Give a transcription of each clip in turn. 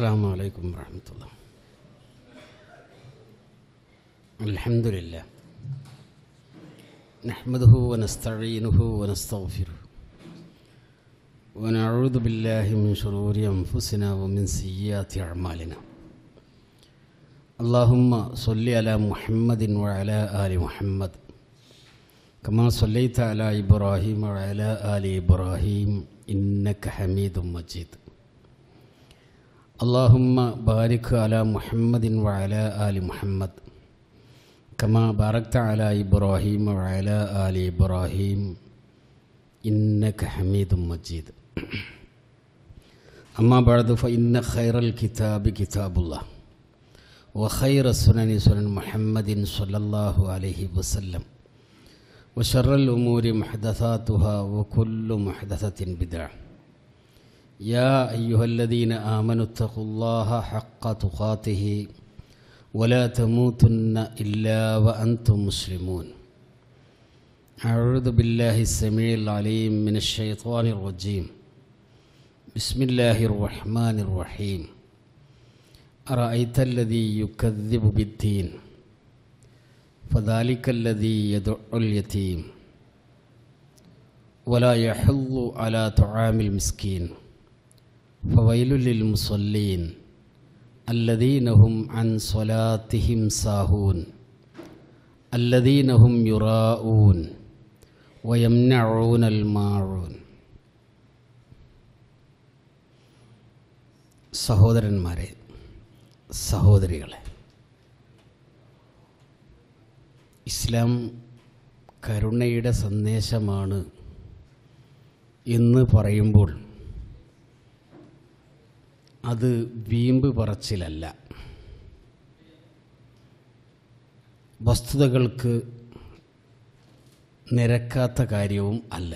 السلام عليكم ورحمة الله الحمد لله نحمده ونستعينه ونستغفره ونعوذ بالله من شرور أنفسنا ومن سيئات أعمالنا اللهم صل على محمد وعلى آل محمد كما صليت على إبراهيم وعلى آل إبراهيم إنك حميد مجيد اللهم بارك على محمد وعلى آل محمد كما باركت على إبراهيم وعلى آل إبراهيم إنك حميد مجيد أما بعد فإن خير الكتاب كتاب الله وخير السنن سنن محمد صلى الله عليه وسلم وشر الأمور محدثاتها وكل محدثة بدعة يا أيها الذين آمنوا اتقوا الله حق تقاته ولا تموتن إلا وأنتم مسلمون أعوذ بالله السميع العليم من الشيطان الرجيم بسم الله الرحمن الرحيم أرأيت الذي يكذب بالدين فذلك الذي يدعو اليتيم ولا يحل على طعام المسكين ഫവൈലുലിൽ മുസല്ലീൻ അല്ലദീനഹും അൻ സ്വലാത്തിഹിം സാഹൂൻ അല്ലദീനഹും യുറാഊൻ വയംനഊൻ അൽമാഊൻ സഹോദരന്മാരെ സഹോദരികളെ ഇസ്ലാം കരുണയുടെ സന്ദേശമാണ് എന്ന് പറയുമ്പോൾ അത് വീമ്പ് പറച്ചിലല്ല വസ്തുതകൾക്ക് നിരക്കാത്ത കാര്യവും അല്ല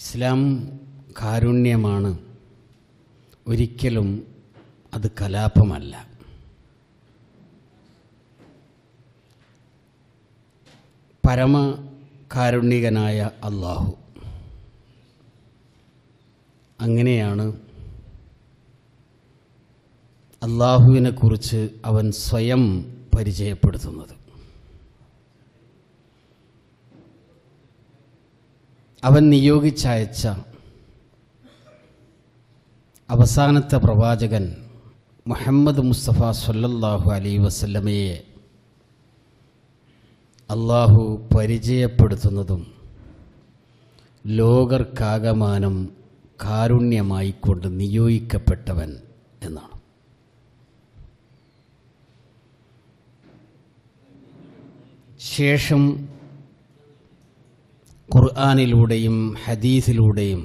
ഇസ്ലാം കാരുണ്യമാണ് ഒരിക്കലും അത് കലാപമല്ല പരമ കാരുണ്യകനായ അള്ളാഹു അങ്ങനെയാണ് അള്ളാഹുവിനെക്കുറിച്ച് അവൻ സ്വയം പരിചയപ്പെടുത്തുന്നത് അവൻ നിയോഗിച്ചയച്ച അവസാനത്തെ പ്രവാചകൻ മുഹമ്മദ് മുസ്തഫ സല്ലല്ലാഹു അലൈ വസല്ലമയെ അള്ളാഹു പരിചയപ്പെടുത്തുന്നതും ലോകർക്കാകമാനം കാരുണ്യമായിക്കൊണ്ട് നിയോഗിക്കപ്പെട്ടവൻ എന്നാണ് ശേഷം ഖുർആാനിലൂടെയും ഹദീസിലൂടെയും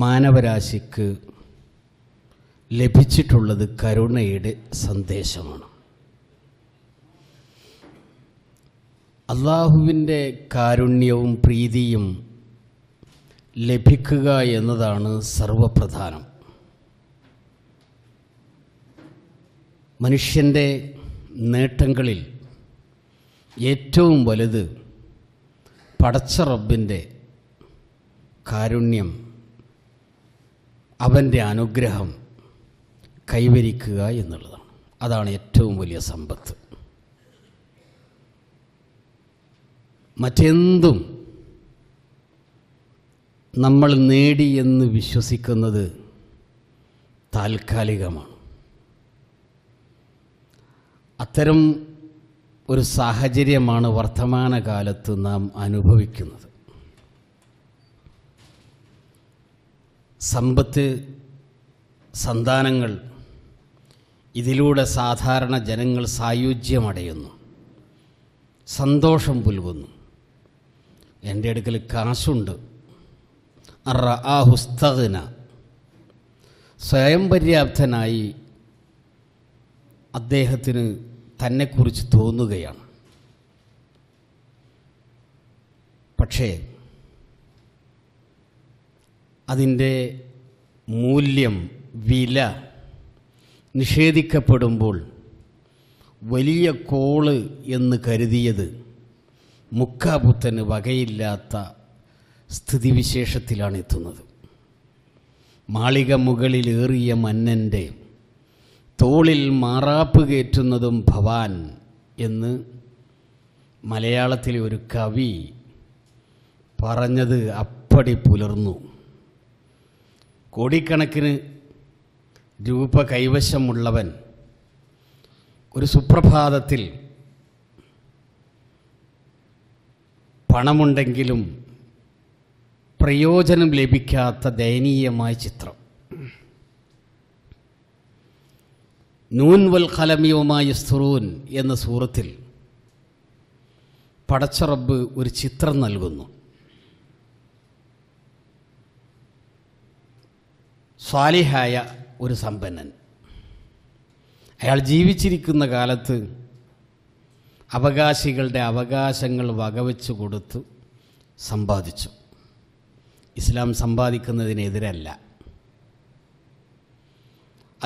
മാനവരാശിക്ക് ലഭിച്ചിട്ടുള്ളത് കരുണയുടെ സന്ദേശമാണ് അള്ളാഹുവിൻ്റെ കാരുണ്യവും പ്രീതിയും ലഭിക്കുക എന്നതാണ് സർവപ്രധാനം മനുഷ്യൻ്റെ നേട്ടങ്ങളിൽ ഏറ്റവും വലുത് പടച്ച റബ്ബിൻ്റെ കാരുണ്യം അവൻ്റെ അനുഗ്രഹം കൈവരിക്കുക എന്നുള്ളതാണ് അതാണ് ഏറ്റവും വലിയ സമ്പത്ത് മറ്റെന്തും നമ്മൾ നേടി എന്ന് വിശ്വസിക്കുന്നത് താൽക്കാലികമാണ് അത്തരം ഒരു സാഹചര്യമാണ് വർത്തമാനകാലത്ത് നാം അനുഭവിക്കുന്നത് സമ്പത്ത് സന്താനങ്ങൾ ഇതിലൂടെ സാധാരണ ജനങ്ങൾ സായുജ്യമടയുന്നു സന്തോഷം പുൽകുന്നു എൻ്റെ അടുക്കൽ കാശുണ്ട് അറാഹുസ്തഗ്ന സ്വയം പര്യാപ്തനായി അദ്ദേഹത്തിന് തന്നെക്കുറിച്ച് തോന്നുകയാണ് പക്ഷേ അതിൻ്റെ മൂല്യം വില നിഷേധിക്കപ്പെടുമ്പോൾ വലിയ കോള് എന്ന് കരുതിയത് മുക്കാപുത്തന് വകയില്ലാത്ത സ്ഥിതിവിശേഷത്തിലാണ് എത്തുന്നത് മാളിക മുകളിൽ ഏറിയ മന്നൻ്റെ തോളിൽ മാറാപ്പ് കയറ്റുന്നതും ഭവാൻ എന്ന് മലയാളത്തിലെ ഒരു കവി പറഞ്ഞത് അപ്പടി പുലർന്നു കോടിക്കണക്കിന് രൂപ കൈവശമുള്ളവൻ ഒരു സുപ്രഭാതത്തിൽ പണമുണ്ടെങ്കിലും പ്രയോജനം ലഭിക്കാത്ത ദയനീയമായ ചിത്രം നൂൻ വൽ ഖലമിയവുമായ സ്തുറൂൻ എന്ന സൂറത്തിൽ പടച്ചറബ് ഒരു ചിത്രം നൽകുന്നു സ്വാലിഹായ ഒരു സമ്പന്നൻ അയാൾ ജീവിച്ചിരിക്കുന്ന കാലത്ത് അവകാശികളുടെ അവകാശങ്ങൾ വകവെച്ചു കൊടുത്ത് സമ്പാദിച്ചു ഇസ്ലാം സമ്പാദിക്കുന്നതിനെതിരല്ല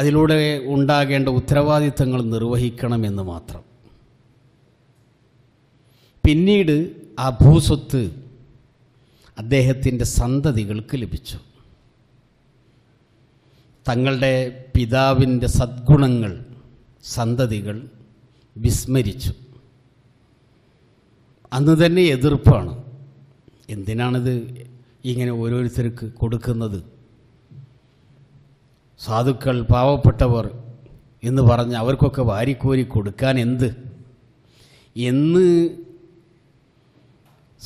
അതിലൂടെ ഉണ്ടാകേണ്ട ഉത്തരവാദിത്തങ്ങൾ നിർവഹിക്കണമെന്ന് മാത്രം പിന്നീട് ആ ഭൂസ്വത്ത് അദ്ദേഹത്തിൻ്റെ സന്തതികൾക്ക് ലഭിച്ചു തങ്ങളുടെ പിതാവിൻ്റെ സദ്ഗുണങ്ങൾ സന്തതികൾ വിസ്മരിച്ചു അന്ന് തന്നെ എതിർപ്പാണ് എന്തിനാണിത് ഇങ്ങനെ ഓരോരുത്തർക്ക് കൊടുക്കുന്നത് സാധുക്കൾ പാവപ്പെട്ടവർ എന്ന് പറഞ്ഞ് അവർക്കൊക്കെ വാരിക്കോരി കൊടുക്കാൻ എന്ത് എന്ന്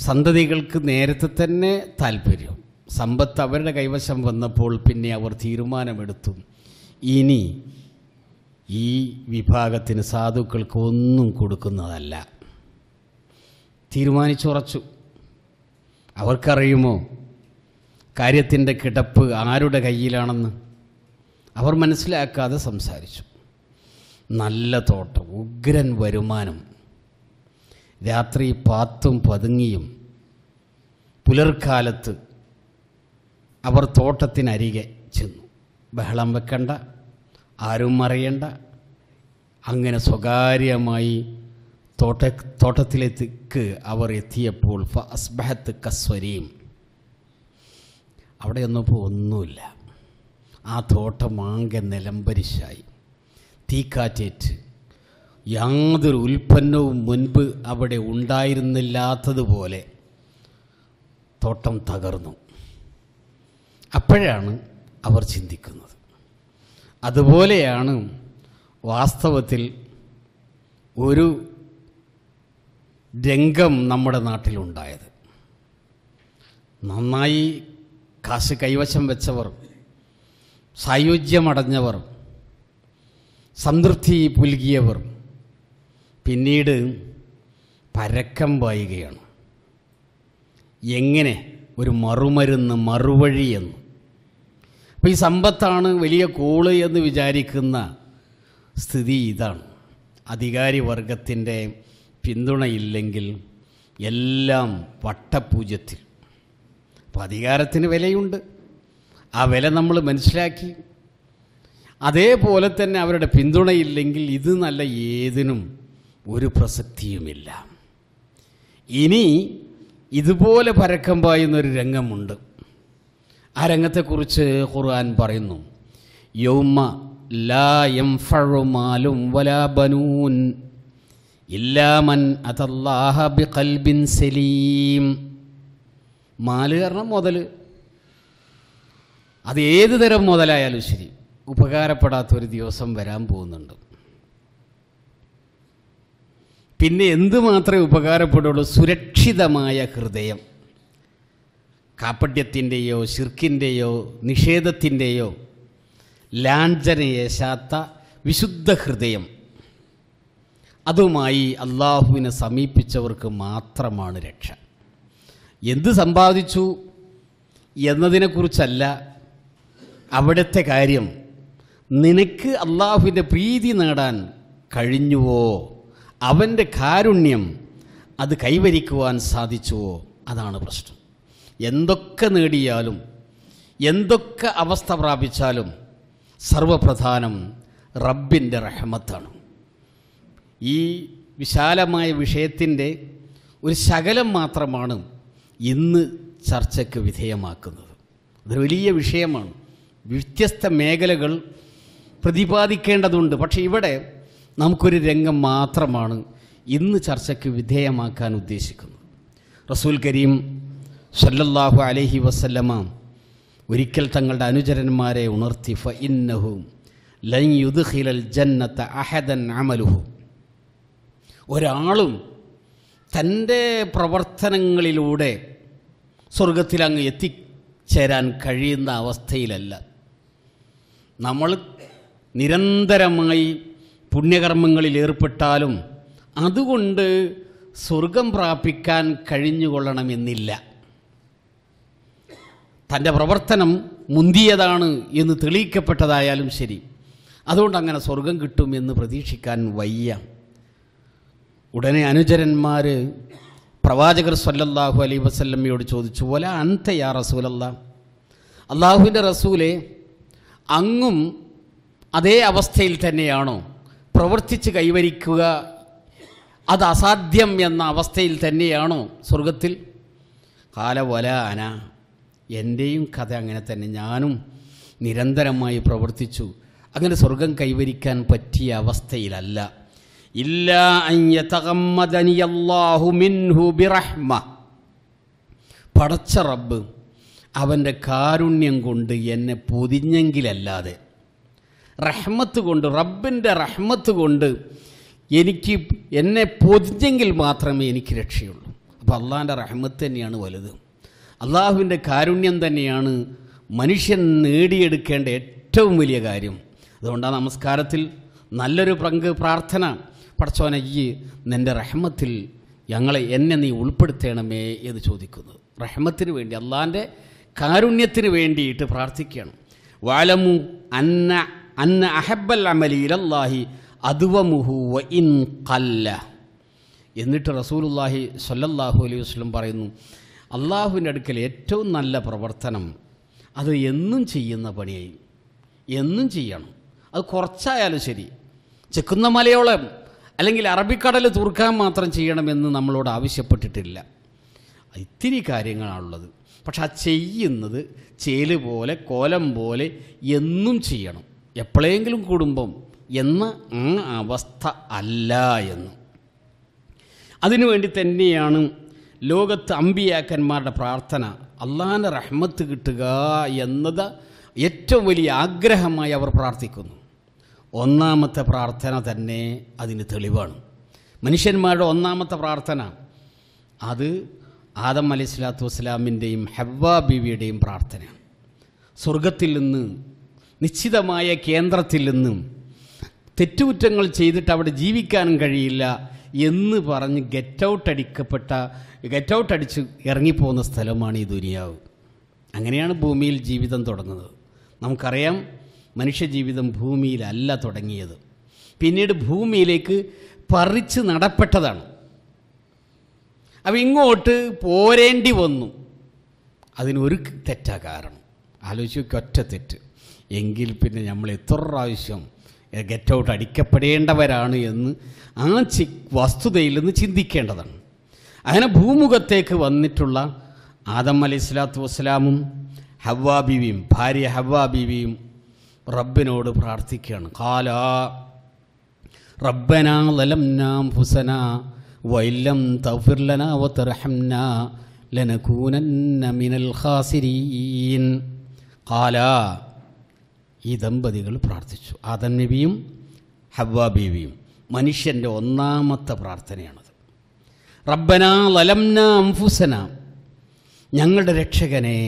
സന്തതികൾക്ക് നേരത്തെ തന്നെ താല്പര്യം സമ്പത്ത് അവരുടെ കൈവശം വന്നപ്പോൾ പിന്നെ അവർ തീരുമാനമെടുത്തു ഇനി ഈ വിഭാഗത്തിന് സാധുക്കൾക്ക് ഒന്നും കൊടുക്കുന്നതല്ല തീരുമാനിച്ചുറച്ചു അവർക്കറിയുമോ കാര്യത്തിൻ്റെ കിടപ്പ് ആരുടെ കയ്യിലാണെന്ന് അവർ മനസ്സിലാക്കാതെ സംസാരിച്ചു നല്ല തോട്ടം ഉഗ്രൻ വരുമാനം രാത്രി പാത്തും പതുങ്ങിയും പുലർക്കാലത്ത് അവർ തോട്ടത്തിനരികെ ചെന്നു ബഹളം വെക്കണ്ട ആരും അറിയണ്ട അങ്ങനെ സ്വകാര്യമായി തോട്ട തോട്ടത്തിലേക്ക് അവർ എത്തിയപ്പോൾ ഫ അസ്ബഹത്ത് കസ്വരീം അവിടെ ചെന്നപ്പോൾ ഒന്നുമില്ല ആ തോട്ടം ആകെ നിലംപരിശായി തീക്കാറ്റേറ്റ് യാതൊരു ഉൽപ്പന്നവും മുൻപ് അവിടെ ഉണ്ടായിരുന്നില്ലാത്തതുപോലെ തോട്ടം തകർന്നു അപ്പോഴാണ് അവർ ചിന്തിക്കുന്നത് അതുപോലെയാണ് വാസ്തവത്തിൽ ഒരു രംഗം നമ്മുടെ നാട്ടിലുണ്ടായത് നന്നായി കാശ് കൈവശം വെച്ചവർ സായുജ്യമടഞ്ഞവർ സംതൃപ്തി പുൽകിയവർ പിന്നീട് പരക്കം പായുകയാണ് എങ്ങനെ ഒരു മറുമരുന്ന് മറുവഴി എന്ന് അപ്പം ഈ സമ്പത്താണ് വലിയ കൂള് എന്ന് വിചാരിക്കുന്ന സ്ഥിതി ഇതാണ് അധികാരി വർഗത്തിൻ്റെ പിന്തുണയില്ലെങ്കിൽ എല്ലാം വട്ടപൂജ്യത്തിൽ അപ്പോൾ അധികാരത്തിന് വിലയുണ്ട് ആ വില നമ്മൾ മനസ്സിലാക്കി അതേപോലെ തന്നെ അവരുടെ പിന്തുണയില്ലെങ്കിൽ ഇത് നല്ല ഏതിനും ഒരു പ്രസക്തിയുമില്ല ഇനി ഇതുപോലെ പരക്കം പായുന്നൊരു രംഗമുണ്ട് ആ രംഗത്തെക്കുറിച്ച് ഖുർആൻ പറയുന്നു യൗമ ലാ വലാ ബനൂൻ ഇല്ലാമൻ അതല്ലാഹ കൽബിൻ സലീം മാലുകരണം കാരണം മുതൽ അത് ഏത് തരം മുതലായാലും ശരി ഉപകാരപ്പെടാത്തൊരു ദിവസം വരാൻ പോകുന്നുണ്ട് പിന്നെ എന്തുമാത്രമേ ഉപകാരപ്പെടുള്ളൂ സുരക്ഷിതമായ ഹൃദയം കാപ്പട്യത്തിൻ്റെയോ ശിർക്കിൻ്റെയോ നിഷേധത്തിൻ്റെയോ ലാഞ്ചനയേശാത്ത വിശുദ്ധ ഹൃദയം അതുമായി അള്ളാഹുവിനെ സമീപിച്ചവർക്ക് മാത്രമാണ് രക്ഷ എന്ത് സമ്പാദിച്ചു എന്നതിനെക്കുറിച്ചല്ല അവിടുത്തെ കാര്യം നിനക്ക് അള്ളാഹുവിൻ്റെ പ്രീതി നേടാൻ കഴിഞ്ഞുവോ അവൻ്റെ കാരുണ്യം അത് കൈവരിക്കുവാൻ സാധിച്ചുവോ അതാണ് പ്രശ്നം എന്തൊക്കെ നേടിയാലും എന്തൊക്കെ അവസ്ഥ പ്രാപിച്ചാലും സർവപ്രധാനം റബ്ബിൻ്റെ റഹമത്താണ് ഈ വിശാലമായ വിഷയത്തിൻ്റെ ഒരു ശകലം മാത്രമാണ് ഇന്ന് ചർച്ചയ്ക്ക് വിധേയമാക്കുന്നത് അതൊരു വലിയ വിഷയമാണ് വ്യത്യസ്ത മേഖലകൾ പ്രതിപാദിക്കേണ്ടതുണ്ട് പക്ഷേ ഇവിടെ നമുക്കൊരു രംഗം മാത്രമാണ് ഇന്ന് ചർച്ചയ്ക്ക് വിധേയമാക്കാൻ ഉദ്ദേശിക്കുന്നത് റസൂൽ കരീം സല്ലല്ലാഹു അലഹി വസ്ല്ലമ ഒരിക്കൽ തങ്ങളുടെ അനുചരന്മാരെ ഉണർത്തി ഫ ഇന്നഹും ലൈ യുദ്ഹിലൽ ജന്നത്ത അഹദൻ അമലുഹു ഒരാളും തൻ്റെ പ്രവർത്തനങ്ങളിലൂടെ സ്വർഗത്തിൽ അങ്ങ് എത്തിച്ചേരാൻ കഴിയുന്ന അവസ്ഥയിലല്ല നമ്മൾ നിരന്തരമായി പുണ്യകർമ്മങ്ങളിൽ ഏർപ്പെട്ടാലും അതുകൊണ്ട് സ്വർഗം പ്രാപിക്കാൻ കഴിഞ്ഞുകൊള്ളണമെന്നില്ല തൻ്റെ പ്രവർത്തനം മുന്തിയതാണ് എന്ന് തെളിയിക്കപ്പെട്ടതായാലും ശരി അതുകൊണ്ട് അങ്ങനെ സ്വർഗം കിട്ടുമെന്ന് പ്രതീക്ഷിക്കാൻ വയ്യ ഉടനെ അനുചരന്മാർ പ്രവാചകർ സല്ലല്ലാഹു അലൈ വസല്ലമ്മയോട് ചോദിച്ചു പോലെ അന്തയാ റസൂലല്ല അള്ളാഹുവിൻ്റെ റസൂലെ അങ്ങും അതേ അവസ്ഥയിൽ തന്നെയാണോ പ്രവർത്തിച്ച് കൈവരിക്കുക അത് അസാധ്യം എന്ന അവസ്ഥയിൽ തന്നെയാണോ സ്വർഗത്തിൽ കാല ഒല അന എൻ്റെയും കഥ അങ്ങനെ തന്നെ ഞാനും നിരന്തരമായി പ്രവർത്തിച്ചു അങ്ങനെ സ്വർഗം കൈവരിക്കാൻ പറ്റിയ അവസ്ഥയിലല്ല ഇല്ലാ മിൻഹു ബിറഹ്മ പടച്ച റബ്ബ് അവൻ്റെ കാരുണ്യം കൊണ്ട് എന്നെ പൊതിഞ്ഞെങ്കിലല്ലാതെ റഹ്മത്ത് കൊണ്ട് റബ്ബിൻ്റെ റഹ്മത്ത് കൊണ്ട് എനിക്ക് എന്നെ പൊതിഞ്ഞെങ്കിൽ മാത്രമേ എനിക്ക് രക്ഷയുള്ളൂ അപ്പോൾ അള്ളാഹിൻ്റെ റഹ്മത്ത് തന്നെയാണ് വലുത് അള്ളാഹുവിൻ്റെ കാരുണ്യം തന്നെയാണ് മനുഷ്യൻ നേടിയെടുക്കേണ്ട ഏറ്റവും വലിയ കാര്യം അതുകൊണ്ടാണ് നമസ്കാരത്തിൽ നല്ലൊരു പങ്ക് പ്രാർത്ഥന പടച്ചോനെ ഈ നിൻ്റെ റഹ്മത്തിൽ ഞങ്ങളെ എന്നെ നീ ഉൾപ്പെടുത്തണമേ എന്ന് ചോദിക്കുന്നത് റഹ്മത്തിന് വേണ്ടി അള്ളാൻ്റെ കാരുണ്യത്തിന് വേണ്ടിയിട്ട് പ്രാർത്ഥിക്കുകയാണ് വാലമു അന്ന അന്ന അഹബൽ അമലിയിലല്ലാഹി അതുവമുഹു വ ഇൻ കല്ല എന്നിട്ട് റസൂലുല്ലാഹി സൊല്ലല്ലാഹു അലൈഹി വസ്ലം പറയുന്നു അള്ളാഹുവിൻ്റെ അടുക്കൽ ഏറ്റവും നല്ല പ്രവർത്തനം അത് എന്നും ചെയ്യുന്ന പണിയായി എന്നും ചെയ്യണം അത് കുറച്ചായാലും ശരി ചെക്കുന്ന മലയോളം അല്ലെങ്കിൽ അറബിക്കടൽ തൂർക്കാൻ മാത്രം ചെയ്യണമെന്ന് നമ്മളോട് ആവശ്യപ്പെട്ടിട്ടില്ല ഇത്തിരി കാര്യങ്ങളാണുള്ളത് പക്ഷെ ആ ചെയ്യുന്നത് ചേല് പോലെ കോലം പോലെ എന്നും ചെയ്യണം എപ്പോഴെങ്കിലും കൂടുമ്പം എന്ന ആ അവസ്ഥ അല്ല എന്ന് അതിനുവേണ്ടി തന്നെയാണ് ലോകത്ത് അമ്പിയാക്കന്മാരുടെ പ്രാർത്ഥന അള്ളാഹാൻ്റെ റഹ്മത്ത് കിട്ടുക എന്നത് ഏറ്റവും വലിയ ആഗ്രഹമായി അവർ പ്രാർത്ഥിക്കുന്നു ഒന്നാമത്തെ പ്രാർത്ഥന തന്നെ അതിന് തെളിവാണ് മനുഷ്യന്മാരുടെ ഒന്നാമത്തെ പ്രാർത്ഥന അത് ആദം അലി സ്വലാത്തു വസ്സലാമിൻ്റെയും ഹെവ്വ ബീവിയുടെയും പ്രാർത്ഥന സ്വർഗത്തിൽ നിന്ന് നിശ്ചിതമായ കേന്ദ്രത്തിൽ നിന്നും തെറ്റുകുറ്റങ്ങൾ ചെയ്തിട്ട് അവിടെ ജീവിക്കാനും കഴിയില്ല എന്ന് പറഞ്ഞ് ഗെറ്റ് ഔട്ട് അടിക്കപ്പെട്ട ഗെറ്റ് ഔട്ട് അടിച്ച് ഇറങ്ങിപ്പോകുന്ന സ്ഥലമാണ് ഈ ദുനിയാവ് അങ്ങനെയാണ് ഭൂമിയിൽ ജീവിതം തുടങ്ങുന്നത് നമുക്കറിയാം മനുഷ്യജീവിതം ഭൂമിയിലല്ല തുടങ്ങിയത് പിന്നീട് ഭൂമിയിലേക്ക് പറിച്ച് നടപ്പെട്ടതാണ് അപ്പം ഇങ്ങോട്ട് പോരേണ്ടി വന്നു അതിനൊരു തെറ്റാ കാരണം ആലോചിക്കുക ഒറ്റ തെറ്റ് എങ്കിൽ പിന്നെ നമ്മൾ എത്ര പ്രാവശ്യം ഗെറ്റ് ഔട്ട് അടിക്കപ്പെടേണ്ടവരാണ് എന്ന് ആ ചി വസ്തുതയിൽ നിന്ന് ചിന്തിക്കേണ്ടതാണ് അങ്ങനെ ഭൂമുഖത്തേക്ക് വന്നിട്ടുള്ള ആദം അലൈഹി സ്വലാത്തു വസ്സലാമും ഹവ്വാ ഭാര്യ ഹവ്വാ റബ്ബിനോട് പ്രാർത്ഥിക്കുകയാണ് കാല റബ്ബന ലലംന ഹുസന വൈലം തൗഫിർലന വത്തർഹംന ലനകൂനന്ന മിനൽ ഖാസിരീൻ കാല ഈ ദമ്പതികൾ പ്രാർത്ഥിച്ചു ആദൻ നബിയും ഹവ്വ ബീവിയും മനുഷ്യൻ്റെ ഒന്നാമത്തെ പ്രാർത്ഥനയാണത് റബ്ബന ലലംന അംഫുസന ഞങ്ങളുടെ രക്ഷകനെ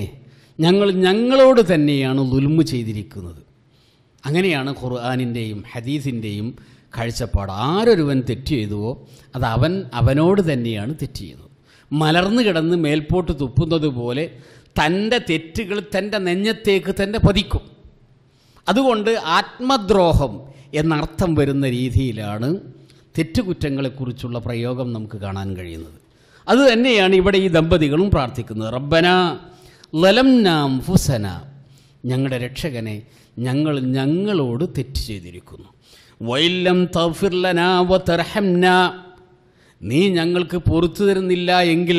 ഞങ്ങൾ ഞങ്ങളോട് തന്നെയാണ് ദുൽമു ചെയ്തിരിക്കുന്നത് അങ്ങനെയാണ് ഖുർആാനിൻ്റെയും ഹദീസിൻ്റെയും കാഴ്ചപ്പാട് ആരൊരുവൻ തെറ്റ് ചെയ്തുവോ അത് അവൻ അവനോട് തന്നെയാണ് തെറ്റ് ചെയ്യുന്നത് മലർന്നു കിടന്ന് മേൽപോട്ട് തുപ്പുന്നത് പോലെ തൻ്റെ തെറ്റുകൾ തൻ്റെ നെഞ്ഞത്തേക്ക് തന്നെ പതിക്കും അതുകൊണ്ട് ആത്മദ്രോഹം എന്നർത്ഥം വരുന്ന രീതിയിലാണ് തെറ്റുകുറ്റങ്ങളെക്കുറിച്ചുള്ള പ്രയോഗം നമുക്ക് കാണാൻ കഴിയുന്നത് അതുതന്നെയാണ് ഇവിടെ ഈ ദമ്പതികളും പ്രാർത്ഥിക്കുന്നത് റബ്ബന ലലം നാം ഫുസന ഞങ്ങളുടെ രക്ഷകനെ ഞങ്ങൾ ഞങ്ങളോട് തെറ്റ് ചെയ്തിരിക്കുന്നു വൈല്ലം തൗഫിർലന വ തർഹംന നീ ഞങ്ങൾക്ക് പൊറത്തു തരുന്നില്ല എങ്കിൽ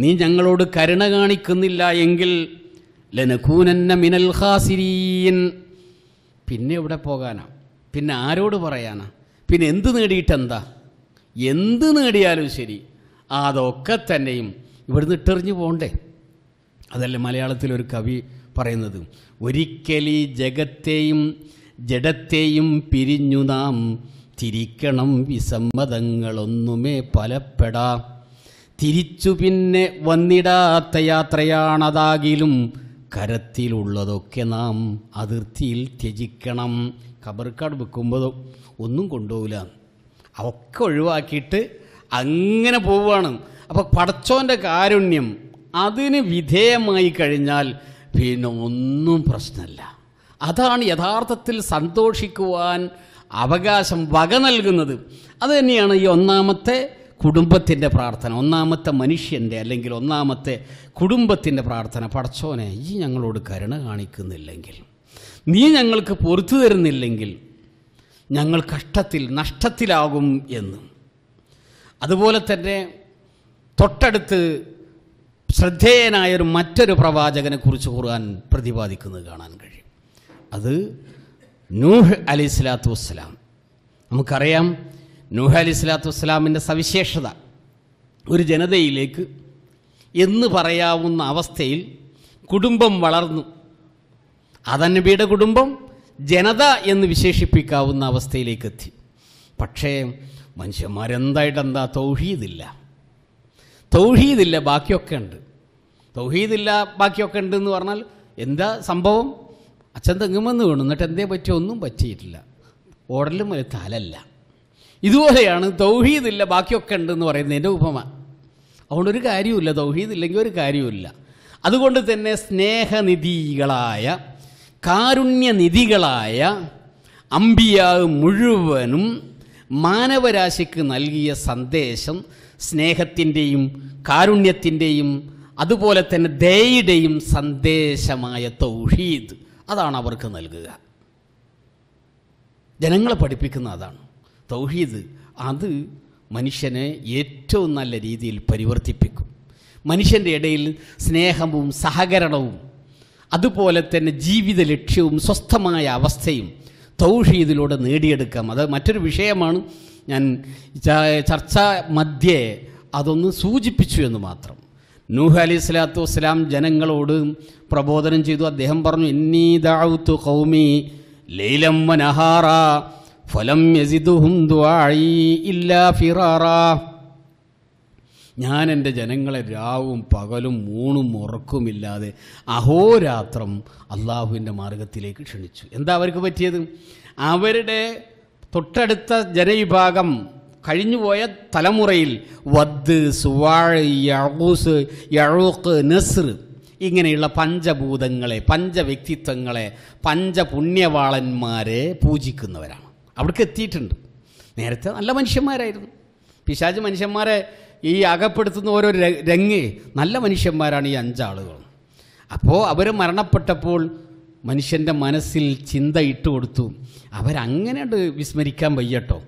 നീ ഞങ്ങളോട് കരുണ കാണിക്കുന്നില്ല എങ്കിൽ ലനകൂനന്ന മിനൽ ഹാസിരീൻ പിന്നെ എവിടെ പോകാനാ പിന്നെ ആരോട് പറയാനാ പിന്നെ എന്ത് നേടിയിട്ടെന്താ എന്ത് നേടിയാലും ശരി അതൊക്കെ തന്നെയും ഇവിടുന്ന് ഇട്ടെറിഞ്ഞു പോകണ്ടേ അതല്ലേ മലയാളത്തിലൊരു കവി പറയുന്നത് ഒരിക്കലി ജഗത്തെയും ജഡത്തെയും പിരിഞ്ഞു നാം തിരിക്കണം വിസമ്മതങ്ങളൊന്നുമേ പലപ്പെടാ തിരിച്ചു പിന്നെ വന്നിടാത്ത യാത്രയാണതാകിലും കരത്തിലുള്ളതൊക്കെ നാം അതിർത്തിയിൽ ത്യജിക്കണം കബർക്കാട് കാർഡ് വെക്കുമ്പോൾ ഒന്നും കൊണ്ടുപോകില്ല അതൊക്കെ ഒഴിവാക്കിയിട്ട് അങ്ങനെ പോവുകയാണ് അപ്പോൾ പടച്ചോൻ്റെ കാരുണ്യം അതിന് വിധേയമായി കഴിഞ്ഞാൽ പിന്നെ ഒന്നും പ്രശ്നമല്ല അതാണ് യഥാർത്ഥത്തിൽ സന്തോഷിക്കുവാൻ അവകാശം വക നൽകുന്നത് അത് തന്നെയാണ് ഈ ഒന്നാമത്തെ കുടുംബത്തിൻ്റെ പ്രാർത്ഥന ഒന്നാമത്തെ മനുഷ്യൻ്റെ അല്ലെങ്കിൽ ഒന്നാമത്തെ കുടുംബത്തിൻ്റെ പ്രാർത്ഥന പടച്ചോനെ ഈ ഞങ്ങളോട് കരുണ കാണിക്കുന്നില്ലെങ്കിൽ നീ ഞങ്ങൾക്ക് പൊറത്തു തരുന്നില്ലെങ്കിൽ ഞങ്ങൾ കഷ്ടത്തിൽ നഷ്ടത്തിലാകും എന്ന് അതുപോലെ തന്നെ തൊട്ടടുത്ത് ശ്രദ്ധേയനായ ഒരു മറ്റൊരു പ്രവാചകനെ കുറിച്ച് ഖുർആൻ പ്രതിപാദിക്കുന്നത് കാണാൻ കഴിയും അത് നൂഹ് അലി സ്വലാത്തു വസ്സലാം നമുക്കറിയാം നൂഹ് അലി സ്വലാത്തു വസ്സലാമിൻ്റെ സവിശേഷത ഒരു ജനതയിലേക്ക് എന്ന് പറയാവുന്ന അവസ്ഥയിൽ കുടുംബം വളർന്നു അതന്നബിയുടെ കുടുംബം ജനത എന്ന് വിശേഷിപ്പിക്കാവുന്ന അവസ്ഥയിലേക്ക് എത്തി പക്ഷേ മനുഷ്യന്മാരെന്തായിട്ടെന്താ തൗഹീദില്ല തൗഹീദില്ല ബാക്കിയൊക്കെ ഉണ്ട് തൗഹീദില്ല ബാക്കിയൊക്കെ ഉണ്ടെന്ന് പറഞ്ഞാൽ എന്താ സംഭവം അച്ഛൻ തെങ്ങുമെന്ന് വേണം എന്നിട്ട് എന്തേ പറ്റി ഒന്നും പറ്റിയിട്ടില്ല ഓടലും ഒരു തലല്ല ഇതുപോലെയാണ് തൗഹീദില്ല ബാക്കിയൊക്കെ ഉണ്ടെന്ന് പറയുന്നതിൻ്റെ ഉപമ അതുകൊണ്ടൊരു കാര്യമില്ല തൗഹീദില്ലെങ്കിൽ ഒരു കാര്യമില്ല അതുകൊണ്ട് തന്നെ സ്നേഹനിധികളായ കാരുണ്യനിധികളായ അമ്പിയാവ് മുഴുവനും മാനവരാശിക്ക് നൽകിയ സന്ദേശം സ്നേഹത്തിൻ്റെയും കാരുണ്യത്തിൻ്റെയും അതുപോലെ തന്നെ ദയുടെയും സന്ദേശമായ തൗഹീദ് അതാണ് അവർക്ക് നൽകുക ജനങ്ങളെ പഠിപ്പിക്കുന്ന അതാണ് തൗഹീദ് അത് മനുഷ്യനെ ഏറ്റവും നല്ല രീതിയിൽ പരിവർത്തിപ്പിക്കും മനുഷ്യൻ്റെ ഇടയിൽ സ്നേഹവും സഹകരണവും അതുപോലെ തന്നെ ജീവിത ലക്ഷ്യവും സ്വസ്ഥമായ അവസ്ഥയും തൗഷീദിലൂടെ നേടിയെടുക്കാം അത് മറ്റൊരു വിഷയമാണ് ഞാൻ ചർച്ച മധ്യേ അതൊന്ന് സൂചിപ്പിച്ചു എന്ന് മാത്രം നൂഹ് അലി സ്വലാത്തു വസ്സലാം ജനങ്ങളോട് പ്രബോധനം ചെയ്തു അദ്ദേഹം പറഞ്ഞു ഇന്നീ ദാവുത്തു കൗമി ലൈലം വനഹാറ ഫലം യസിദുഹും ദുആഇ ഇല്ലാ ഫിറാറ ഞാൻ എൻ്റെ ജനങ്ങളെ രാവും പകലും മൂണും ഉറക്കുമില്ലാതെ അഹോരാത്രം അള്ളാഹുവിൻ്റെ മാർഗത്തിലേക്ക് ക്ഷണിച്ചു എന്താ അവർക്ക് പറ്റിയത് അവരുടെ തൊട്ടടുത്ത ജനവിഭാഗം കഴിഞ്ഞുപോയ തലമുറയിൽ വദ് സുവാഴ് യഴൂസ് യഴൂക്ക് നസ്ർ ഇങ്ങനെയുള്ള പഞ്ചഭൂതങ്ങളെ പഞ്ചവ്യക്തിത്വങ്ങളെ പഞ്ചപുണ്യവാളന്മാരെ പൂജിക്കുന്നവരാണ് അവിടേക്ക് എത്തിയിട്ടുണ്ട് നേരത്തെ നല്ല മനുഷ്യന്മാരായിരുന്നു പിശാജ് മനുഷ്യന്മാരെ ഈ അകപ്പെടുത്തുന്ന ഓരോ രംഗ് നല്ല മനുഷ്യന്മാരാണ് ഈ അഞ്ചാളുകൾ അപ്പോൾ അവർ മരണപ്പെട്ടപ്പോൾ മനുഷ്യൻ്റെ മനസ്സിൽ ചിന്ത ഇട്ടുകൊടുത്തു അവരങ്ങനെ വിസ്മരിക്കാൻ വയ്യട്ടോ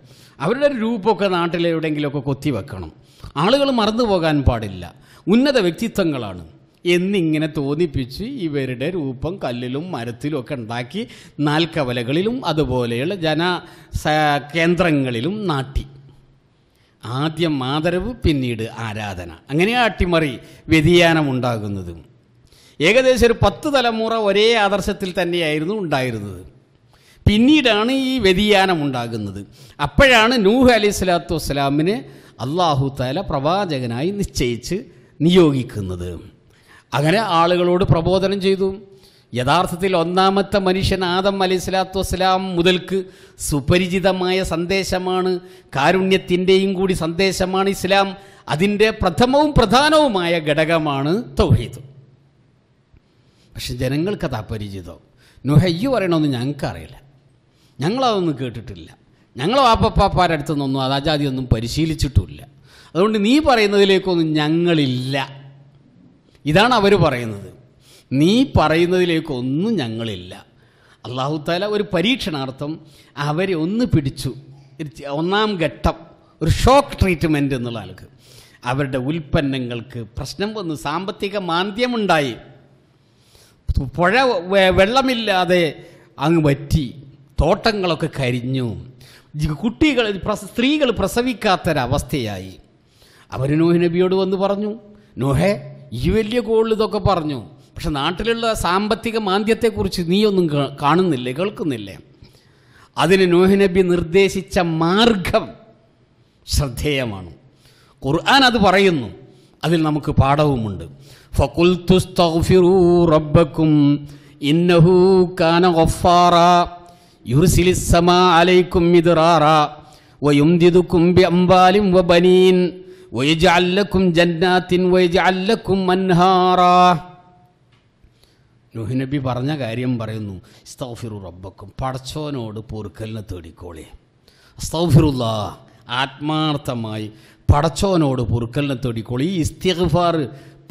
അവരുടെ രൂപമൊക്കെ നാട്ടിൽ എവിടെയെങ്കിലുമൊക്കെ കൊത്തി വെക്കണം ആളുകൾ മറന്നു പോകാൻ പാടില്ല ഉന്നത വ്യക്തിത്വങ്ങളാണ് എന്നിങ്ങനെ തോന്നിപ്പിച്ച് ഇവരുടെ രൂപം കല്ലിലും മരത്തിലും ഒക്കെ ഉണ്ടാക്കി നാൽക്കവലകളിലും അതുപോലെയുള്ള ജന കേന്ദ്രങ്ങളിലും നാട്ടി ആദ്യം ആദരവ് പിന്നീട് ആരാധന അങ്ങനെയാണ് അട്ടിമറി വ്യതിയാനം ഉണ്ടാകുന്നതും ഏകദേശം ഒരു പത്ത് തലമുറ ഒരേ ആദർശത്തിൽ തന്നെയായിരുന്നു ഉണ്ടായിരുന്നത് പിന്നീടാണ് ഈ വ്യതിയാനം ഉണ്ടാകുന്നത് അപ്പോഴാണ് നൂഹ് അലി സ്വലാത്തു വസ്സലാമിനെ അള്ളാഹു താല പ്രവാചകനായി നിശ്ചയിച്ച് നിയോഗിക്കുന്നത് അങ്ങനെ ആളുകളോട് പ്രബോധനം ചെയ്തു യഥാർത്ഥത്തിൽ ഒന്നാമത്തെ മനുഷ്യൻ ആദം അലി സ്വലാത്തു വസ്സലാം മുതൽക്ക് സുപരിചിതമായ സന്ദേശമാണ് കാരുണ്യത്തിൻ്റെയും കൂടി സന്ദേശമാണ് ഇസ്ലാം അതിൻ്റെ പ്രഥമവും പ്രധാനവുമായ ഘടകമാണ് തൗഹീദ് പക്ഷെ ജനങ്ങൾക്കത് അപരിചിതം നുഹയ്യു പറയണമെന്ന് ഞങ്ങൾക്കറിയില്ല ഞങ്ങളതൊന്നും കേട്ടിട്ടില്ല ഞങ്ങളെ വാപ്പപ്പാപ്പാരുടെ അടുത്തുനിന്നൊന്നും ഒന്നും പരിശീലിച്ചിട്ടില്ല അതുകൊണ്ട് നീ പറയുന്നതിലേക്കൊന്നും ഞങ്ങളില്ല ഇതാണ് അവർ പറയുന്നത് നീ പറയുന്നതിലേക്കൊന്നും ഞങ്ങളില്ല താല ഒരു പരീക്ഷണാർത്ഥം അവരെ ഒന്ന് പിടിച്ചു ഒന്നാം ഘട്ടം ഒരു ഷോക്ക് ട്രീറ്റ്മെൻ്റ് എന്നുള്ള ആൾക്ക് അവരുടെ ഉൽപ്പന്നങ്ങൾക്ക് പ്രശ്നം വന്നു സാമ്പത്തിക മാന്ദ്യമുണ്ടായി പുഴ വെള്ളമില്ലാതെ അങ്ങ് പറ്റി തോട്ടങ്ങളൊക്കെ കരിഞ്ഞു കുട്ടികൾ സ്ത്രീകൾ പ്രസവിക്കാത്തൊരവസ്ഥയായി അവർ നോഹി നബിയോട് വന്ന് പറഞ്ഞു നോഹെ ഈ വലിയ ഗോൾ ഇതൊക്കെ പറഞ്ഞു പക്ഷെ നാട്ടിലുള്ള സാമ്പത്തിക മാന്ദ്യത്തെക്കുറിച്ച് നീയൊന്നും കാണുന്നില്ല കേൾക്കുന്നില്ലേ അതിന് നൂഹ് നബി നിർദ്ദേശിച്ച മാർഗം ശ്രദ്ധേയമാണ് ഖുർആൻ അത് പറയുന്നു അതിൽ നമുക്ക് പാഠവുമുണ്ട് ഫക്കുൽ റബ്ബക്കും ഇന്നഹു കാന ഗഫാറ യുർസിലിസമാ അലൈക്കും വയുംദിദുക്കും വബനീൻ നബി പറഞ്ഞ കാര്യം പറയുന്നു സ്തൗഫിറു റബ്ബക്കും പടച്ചോനോട് പൊറുക്കലിനെ തേടിക്കോളെ അസ്തൗഫിറുല്ല ആത്മാർത്ഥമായി പടച്ചോനോട് പൊറുക്കലിനെ തേടിക്കോളി ഈ ഇസ്തിഗ്ഫാർ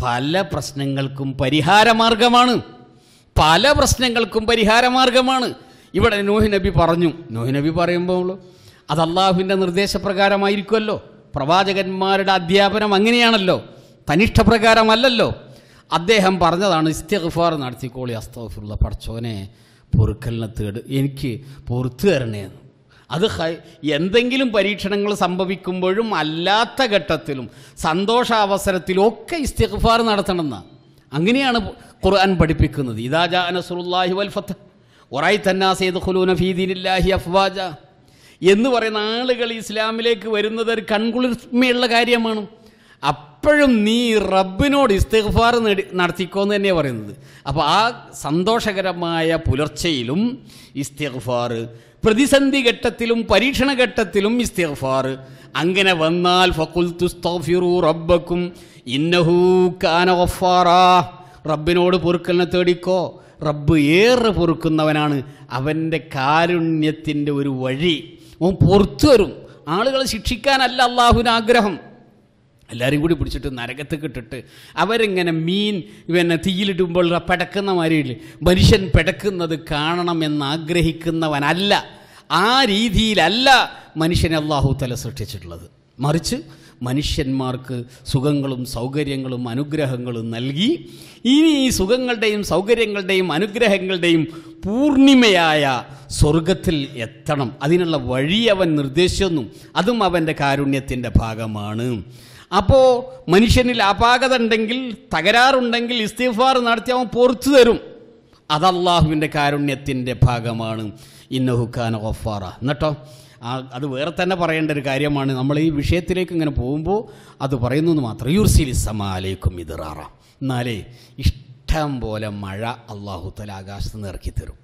പല പ്രശ്നങ്ങൾക്കും പരിഹാരമാർഗമാണ് പല പ്രശ്നങ്ങൾക്കും പരിഹാരമാർഗമാണ് ഇവിടെ നോഹി നബി പറഞ്ഞു നോഹി നബി പറയുമ്പോൾ അത് അള്ളാഹുവിൻ്റെ നിർദ്ദേശപ്രകാരമായിരിക്കുമല്ലോ പ്രവാചകന്മാരുടെ അധ്യാപനം അങ്ങനെയാണല്ലോ തനിഷ്ടപ്രകാരമല്ലല്ലോ അദ്ദേഹം പറഞ്ഞതാണ് ഇസ്തിഗ്ഫാർ നടത്തിക്കോളി അസ്തഫുള്ള പഠിച്ചോനെ പൊറുക്കലിനെ തേട് എനിക്ക് പൊറത്തു തരണേന്ന് അത് എന്തെങ്കിലും പരീക്ഷണങ്ങൾ സംഭവിക്കുമ്പോഴും അല്ലാത്ത ഘട്ടത്തിലും സന്തോഷാവസരത്തിലും ഒക്കെ ഇസ്തിഗ്ഫാർ നടത്തണമെന്ന് അങ്ങനെയാണ് ഖുർആൻ പഠിപ്പിക്കുന്നത് ഇതാജ അനസുറുല്ലാഹി വൽ ഫത്ത് അഫ്വാജ എന്ന് പറയുന്ന ആളുകൾ ഇസ്ലാമിലേക്ക് വരുന്നത് ഒരു കൺകുളിർമയുള്ള കാര്യമാണ് അപ്പോഴും നീ റബ്ബിനോട് ഇസ്തിഗ്ഫാർ എന്ന് തന്നെയാണ് പറയുന്നത് അപ്പോൾ ആ സന്തോഷകരമായ പുലർച്ചയിലും ഇസ്തിഗ്ഫാർ പ്രതിസന്ധി ഘട്ടത്തിലും പരീക്ഷണ ഘട്ടത്തിലും ഇസ്തിഗ്ഫാർ അങ്ങനെ വന്നാൽ ഫക്കുൽത്തുസ്തഫിറു റബ്ബക്കും ഇന്നഹൂ കാന റബ്ബിനോട് പൊറുക്കലിനെ തേടിക്കോ റബ്ബ് ഏറെ പൊറുക്കുന്നവനാണ് അവൻ്റെ കാരുണ്യത്തിൻ്റെ ഒരു വഴി ഓൻ പുറത്തു വരും ആളുകളെ ശിക്ഷിക്കാനല്ല അള്ളാഹുവിന് ആഗ്രഹം എല്ലാവരും കൂടി പിടിച്ചിട്ട് നരകത്ത് കിട്ടിട്ട് അവരിങ്ങനെ മീൻ പിന്നെ തീയിലിടുമ്പോൾ പിടക്കുന്ന മാതിരിയില്ല മനുഷ്യൻ പിടക്കുന്നത് കാണണമെന്ന് ആഗ്രഹിക്കുന്നവനല്ല ആ രീതിയിലല്ല മനുഷ്യനെ അള്ളാഹു തല സൃഷ്ടിച്ചിട്ടുള്ളത് മറിച്ച് മനുഷ്യന്മാർക്ക് സുഖങ്ങളും സൗകര്യങ്ങളും അനുഗ്രഹങ്ങളും നൽകി ഇനി ഈ സുഖങ്ങളുടെയും സൗകര്യങ്ങളുടെയും അനുഗ്രഹങ്ങളുടെയും പൂർണിമയായ സ്വർഗത്തിൽ എത്തണം അതിനുള്ള വഴി അവൻ നിർദ്ദേശിച്ചൊന്നും അതും അവൻ്റെ കാരുണ്യത്തിൻ്റെ ഭാഗമാണ് അപ്പോൾ മനുഷ്യനിൽ അപാകത ഉണ്ടെങ്കിൽ തകരാറുണ്ടെങ്കിൽ ഇസ്തീഫാർ നടത്തി അവൻ പൊറത്തു തരും അത് കാരുണ്യത്തിൻ്റെ ഭാഗമാണ് ഇന്നഹുഖാൻ ഒഫാറ എന്നിട്ടോ അത് വേറെ തന്നെ പറയേണ്ട ഒരു കാര്യമാണ് നമ്മൾ ഈ വിഷയത്തിലേക്ക് ഇങ്ങനെ പോകുമ്പോൾ അത് പറയുന്നു എന്ന് മാത്രം യൂർസിലിസമാലേക്കും ഇത് റാറ എന്നാലേ ഇഷ്ടം പോലെ മഴ അള്ളാഹുത്തല ആകാശത്ത് നിന്ന് ഇറക്കി തരും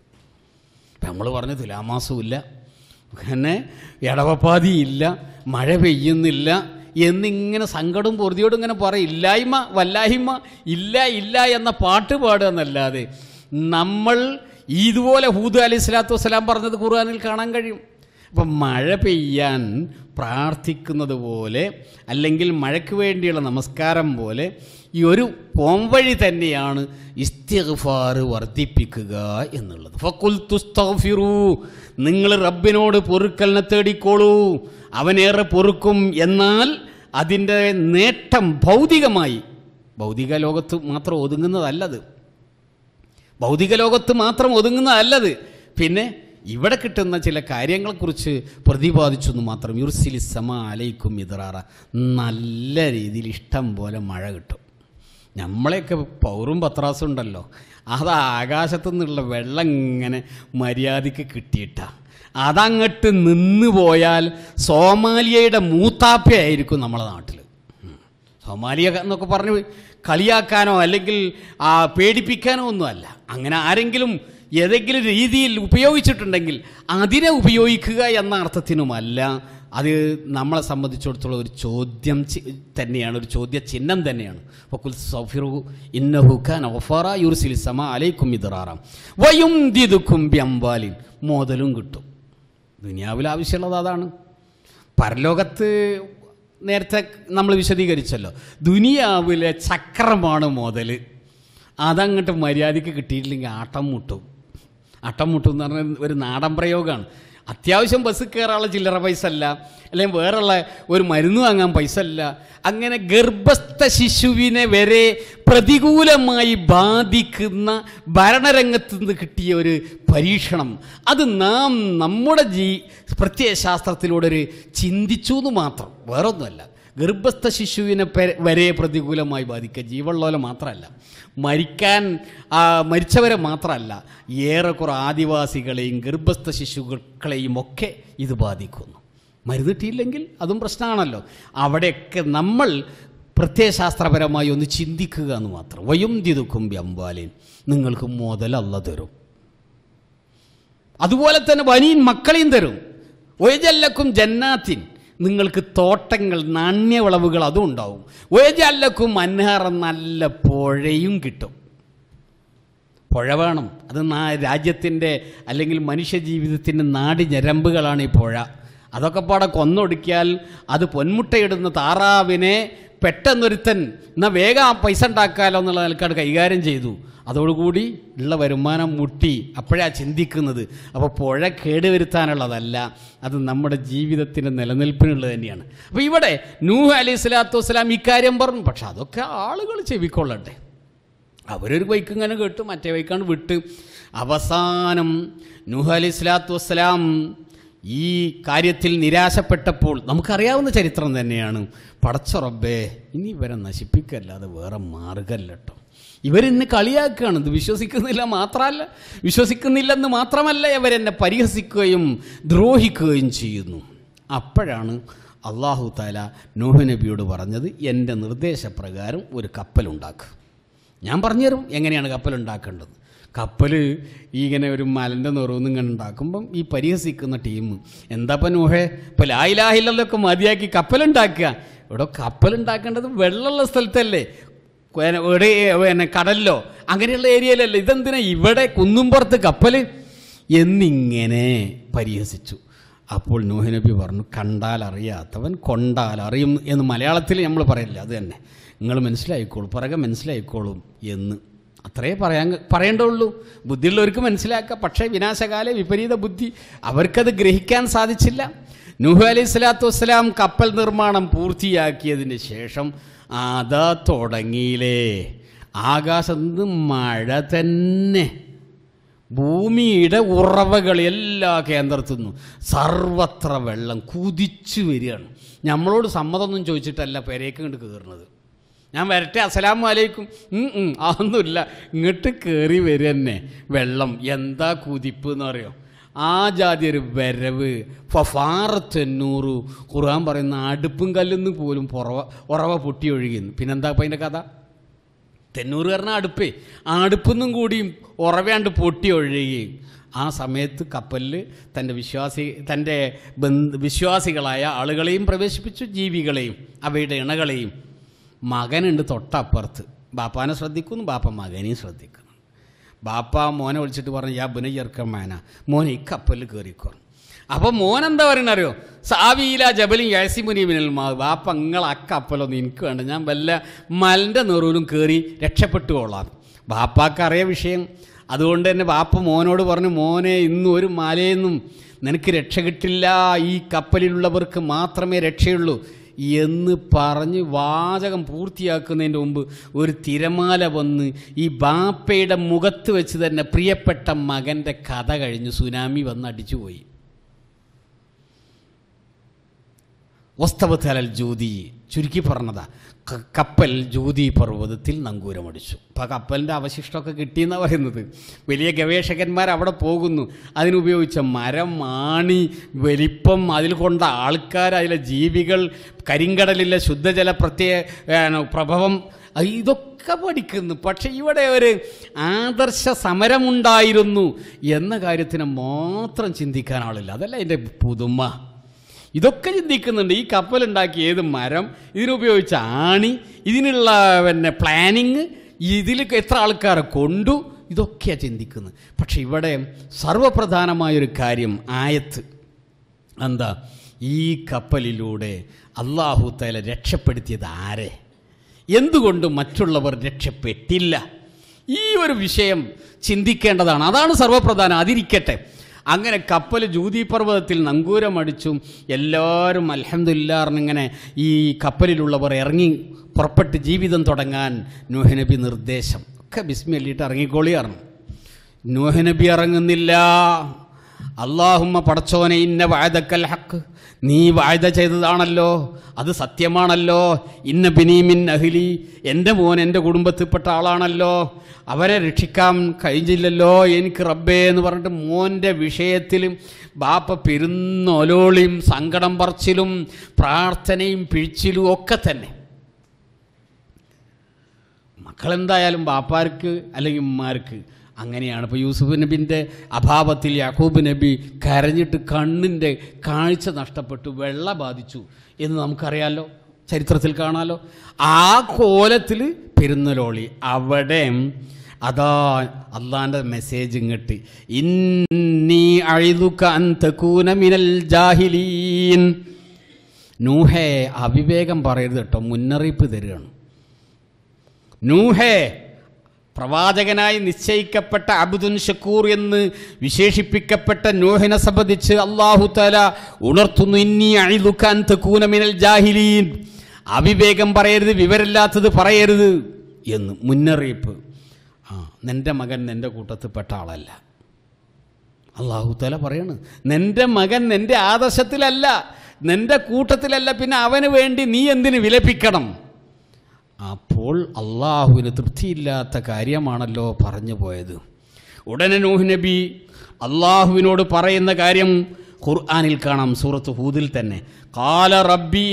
നമ്മൾ പറഞ്ഞു തുലാമാസമില്ല അങ്ങനെ ഇടവപ്പാതിയില്ല മഴ പെയ്യുന്നില്ല എന്നിങ്ങനെ സങ്കടം പൊറുതിയോടും ഇങ്ങനെ പറയും ഇല്ലായ്മ വല്ലായ്മ ഇല്ല ഇല്ല എന്ന പാട്ട് പാടുക എന്നല്ലാതെ നമ്മൾ ഇതുപോലെ ഹൂദ് അലി സ്വലാത്തു വസ്സലാം പറഞ്ഞത് ഖുർആാനിൽ കാണാൻ കഴിയും അപ്പം മഴ പെയ്യാൻ പ്രാർത്ഥിക്കുന്നത് പോലെ അല്ലെങ്കിൽ മഴയ്ക്ക് വേണ്ടിയുള്ള നമസ്കാരം പോലെ ഈ ഒരു പോംവഴി തന്നെയാണ് ഇസ്തിഗ്ഫാർ വർദ്ധിപ്പിക്കുക എന്നുള്ളത് ഫക്കുൽ തുസ്തഫിറു നിങ്ങൾ റബ്ബിനോട് പൊറുക്കലിനെ തേടിക്കോളൂ അവനേറെ പൊറുക്കും എന്നാൽ അതിൻ്റെ നേട്ടം ഭൗതികമായി ഭൗതിക ലോകത്ത് മാത്രം ഒതുങ്ങുന്നതല്ലത് ഭൗതിക ലോകത്ത് മാത്രം ഒതുങ്ങുന്നതല്ലത് പിന്നെ ഇവിടെ കിട്ടുന്ന ചില കാര്യങ്ങളെക്കുറിച്ച് പ്രതിപാദിച്ചെന്ന് മാത്രം യുർസിലി സമ അലൈക്കും ഇതറാറ നല്ല രീതിയിൽ ഇഷ്ടം പോലെ മഴ കിട്ടും നമ്മളെയൊക്കെ പൗറും പത്രാസും ഉണ്ടല്ലോ അത് ആകാശത്തു നിന്നുള്ള വെള്ളം ഇങ്ങനെ മര്യാദയ്ക്ക് കിട്ടിയിട്ടാണ് അതങ്ങട്ട് നിന്ന് പോയാൽ സോമാലിയയുടെ മൂത്താപ്പയായിരിക്കും നമ്മളെ നാട്ടിൽ സോമാലിയ എന്നൊക്കെ പറഞ്ഞ് കളിയാക്കാനോ അല്ലെങ്കിൽ പേടിപ്പിക്കാനോ ഒന്നുമല്ല അങ്ങനെ ആരെങ്കിലും ഏതെങ്കിലും രീതിയിൽ ഉപയോഗിച്ചിട്ടുണ്ടെങ്കിൽ അതിനെ ഉപയോഗിക്കുക എന്ന അർത്ഥത്തിനുമല്ല അത് നമ്മളെ സംബന്ധിച്ചിടത്തോളം ഒരു ചോദ്യം തന്നെയാണ് ഒരു ചോദ്യ ചിഹ്നം തന്നെയാണ് അലൈക്കും മോതലും കിട്ടും ദുനിയാവിൽ ആവശ്യമുള്ളത് അതാണ് പരലോകത്ത് നേരത്തെ നമ്മൾ വിശദീകരിച്ചല്ലോ ദുനിയാവിലെ ചക്രമാണ് മോതൽ അതങ്ങോട്ട് മര്യാദയ്ക്ക് കിട്ടിയിട്ടില്ലെങ്കിൽ ആട്ടം മുട്ടും അട്ടമുട്ടും എന്ന് പറഞ്ഞ ഒരു നാടൻ പ്രയോഗമാണ് അത്യാവശ്യം ബസ് കയറാനുള്ള ചില്ലറ പൈസ അല്ല അല്ലെങ്കിൽ വേറെയുള്ള ഒരു മരുന്ന് വാങ്ങാൻ പൈസ അല്ല അങ്ങനെ ഗർഭസ്ഥ ശിശുവിനെ വരെ പ്രതികൂലമായി ബാധിക്കുന്ന ഭരണരംഗത്ത് നിന്ന് കിട്ടിയ ഒരു പരീക്ഷണം അത് നാം നമ്മുടെ ജീ പ്രത്യയശാസ്ത്രത്തിലൂടെ ഒരു ചിന്തിച്ചു എന്ന് മാത്രം വേറൊന്നുമല്ല ഗർഭസ്ഥ ശിശുവിനെ വരെ പ്രതികൂലമായി ബാധിക്കുക ജീവമുള്ളവരെ മാത്രമല്ല മരിക്കാൻ മരിച്ചവരെ മാത്രമല്ല ഏറെക്കുറെ ആദിവാസികളെയും ഗർഭസ്ഥ ശിശുക്കളെയും ഒക്കെ ഇത് ബാധിക്കുന്നു മരുന്നിട്ടില്ലെങ്കിൽ അതും പ്രശ്നമാണല്ലോ അവിടെയൊക്കെ നമ്മൾ പ്രത്യയശാസ്ത്രപരമായി ഒന്ന് ചിന്തിക്കുക എന്ന് മാത്രം വയും ദിതുക്കും അമ്പാലിൻ നിങ്ങൾക്ക് മുതലല്ല തരും അതുപോലെ തന്നെ വനിയും മക്കളെയും തരും ഒയജല്ലക്കും ജന്നാത്തിൻ നിങ്ങൾക്ക് തോട്ടങ്ങൾ നാണ്യവിളവുകൾ അതും ഉണ്ടാവും ഒജല്ലക്കും മന്നാറ നല്ല പുഴയും കിട്ടും പുഴ വേണം അത് രാജ്യത്തിൻ്റെ അല്ലെങ്കിൽ മനുഷ്യ ജീവിതത്തിൻ്റെ നാടി ഞരമ്പുകളാണ് ഈ പുഴ അതൊക്കെ പാടെ കൊന്നൊടുക്കിയാൽ അത് പൊന്മുട്ടയിടുന്ന താറാവിനെ പെട്ടെന്നൊരുത്തൻ എന്നാൽ വേഗം ആ പൈസ ഉണ്ടാക്കാമല്ലോ എന്നുള്ള നിലക്കാട് കൈകാര്യം ചെയ്തു അതോടുകൂടി ഉള്ള വരുമാനം മുട്ടി അപ്പോഴാണ് ചിന്തിക്കുന്നത് അപ്പോൾ പുഴ കേടുവരുത്താനുള്ളതല്ല അത് നമ്മുടെ ജീവിതത്തിൻ്റെ നിലനിൽപ്പിനുള്ളത് തന്നെയാണ് അപ്പോൾ ഇവിടെ നൂഹ് അലി സ്വലാത്തു വസ്സലാം ഇക്കാര്യം പറഞ്ഞു പക്ഷെ അതൊക്കെ ആളുകൾ ചെവിക്കൊള്ളട്ടെ അവരൊരു ബൈക്ക് ഇങ്ങനെ കേട്ടു മറ്റേ ബൈക്കാണ് വിട്ട് അവസാനം നൂഹ് അലി സ്വലാത്തു വസ്സലാം ഈ കാര്യത്തിൽ നിരാശപ്പെട്ടപ്പോൾ നമുക്കറിയാവുന്ന ചരിത്രം തന്നെയാണ് പടച്ചറബ്ബേ ഇനി ഇവരെ നശിപ്പിക്കല്ലാതെ വേറെ മാർഗമല്ലട്ടോ ഇവരിന്ന് കളിയാക്കുകയാണ് ഇത് വിശ്വസിക്കുന്നില്ല മാത്രമല്ല വിശ്വസിക്കുന്നില്ലെന്ന് മാത്രമല്ല ഇവരെന്നെ പരിഹസിക്കുകയും ദ്രോഹിക്കുകയും ചെയ്യുന്നു അപ്പോഴാണ് അള്ളാഹു താല നൂഹ് നബിയോട് പറഞ്ഞത് എൻ്റെ നിർദ്ദേശപ്രകാരം ഒരു കപ്പലുണ്ടാക്കുക ഞാൻ പറഞ്ഞുതരും എങ്ങനെയാണ് കപ്പലുണ്ടാക്കേണ്ടത് കപ്പൽ ഈ ഇങ്ങനെ ഒരു മലൻ്റെ നിറവും ഇങ്ങനെ ഉണ്ടാക്കുമ്പം ഈ പരിഹസിക്കുന്ന ടീം എന്താപ്പം നൂഹേ ഇപ്പം ലായിലാഹില്ലൊക്കെ മതിയാക്കി കപ്പലുണ്ടാക്കുക ഇവിടെ കപ്പലുണ്ടാക്കേണ്ടത് വെള്ളമുള്ള സ്ഥലത്തല്ലേ ഇവിടെ പിന്നെ കടലിലോ അങ്ങനെയുള്ള ഏരിയയിലല്ലേ ഇതെന്തിനാ ഇവിടെ കുന്നുംപുറത്ത് കപ്പൽ എന്നിങ്ങനെ പരിഹസിച്ചു അപ്പോൾ നൂഹനബി പറഞ്ഞു കണ്ടാൽ അറിയാത്തവൻ കൊണ്ടാൽ അറിയും എന്ന് മലയാളത്തിൽ നമ്മൾ പറയില്ല അത് തന്നെ നിങ്ങൾ മനസ്സിലായിക്കോളും പുറകെ മനസ്സിലായിക്കോളും എന്ന് അത്രേ പറയാൻ പറയേണ്ടുള്ളൂ ബുദ്ധിയുള്ളവർക്ക് മനസ്സിലാക്കുക പക്ഷേ വിനാശകാല വിപരീത ബുദ്ധി അവർക്കത് ഗ്രഹിക്കാൻ സാധിച്ചില്ല നൂഹ് അലി സ്വലാത്തു വസ്സലാം കപ്പൽ നിർമ്മാണം പൂർത്തിയാക്കിയതിന് ശേഷം അത തുടങ്ങിയില്ലേ ആകാശത്ത് മഴ തന്നെ ഭൂമിയുടെ ഉറവകൾ എല്ലാ കേന്ദ്രത്തുനിന്നും സർവത്ര വെള്ളം കുതിച്ചു വരികയാണ് നമ്മളോട് സമ്മതമൊന്നും ചോദിച്ചിട്ടല്ല പെരേക്ക് കണ്ട് കയറുന്നത് ഞാൻ വരട്ടെ അസലാമു അലൈക്കും അതൊന്നുമില്ല ഇങ്ങോട്ട് കയറി വരിക തന്നെ വെള്ളം എന്താ കുതിപ്പ് എന്ന് പറയുമോ ആ ജാതി ഒരു വരവ് ഫഫാറത്തെണ്ണൂറ് ഖുർആൻ പറയുന്ന അടുപ്പും കല്ലെന്ന് പോലും പുറവ ഉറവ പൊട്ടി ഒഴുകിയെന്ന് പിന്നെന്താ അപ്പം അതിൻ്റെ കഥ തെന്നൂറ് കാരണം അടുപ്പേ ആ അടുപ്പെന്നും കൂടിയും ഉറവയാണ്ട് പൊട്ടി ഒഴുകുകയും ആ സമയത്ത് കപ്പലിൽ തൻ്റെ വിശ്വാസി തൻ്റെ ബന്ധ വിശ്വാസികളായ ആളുകളെയും പ്രവേശിപ്പിച്ചു ജീവികളെയും അവയുടെ ഇണകളെയും മകനുണ്ട് തൊട്ടപ്പുറത്ത് ബാപ്പാനെ ശ്രദ്ധിക്കുന്നു ബാപ്പ മകനെയും ശ്രദ്ധിക്കുന്നു ബാപ്പ മോനെ വിളിച്ചിട്ട് പറഞ്ഞു യാ ബുന ചെറുക്കമ്മേന മോനെ ഈ കപ്പലിൽ കയറിക്കോ അപ്പോൾ മോൻ എന്താ പറയണറിയോ സാവിയില ജബലിൻ യഴസി മുനീമിനൽ മാ ബാപ്പ നിങ്ങൾ ആ കപ്പലൊന്നും എനിക്ക് വേണ്ട ഞാൻ വല്ല മലിൻ്റെ നെറൂലും കയറി കൊള്ളാം ബാപ്പാക്കറിയ വിഷയം അതുകൊണ്ട് തന്നെ ബാപ്പ മോനോട് പറഞ്ഞു മോനെ ഇന്നും ഒരു മലയെന്നും നിനക്ക് രക്ഷ കിട്ടില്ല ഈ കപ്പലിലുള്ളവർക്ക് മാത്രമേ രക്ഷയുള്ളൂ എന്ന് പറഞ്ഞ് വാചകം പൂർത്തിയാക്കുന്നതിൻ്റെ മുമ്പ് ഒരു തിരമാല വന്ന് ഈ ബാപ്പയുടെ മുഖത്ത് വെച്ച് തന്നെ പ്രിയപ്പെട്ട മകൻ്റെ കഥ കഴിഞ്ഞ് സുനാമി വന്ന് അടിച്ചുപോയി വസ്തവത്തലൽ ജ്യോതി ചുരുക്കി പറഞ്ഞതാ കപ്പൽ ജ്യോതി പർവ്വതത്തിൽ നങ്കൂരമടിച്ചു അപ്പോൾ കപ്പലിൻ്റെ അവശിഷ്ടമൊക്കെ കിട്ടിയെന്നാണ് പറയുന്നത് വലിയ ഗവേഷകന്മാർ അവിടെ പോകുന്നു അതിനുപയോഗിച്ച മരം മാണി വലിപ്പം അതിൽ കൊണ്ട ആൾക്കാർ അതിലെ ജീവികൾ കരിങ്കടലിലെ ശുദ്ധജല പ്രത്യേക പ്രഭവം ഇതൊക്കെ പഠിക്കുന്നു പക്ഷെ ഇവിടെ ഒരു ആദർശ സമരമുണ്ടായിരുന്നു എന്ന കാര്യത്തിന് മാത്രം ചിന്തിക്കാൻ ആളില്ല അതല്ല എൻ്റെ പുതുമ ഇതൊക്കെ ചിന്തിക്കുന്നുണ്ട് ഈ കപ്പലുണ്ടാക്കിയ ഏത് മരം ഇതിനുപയോഗിച്ച ആണി ഇതിനുള്ള പിന്നെ പ്ലാനിങ് ഇതിൽ എത്ര ആൾക്കാരെ കൊണ്ടു ഇതൊക്കെയാണ് ചിന്തിക്കുന്നത് പക്ഷെ ഇവിടെ സർവപ്രധാനമായൊരു കാര്യം ആയത്ത് എന്താ ഈ കപ്പലിലൂടെ അള്ളാഹു തല രക്ഷപ്പെടുത്തിയത് ആരെ എന്തുകൊണ്ട് മറ്റുള്ളവർ രക്ഷപ്പെട്ടില്ല ഈ ഒരു വിഷയം ചിന്തിക്കേണ്ടതാണ് അതാണ് സർവപ്രധാനം അതിരിക്കട്ടെ അങ്ങനെ കപ്പൽ ജൂതി പർവ്വതത്തിൽ നങ്കൂരമടിച്ചും എല്ലാവരും അലഹമ്മദില്ലാറിനിങ്ങനെ ഈ കപ്പലിലുള്ളവർ ഇറങ്ങി പുറപ്പെട്ട് ജീവിതം തുടങ്ങാൻ നൂഹനബി നിർദ്ദേശം ഒക്കെ ബിസ്മി അല്ലിയിട്ട് ഇറങ്ങിക്കോളിയാർന്നു നൂഹനബി ഇറങ്ങുന്നില്ല അള്ളാഹുമ്മ പടച്ചോനെ ഇന്ന വായതക്കൽ ഹക്ക് നീ വായത ചെയ്തതാണല്ലോ അത് സത്യമാണല്ലോ ഇന്ന ബിനീമിൻ അഹിലി എൻ്റെ മോൻ എൻ്റെ കുടുംബത്തിൽപ്പെട്ട ആളാണല്ലോ അവരെ രക്ഷിക്കാൻ കഴിഞ്ഞില്ലല്ലോ എനിക്ക് റബ്ബേ എന്ന് പറഞ്ഞിട്ട് മോൻ്റെ വിഷയത്തിലും ബാപ്പ പെരുന്നൊലോളിയും സങ്കടം പറച്ചിലും പ്രാർത്ഥനയും പിഴിച്ചിലും ഒക്കെ തന്നെ മക്കളെന്തായാലും ബാപ്പാർക്ക് അല്ലെങ്കിൽ ഉമ്മാർക്ക് അങ്ങനെയാണ് ഇപ്പോൾ യൂസുഫ് നബിൻ്റെ അഭാവത്തിൽ യാക്കൂബ് നബി കരഞ്ഞിട്ട് കണ്ണിൻ്റെ കാഴ്ച നഷ്ടപ്പെട്ടു വെള്ള ബാധിച്ചു എന്ന് നമുക്കറിയാമല്ലോ ചരിത്രത്തിൽ കാണാലോ ആ കോലത്തിൽ പെരുന്നലോളി അവിടെ അതാ അള്ളാൻ്റെ മെസ്സേജ് ഇങ്ങട്ട് ഇന്നീ അഴുതുക അന്തകൂന മിനൽ ജാഹിലീൻ നൂഹേ അവിവേകം പറയരുത് കേട്ടോ മുന്നറിയിപ്പ് തരികയാണ് നൂഹേ പ്രവാചകനായി നിശ്ചയിക്കപ്പെട്ട അബുദുൻ ഷക്കൂർ എന്ന് വിശേഷിപ്പിക്കപ്പെട്ട നൂഹിനെ സംബന്ധിച്ച് അള്ളാഹു തല ഉണർത്തുന്നു ഇന്നീ അഴിതുക്കാൻ തെക്കൂന മിനൽ ജാഹിലീൻ അവിവേകം പറയരുത് വിവരമില്ലാത്തത് പറയരുത് എന്ന് മുന്നറിയിപ്പ് ആ നിൻ്റെ മകൻ നിൻ്റെ കൂട്ടത്തിൽ പെട്ട ആളല്ല അള്ളാഹുത്തല പറയാണ് നിൻ്റെ മകൻ നിൻ്റെ ആദർശത്തിലല്ല നിൻ്റെ കൂട്ടത്തിലല്ല പിന്നെ അവന് വേണ്ടി നീ എന്തിന് വിലപിക്കണം അപ്പോൾ അള്ളാഹുവിന് തൃപ്തിയില്ലാത്ത കാര്യമാണല്ലോ പറഞ്ഞു പോയത് ഉടനെ നൂഹ് നബി അള്ളാഹുവിനോട് പറയുന്ന കാര്യം ഖുർആാനിൽ കാണാം സൂറത്ത് ഹൂദിൽ തന്നെ കാല റബ്ബി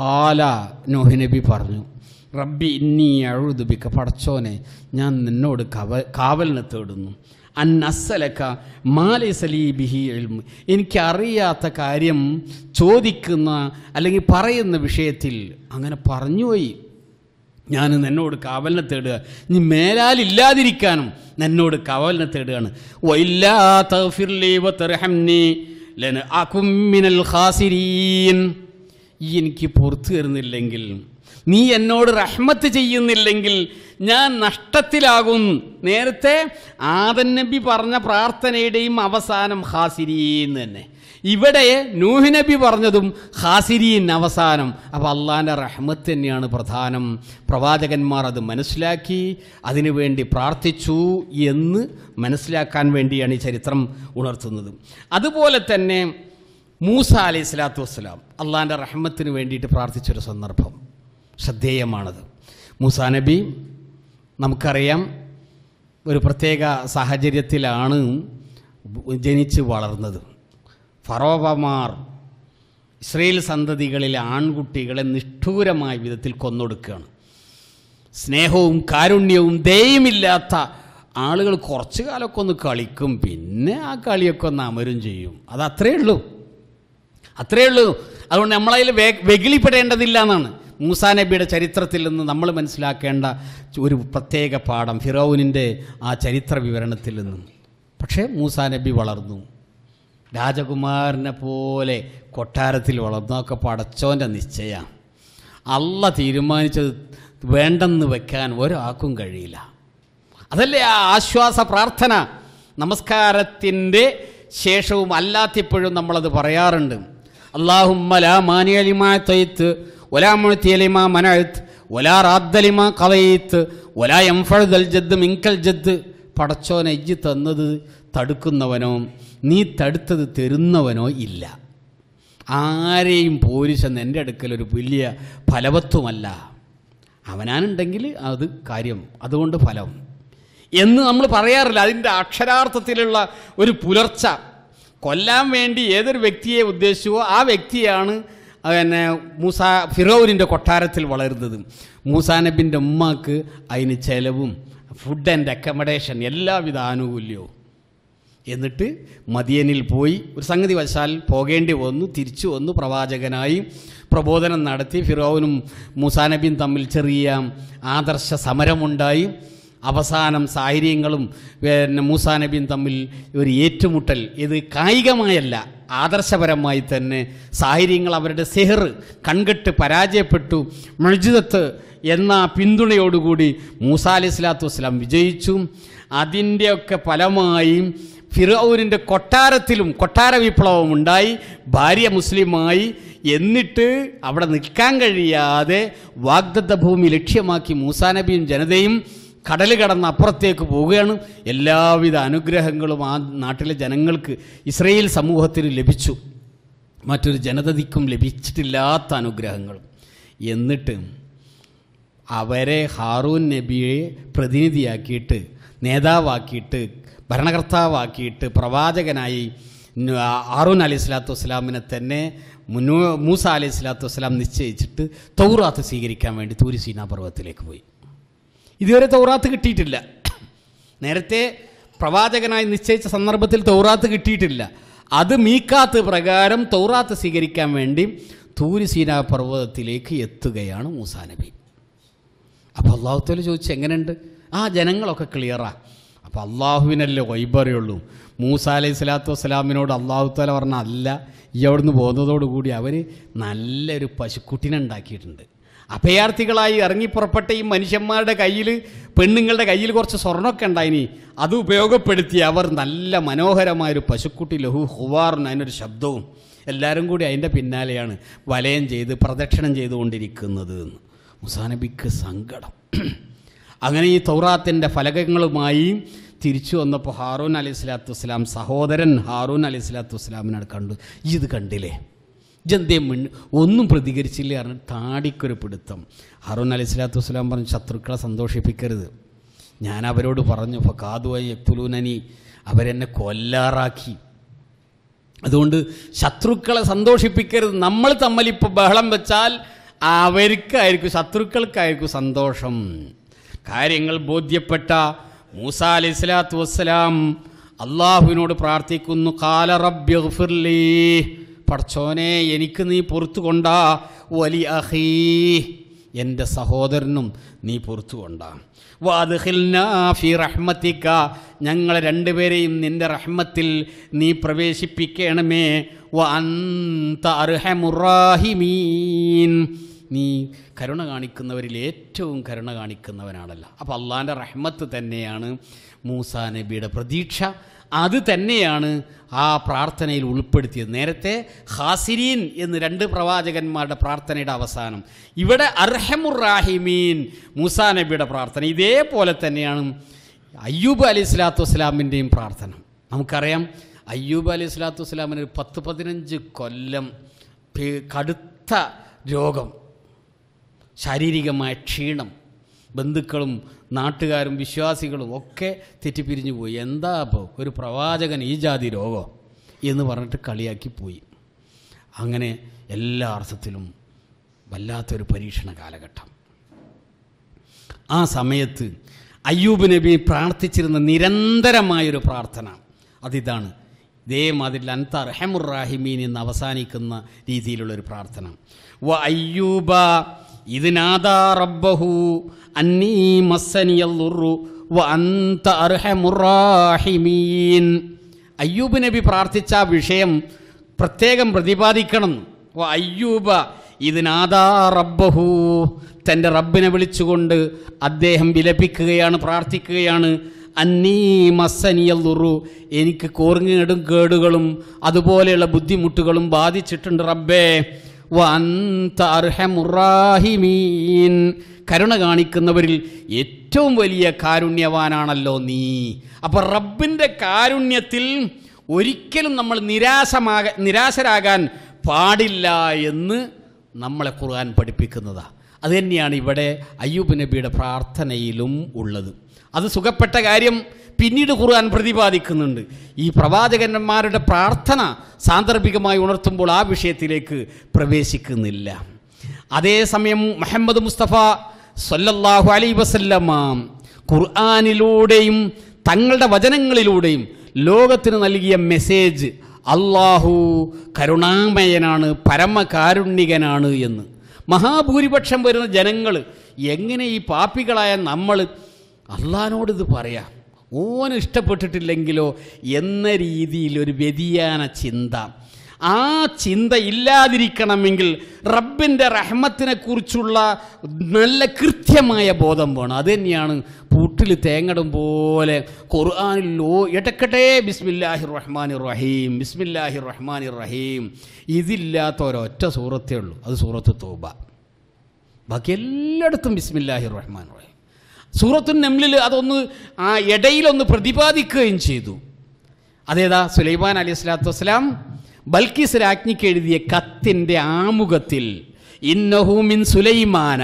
കാല നോഹ് നബി പറഞ്ഞു റബ്ബി ഇന്നി അഴുതുബിക്ക പടച്ചോനെ ഞാൻ നിന്നോട് കവ കാവലിനെ തേടുന്നു അൻ അസലക്ക മാലിസലീബിഹി എൽമു എനിക്കറിയാത്ത കാര്യം ചോദിക്കുന്ന അല്ലെങ്കിൽ പറയുന്ന വിഷയത്തിൽ അങ്ങനെ പറഞ്ഞുപോയി ഞാൻ നിന്നോട് കാവലിനെ തേടുക നീ മേലാലില്ലാതിരിക്കാനും നിന്നോട് കാവലിനെ തേടുകയാണ് എനിക്ക് പുറത്തു തരുന്നില്ലെങ്കിൽ നീ എന്നോട് റഹ്മത്ത് ചെയ്യുന്നില്ലെങ്കിൽ ഞാൻ നഷ്ടത്തിലാകും നേരത്തെ ആദൻ നബി പറഞ്ഞ പ്രാർത്ഥനയുടെയും അവസാനം ഹാസിരീന്ന് തന്നെ ഇവിടെ നൂഹ് നബി പറഞ്ഞതും ഹാസിരീൻ അവസാനം അപ്പോൾ അള്ളാൻ്റെ റഹ്മത്ത് തന്നെയാണ് പ്രധാനം പ്രവാചകന്മാർ അത് മനസ്സിലാക്കി അതിനുവേണ്ടി പ്രാർത്ഥിച്ചു എന്ന് മനസ്സിലാക്കാൻ വേണ്ടിയാണ് ഈ ചരിത്രം ഉണർത്തുന്നത് അതുപോലെ തന്നെ മൂസ അലൈഹി സ്വലാത്തു വസ്സലാം അള്ളാൻ്റെ റഹ്മത്തിന് വേണ്ടിയിട്ട് പ്രാർത്ഥിച്ചൊരു സന്ദർഭം ശ്രദ്ധേയമാണത് മൂസ നബി നമുക്കറിയാം ഒരു പ്രത്യേക സാഹചര്യത്തിലാണ് ജനിച്ച് വളർന്നത് ഫറോവമാർ ഇസ്രയേൽ സന്തതികളിലെ ആൺകുട്ടികളെ നിഷ്ഠൂരമായ വിധത്തിൽ കൊന്നൊടുക്കുകയാണ് സ്നേഹവും കാരുണ്യവും ദയമില്ലാത്ത ആളുകൾ കുറച്ചു കാലമൊക്കെ ഒന്ന് കളിക്കും പിന്നെ ആ കളിയൊക്കെ ഒന്ന് അമരും ചെയ്യും അതത്രേ അത്രേ ഉള്ളൂ അത്രേ ഉള്ളൂ അതുകൊണ്ട് നമ്മളതിൽ വെ വെകിളിപ്പെടേണ്ടതില്ല എന്നാണ് മൂസാ നബിയുടെ ചരിത്രത്തിൽ നിന്ന് നമ്മൾ മനസ്സിലാക്കേണ്ട ഒരു പ്രത്യേക പാഠം ഫിറോവിനിൻ്റെ ആ ചരിത്ര വിവരണത്തിൽ നിന്നും പക്ഷേ മൂസാ നബി വളർന്നു രാജകുമാരനെ പോലെ കൊട്ടാരത്തിൽ വളർന്നൊക്കെ പടച്ചോൻ്റെ നിശ്ചയമാണ് അല്ല തീരുമാനിച്ചത് വേണ്ടെന്ന് വെക്കാൻ ഒരാൾക്കും കഴിയില്ല അതല്ലേ ആ ആശ്വാസ പ്രാർത്ഥന നമസ്കാരത്തിൻ്റെ ശേഷവും അല്ലാത്തിപ്പോഴും നമ്മളത് പറയാറുണ്ട് അള്ളാഹുമ്മ ലാ മാനിയലിമാ തൊയ്ത്ത് ഒലാ മുഴത്തിയലിമാ മനഴുത്ത് ഒലാ റാദ്ദലിമാ കവയ്ത്ത് ഒലാ എംഫഴുദൽ ജദ് മിങ്കൽ ജദ് പടച്ചോനെ ഇജ്ജ് തന്നത് തടുക്കുന്നവനോ നീ തടുത്തത് തരുന്നവനോ ഇല്ല ആരെയും പോരിച്ചെന്ന് എൻ്റെ അടുക്കൽ ഒരു വലിയ ഫലവത്വമല്ല അവനാനുണ്ടെങ്കിൽ അത് കാര്യം അതുകൊണ്ട് ഫലം എന്ന് നമ്മൾ പറയാറില്ല അതിൻ്റെ അക്ഷരാർത്ഥത്തിലുള്ള ഒരു പുലർച്ച കൊല്ലാൻ വേണ്ടി ഏതൊരു വ്യക്തിയെ ഉദ്ദേശിച്ചുവോ ആ വ്യക്തിയാണ് പിന്നെ മൂസ ഫിറോവിൻ്റെ കൊട്ടാരത്തിൽ വളരുന്നത് മൂസാനബിൻ്റെ ഉമ്മാക്ക് അതിന് ചെലവും ഫുഡ് ആൻഡ് അക്കമഡേഷൻ എല്ലാവിധ ആനുകൂല്യവും എന്നിട്ട് മദിയനിൽ പോയി ഒരു സംഗതി വശാൽ പോകേണ്ടി വന്നു തിരിച്ചു വന്നു പ്രവാചകനായി പ്രബോധനം നടത്തി ഫിറോവനും മുസാനബിയും തമ്മിൽ ചെറിയ ആദർശ സമരമുണ്ടായി അവസാനം സാഹിര്യങ്ങളും പിന്നെ മൂസാനബിയും തമ്മിൽ ഒരു ഏറ്റുമുട്ടൽ ഇത് കായികമായല്ല ആദർശപരമായി തന്നെ സാഹിര്യങ്ങൾ അവരുടെ സെഹർ കൺകെട്ട് പരാജയപ്പെട്ടു മഴുജിതത്ത് എന്ന പിന്തുണയോടുകൂടി മൂസ അലി സ്വലാത്തു വസ്സലാം വിജയിച്ചു അതിൻ്റെയൊക്കെ ഫലമായി ഫിറൌരിൻ്റെ കൊട്ടാരത്തിലും കൊട്ടാര വിപ്ലവം ഉണ്ടായി ഭാര്യ മുസ്ലിമായി എന്നിട്ട് അവിടെ നിൽക്കാൻ കഴിയാതെ വാഗ്ദത്ത ഭൂമി ലക്ഷ്യമാക്കി മൂസാ നബിയും ജനതയും കടൽ കടന്ന് അപ്പുറത്തേക്ക് പോവുകയാണ് എല്ലാവിധ അനുഗ്രഹങ്ങളും ആ നാട്ടിലെ ജനങ്ങൾക്ക് ഇസ്രയേൽ സമൂഹത്തിന് ലഭിച്ചു മറ്റൊരു ജനതയ്ക്കും ലഭിച്ചിട്ടില്ലാത്ത അനുഗ്രഹങ്ങളും എന്നിട്ട് അവരെ ഹാറൂൻ നബിയെ പ്രതിനിധിയാക്കിയിട്ട് നേതാവാക്കിയിട്ട് ഭരണകർത്താവാക്കിയിട്ട് പ്രവാചകനായി ഹാറൂൻ അലി സ്വലാത്തു വസ്സലാമിനെ തന്നെ മുന്നൂ മൂസ അലി സ്വലാത്തു വസ്സലാം നിശ്ചയിച്ചിട്ട് തൗറാത്ത് സ്വീകരിക്കാൻ വേണ്ടി തൂരി സീനാ പർവ്വതത്തിലേക്ക് പോയി ഇതുവരെ തൗറാത്ത് കിട്ടിയിട്ടില്ല നേരത്തെ പ്രവാചകനായി നിശ്ചയിച്ച സന്ദർഭത്തിൽ തൗറാത്ത് കിട്ടിയിട്ടില്ല അത് മീക്കാത്ത് പ്രകാരം തൗറാത്ത് സ്വീകരിക്കാൻ വേണ്ടി തൂരി സീനാ പർവ്വതത്തിലേക്ക് എത്തുകയാണ് മൂസാ നബി അപ്പോൾ അള്ളാഹുത്തോല് ചോദിച്ചു എങ്ങനെയുണ്ട് ആ ജനങ്ങളൊക്കെ ക്ലിയറാ അപ്പോൾ അള്ളാഹുവിനല്ലേ വൈബറിയുള്ളൂ മൂസ അലൈഹി സ്വലാത്തു വസ്സലാമിനോട് അള്ളാഹുത്താല പറഞ്ഞ അല്ല ഈ നിന്ന് പോകുന്നതോടുകൂടി അവർ നല്ലൊരു പശുക്കുട്ടിനെ ഉണ്ടാക്കിയിട്ടുണ്ട് അഭയാർത്ഥികളായി ഇറങ്ങിപ്പുറപ്പെട്ട ഈ മനുഷ്യന്മാരുടെ കയ്യിൽ പെണ്ണുങ്ങളുടെ കയ്യിൽ കുറച്ച് സ്വർണ്ണമൊക്കെ ഉണ്ടായിനി അത് ഉപയോഗപ്പെടുത്തി അവർ നല്ല മനോഹരമായൊരു പശുക്കുട്ടി ലഹു ഹുവാറിന് അതിനൊരു ശബ്ദവും എല്ലാവരും കൂടി അതിൻ്റെ പിന്നാലെയാണ് വലയം ചെയ്ത് പ്രദക്ഷിണം ചെയ്തുകൊണ്ടിരിക്കുന്നത് എന്ന് മുസാനബിക്ക് സങ്കടം അങ്ങനെ ഈ തൗറാത്തിൻ്റെ ഫലകങ്ങളുമായി തിരിച്ചു വന്നപ്പോൾ ഹാറൂൻ അലി സ്വലാത്തു വസ്സലാം സഹോദരൻ ഹാറൂൻ അലി സ്വലാത്തു വസ്സലാമിനോട് കണ്ടു ഇത് കണ്ടില്ലേ ജന്തേ മിൺ ഒന്നും പ്രതികരിച്ചില്ല കാരണം താടിക്കൊരു പിടുത്തം ഹാറൂൻ അലി സ്വലാത്തു വസ്സലാം പറഞ്ഞു ശത്രുക്കളെ സന്തോഷിപ്പിക്കരുത് ഞാൻ അവരോട് പറഞ്ഞു അപ്പോൾ കാതുവായി യക്തുലൂനനി അവരെന്നെ കൊല്ലാറാക്കി അതുകൊണ്ട് ശത്രുക്കളെ സന്തോഷിപ്പിക്കരുത് നമ്മൾ തമ്മിൽ ഇപ്പോൾ ബഹളം വെച്ചാൽ അവർക്കായിരിക്കും ശത്രുക്കൾക്കായിരിക്കും സന്തോഷം കാര്യങ്ങൾ ബോധ്യപ്പെട്ട മൂസ അലൈഹി സ്വലാത്തു വസ്സലാം അള്ളാഹുവിനോട് പ്രാർത്ഥിക്കുന്നു കാല റബ്ബിർലി പടച്ചോനെ എനിക്ക് നീ പുറത്തു കൊണ്ടാ വലി അഹീ എൻ്റെ സഹോദരനും നീ പുറത്തു കൊണ്ടാ ഫി റഹ്മത്തിക്ക ഞങ്ങൾ രണ്ടുപേരെയും നിന്റെ റഹ്മത്തിൽ നീ പ്രവേശിപ്പിക്കണമേ വന്ത നീ കരുണ കാണിക്കുന്നവരിൽ ഏറ്റവും കരുണ കാണിക്കുന്നവനാണല്ലോ അപ്പോൾ അള്ളാൻ്റെ റഹ്മത്ത് തന്നെയാണ് മൂസാ നബിയുടെ പ്രതീക്ഷ അത് തന്നെയാണ് ആ പ്രാർത്ഥനയിൽ ഉൾപ്പെടുത്തിയത് നേരത്തെ ഹാസിരീൻ എന്ന് രണ്ട് പ്രവാചകന്മാരുടെ പ്രാർത്ഥനയുടെ അവസാനം ഇവിടെ അർഹമുറാഹിമീൻ മൂസാ നബിയുടെ പ്രാർത്ഥന ഇതേപോലെ തന്നെയാണ് അയ്യൂബ് അലി സ്വലാത്തു വസ്സലാമിൻ്റെയും പ്രാർത്ഥന നമുക്കറിയാം അയ്യൂബ് അലി സ്വലാത്തു വസ്സലാമിന് ഒരു പത്ത് പതിനഞ്ച് കൊല്ലം കടുത്ത രോഗം ശാരീരികമായ ക്ഷീണം ബന്ധുക്കളും നാട്ടുകാരും വിശ്വാസികളും ഒക്കെ തെറ്റിപ്പിരിഞ്ഞു പോയി എന്താ അപ്പോൾ ഒരു പ്രവാചകൻ ഈ ജാതി രോഗം എന്ന് പറഞ്ഞിട്ട് കളിയാക്കി പോയി അങ്ങനെ എല്ലാ അർത്ഥത്തിലും വല്ലാത്തൊരു പരീക്ഷണ കാലഘട്ടം ആ സമയത്ത് അയ്യൂബ് നബി പ്രാർത്ഥിച്ചിരുന്ന നിരന്തരമായൊരു പ്രാർത്ഥന അതിതാണ് മതിൽ അൻത റഹമുറാഹിമീൻ എന്ന് അവസാനിക്കുന്ന രീതിയിലുള്ളൊരു പ്രാർത്ഥന വ അയ്യൂബ ഇതിനാദാ റബ്ബഹു അന്നീ മസ്സനിയല്ലുറു വ അർഹമുറാഹിമീൻ അയ്യൂബ് നബി പ്രാർത്ഥിച്ച വിഷയം പ്രത്യേകം പ്രതിപാദിക്കണം ഓ അയ്യൂബ ഇതിനാദാ റബ്ബഹു തൻ്റെ റബ്ബിനെ വിളിച്ചുകൊണ്ട് അദ്ദേഹം വിലപിക്കുകയാണ് പ്രാർത്ഥിക്കുകയാണ് അന്നീ മസ്സനിയല്ലുറു എനിക്ക് കോർങ്ങിടും കേടുകളും അതുപോലെയുള്ള ബുദ്ധിമുട്ടുകളും ബാധിച്ചിട്ടുണ്ട് റബ്ബേ കരുണ കാണിക്കുന്നവരിൽ ഏറ്റവും വലിയ കാരുണ്യവാനാണല്ലോ നീ അപ്പോൾ റബ്ബിന്റെ കാരുണ്യത്തിൽ ഒരിക്കലും നമ്മൾ നിരാശമാക നിരാശരാകാൻ പാടില്ല എന്ന് നമ്മളെ ഖുർആൻ പഠിപ്പിക്കുന്നതാണ് അതുതന്നെയാണ് ഇവിടെ അയ്യൂബ് നബിയുടെ പ്രാർത്ഥനയിലും ഉള്ളത് അത് സുഖപ്പെട്ട കാര്യം പിന്നീട് ഖുർആൻ പ്രതിപാദിക്കുന്നുണ്ട് ഈ പ്രവാചകന്മാരുടെ പ്രാർത്ഥന സാന്ദർഭികമായി ഉണർത്തുമ്പോൾ ആ വിഷയത്തിലേക്ക് പ്രവേശിക്കുന്നില്ല അതേസമയം മുഹമ്മദ് മുസ്തഫ സൊല്ലാഹു അലൈ വസല്ലമ്മ ഖുർആാനിലൂടെയും തങ്ങളുടെ വചനങ്ങളിലൂടെയും ലോകത്തിന് നൽകിയ മെസ്സേജ് അള്ളാഹു കരുണാമയനാണ് പരമകാരുണ്യകനാണ് എന്ന് മഹാഭൂരിപക്ഷം വരുന്ന ജനങ്ങൾ എങ്ങനെ ഈ പാപ്പികളായ നമ്മൾ അള്ളഹാനോട് ഇത് പറയാം ഓൻ ഇഷ്ടപ്പെട്ടിട്ടില്ലെങ്കിലോ എന്ന രീതിയിൽ ഒരു വ്യതിയാന ചിന്ത ആ ചിന്ത ഇല്ലാതിരിക്കണമെങ്കിൽ റബ്ബിൻ്റെ റഹ്മത്തിനെക്കുറിച്ചുള്ള നല്ല കൃത്യമായ ബോധം വേണം അത് തന്നെയാണ് പൂട്ടിൽ തേങ്ങടും പോലെ ഖുർആാനിലോ എടക്കട്ടെ ബിസ്മില്ലാഹി റഹ്മാൻ റഹീം ബിസ്മില്ലാഹി റഹ്മാൻ റഹീം ഇതില്ലാത്ത ഒരൊറ്റ സൂറത്തേ ഉള്ളൂ അത് സൂറത്ത് തോബ ബാക്കി എല്ലായിടത്തും ബിസ്മില്ലാഹി റഹ്മാൻ സൂറത്തു നെമ്മിൽ അതൊന്ന് ആ ഇടയിലൊന്ന് പ്രതിപാദിക്കുകയും ചെയ്തു അതേതാ സുലൈമാൻ അലി സ്വലാത്തു വസ്സലാം ബൽക്കീസ് രാജ്ഞിക്ക് എഴുതിയ കത്തിൻ്റെ ആമുഖത്തിൽ ഇന്നഹു മിൻ സുലൈമാന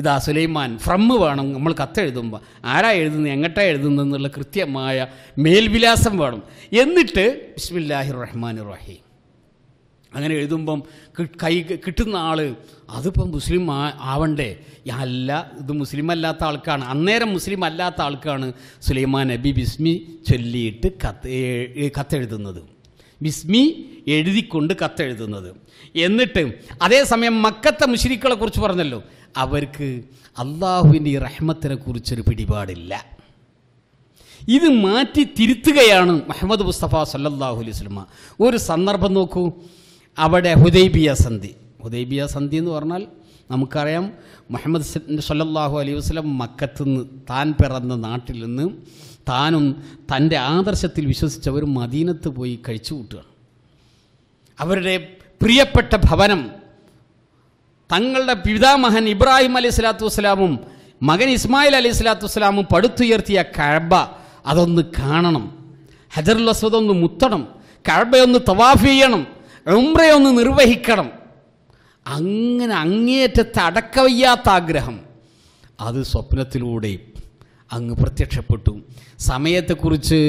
ഇതാ സുലൈമാൻ ഫ്രം വേണം നമ്മൾ കത്തെഴുതുമ്പോൾ ആരാ എഴുതുന്നത് എങ്ങട്ടാ എഴുതുന്നത് എന്നുള്ള കൃത്യമായ മേൽവിലാസം വേണം എന്നിട്ട് ബിസ്മില്ലാഹിർ റഹ്മാൻ റഹീം അങ്ങനെ എഴുതുമ്പം കൈ കിട്ടുന്ന ആൾ അതിപ്പം മുസ്ലിം ആവണ്ടേ അല്ല ഇത് മുസ്ലിം അല്ലാത്ത ആൾക്കാണ് അന്നേരം മുസ്ലിം അല്ലാത്ത ആൾക്കാണ് സുലൈമാൻ നബി ബിസ്മി ചൊല്ലിയിട്ട് കത്ത് കത്തെഴുതുന്നത് ബിസ്മി എഴുതിക്കൊണ്ട് കത്തെഴുതുന്നത് എന്നിട്ട് അതേസമയം മക്കത്തെ മുഷിരിക്കളെ കുറിച്ച് പറഞ്ഞല്ലോ അവർക്ക് അള്ളാഹുവിൻ്റെ ഈ റഹ്മത്തിനെ കുറിച്ചൊരു പിടിപാടില്ല ഇത് മാറ്റി തിരുത്തുകയാണ് മുഹമ്മദ് മുസ്തഫ സല്ലാഹു അലൈഹി സ്വലമ ഒരു സന്ദർഭം നോക്കൂ അവിടെ ഹുദൈബിയ സന്ധി ഹുദൈബിയ സന്ധി എന്ന് പറഞ്ഞാൽ നമുക്കറിയാം മുഹമ്മദ് സല്ലാഹു അലൈഹി വസ്ലം മക്കത്ത് നിന്ന് താൻ പിറന്ന നാട്ടിൽ നിന്ന് താനും തൻ്റെ ആദർശത്തിൽ വിശ്വസിച്ചവർ മദീനത്ത് പോയി കഴിച്ചു കൂട്ടുകയാണ് അവരുടെ പ്രിയപ്പെട്ട ഭവനം തങ്ങളുടെ പിതാമഹൻ ഇബ്രാഹിം അലൈഹി സ്വലാത്തു വസ്സലാമും മകൻ ഇസ്മായിൽ അലൈഹി സ്വലാത്തു വസ്സലാമും പടുത്തുയർത്തിയ കഴബ അതൊന്ന് കാണണം ഹജറുൽ അസ്വദ് ഒന്ന് മുത്തണം കഴബയൊന്ന് തവാഫ് ചെയ്യണം ഉംറയൊന്ന് നിർവഹിക്കണം അങ്ങനെ അങ്ങേറ്റത്തെ അടക്കവയ്യാത്ത ആഗ്രഹം അത് സ്വപ്നത്തിലൂടെ അങ്ങ് പ്രത്യക്ഷപ്പെട്ടു സമയത്തെക്കുറിച്ച്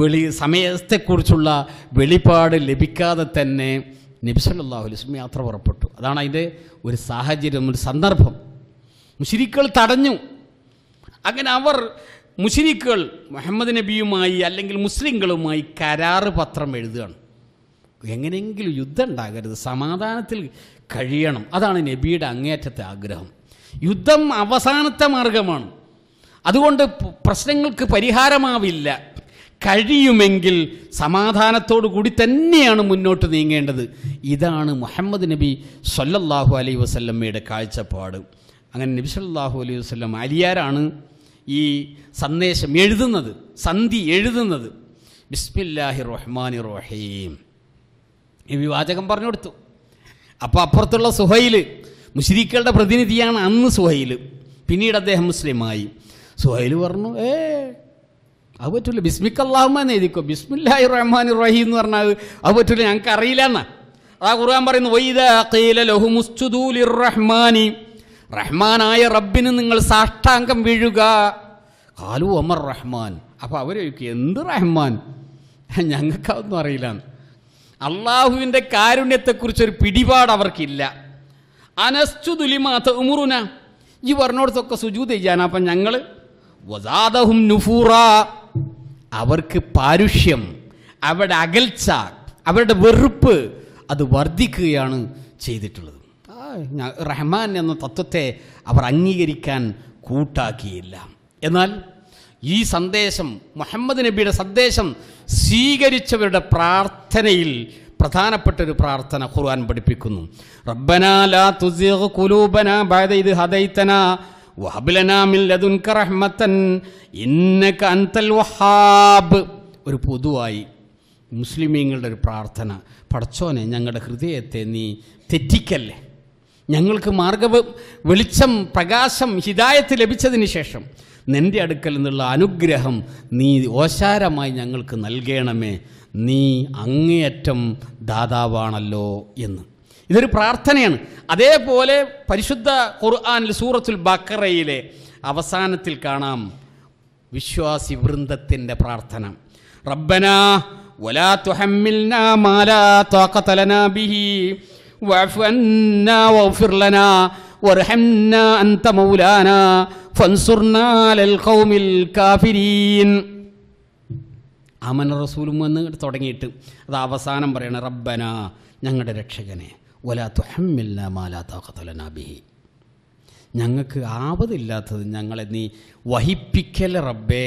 വെളി സമയത്തെക്കുറിച്ചുള്ള വെളിപാട് ലഭിക്കാതെ തന്നെ നബിസല്ലാഹു യാത്ര പുറപ്പെട്ടു അതാണ് അതിൻ്റെ ഒരു സാഹചര്യം ഒരു സന്ദർഭം മുഷിരിക്കൾ തടഞ്ഞു അങ്ങനെ അവർ മുഷിരിക്കുകൾ മുഹമ്മദ് നബിയുമായി അല്ലെങ്കിൽ മുസ്ലിങ്ങളുമായി കരാറ് പത്രം എഴുതുകയാണ് എങ്ങനെയെങ്കിലും യുദ്ധം ഉണ്ടാകരുത് സമാധാനത്തിൽ കഴിയണം അതാണ് നബിയുടെ അങ്ങേറ്റത്തെ ആഗ്രഹം യുദ്ധം അവസാനത്തെ മാർഗമാണ് അതുകൊണ്ട് പ്രശ്നങ്ങൾക്ക് പരിഹാരമാവില്ല കഴിയുമെങ്കിൽ സമാധാനത്തോടു കൂടി തന്നെയാണ് മുന്നോട്ട് നീങ്ങേണ്ടത് ഇതാണ് മുഹമ്മദ് നബി സൊല്ലാഹു അലൈ വസല്ലമ്മയുടെ കാഴ്ചപ്പാട് അങ്ങനെ നബി സല്ലാഹു അലൈഹി വസ്ലം അലിയാരാണ് ഈ സന്ദേശം എഴുതുന്നത് സന്ധി എഴുതുന്നത് ബിസ്മില്ലാഹി റഹ്മാൻ റഹീം ഈ വിവാചകം പറഞ്ഞു കൊടുത്തു അപ്പോൾ അപ്പുറത്തുള്ള സുഹൈൽ മുഷരീക്കളുടെ പ്രതിനിധിയാണ് അന്ന് സുഹൈൽ പിന്നീട് അദ്ദേഹം മുസ്ലിമായി സുഹൈൽ പറഞ്ഞു ഏ അത് പറ്റില്ല ബിസ്മിക്ക് അള്ളാഹുമാൻ എഴുതിക്കോ ബിസ്മില്ലാഹി റഹ്മാൻ റഹീം എന്ന് പറഞ്ഞാൽ അത് പറ്റില്ല ഞങ്ങൾക്ക് അറിയില്ല എന്നാ അതാ ഖുർആൻ പറയുന്നു റഹ്മാനി റഹ്മാനായ റബ്ബിന് നിങ്ങൾ സാഷ്ടാംഗം വീഴുക കാലു അമർ റഹ്മാൻ അപ്പോൾ അവരൊക്കെ എന്ത് റഹ്മാൻ ഞങ്ങൾക്കതൊന്നും അറിയില്ല അറിയില്ല അള്ളാഹുവിൻ്റെ കാരുണ്യത്തെക്കുറിച്ചൊരു പിടിപാട് അവർക്കില്ല അനസ്തു ദുലിമാത്ത ഉമുറുന ഈ പറഞ്ഞോടത്തൊക്കെ സുജൂത് ചെയ്യാൻ അപ്പം ഞങ്ങൾ വസാദഹും നുഫൂറ അവർക്ക് പാരുഷ്യം അവരുടെ അകൽച്ച അവരുടെ വെറുപ്പ് അത് വർദ്ധിക്കുകയാണ് ചെയ്തിട്ടുള്ളത് റഹ്മാൻ എന്ന തത്വത്തെ അവർ അംഗീകരിക്കാൻ കൂട്ടാക്കിയില്ല എന്നാൽ ഈ സന്ദേശം മുഹമ്മദ് നബിയുടെ സന്ദേശം സ്വീകരിച്ചവരുടെ പ്രാർത്ഥനയിൽ പ്രധാനപ്പെട്ട ഒരു പ്രാർത്ഥന ഖുർആൻ പഠിപ്പിക്കുന്നു റബ്ബന ലാ തുസിഗ് ഖുലൂബനാ ബഅദ ഇദ് ഹദൈതന വഹബ് ലനാ മിൻ ലദുൻക റഹ്മതൻ ഇന്നക അൻതൽ വഹാബ് ഒരു പൊതുവായി മുസ്ലിമീങ്ങളുടെ ഒരു പ്രാർത്ഥന പടച്ചോനെ ഞങ്ങളുടെ ഹൃദയത്തെ നീ തെറ്റിക്കല്ലേ ഞങ്ങൾക്ക് മാർഗ വെളിച്ചം പ്രകാശം ഹിദായത്ത് ലഭിച്ചതിന് ശേഷം നിൻ്റെ അടുക്കൽ നിന്നുള്ള അനുഗ്രഹം നീ ഓശാരമായി ഞങ്ങൾക്ക് നൽകണമേ നീ അങ്ങേയറ്റം ദാതാവാണല്ലോ എന്ന് ഇതൊരു പ്രാർത്ഥനയാണ് അതേപോലെ പരിശുദ്ധ ഖുർആാനിൽ സൂറത്തുൽ ബക്കറയിലെ അവസാനത്തിൽ കാണാം വിശ്വാസി വൃന്ദത്തിൻ്റെ പ്രാർത്ഥന റബ്ബന ولا تحملنا ما لا طاقة لنا به واعف വറഹംനാ അൻത മൗലാന ഫൻസുർനാ ലൽ ഖൗമിൽ കാഫിരീൻ അമന റസൂലും എന്ന് തുടങ്ങിയിട്ട് അത് അവസാനം പറയണം റബ്ബന ഞങ്ങളുടെ രക്ഷകനെ ഒലാ തുഹമ്മില്ല മാലാ താഖത്തലനാബിഹി ഞങ്ങൾക്ക് ആവതില്ലാത്തത് ഞങ്ങളെ നീ വഹിപ്പിക്കല റബ്ബേ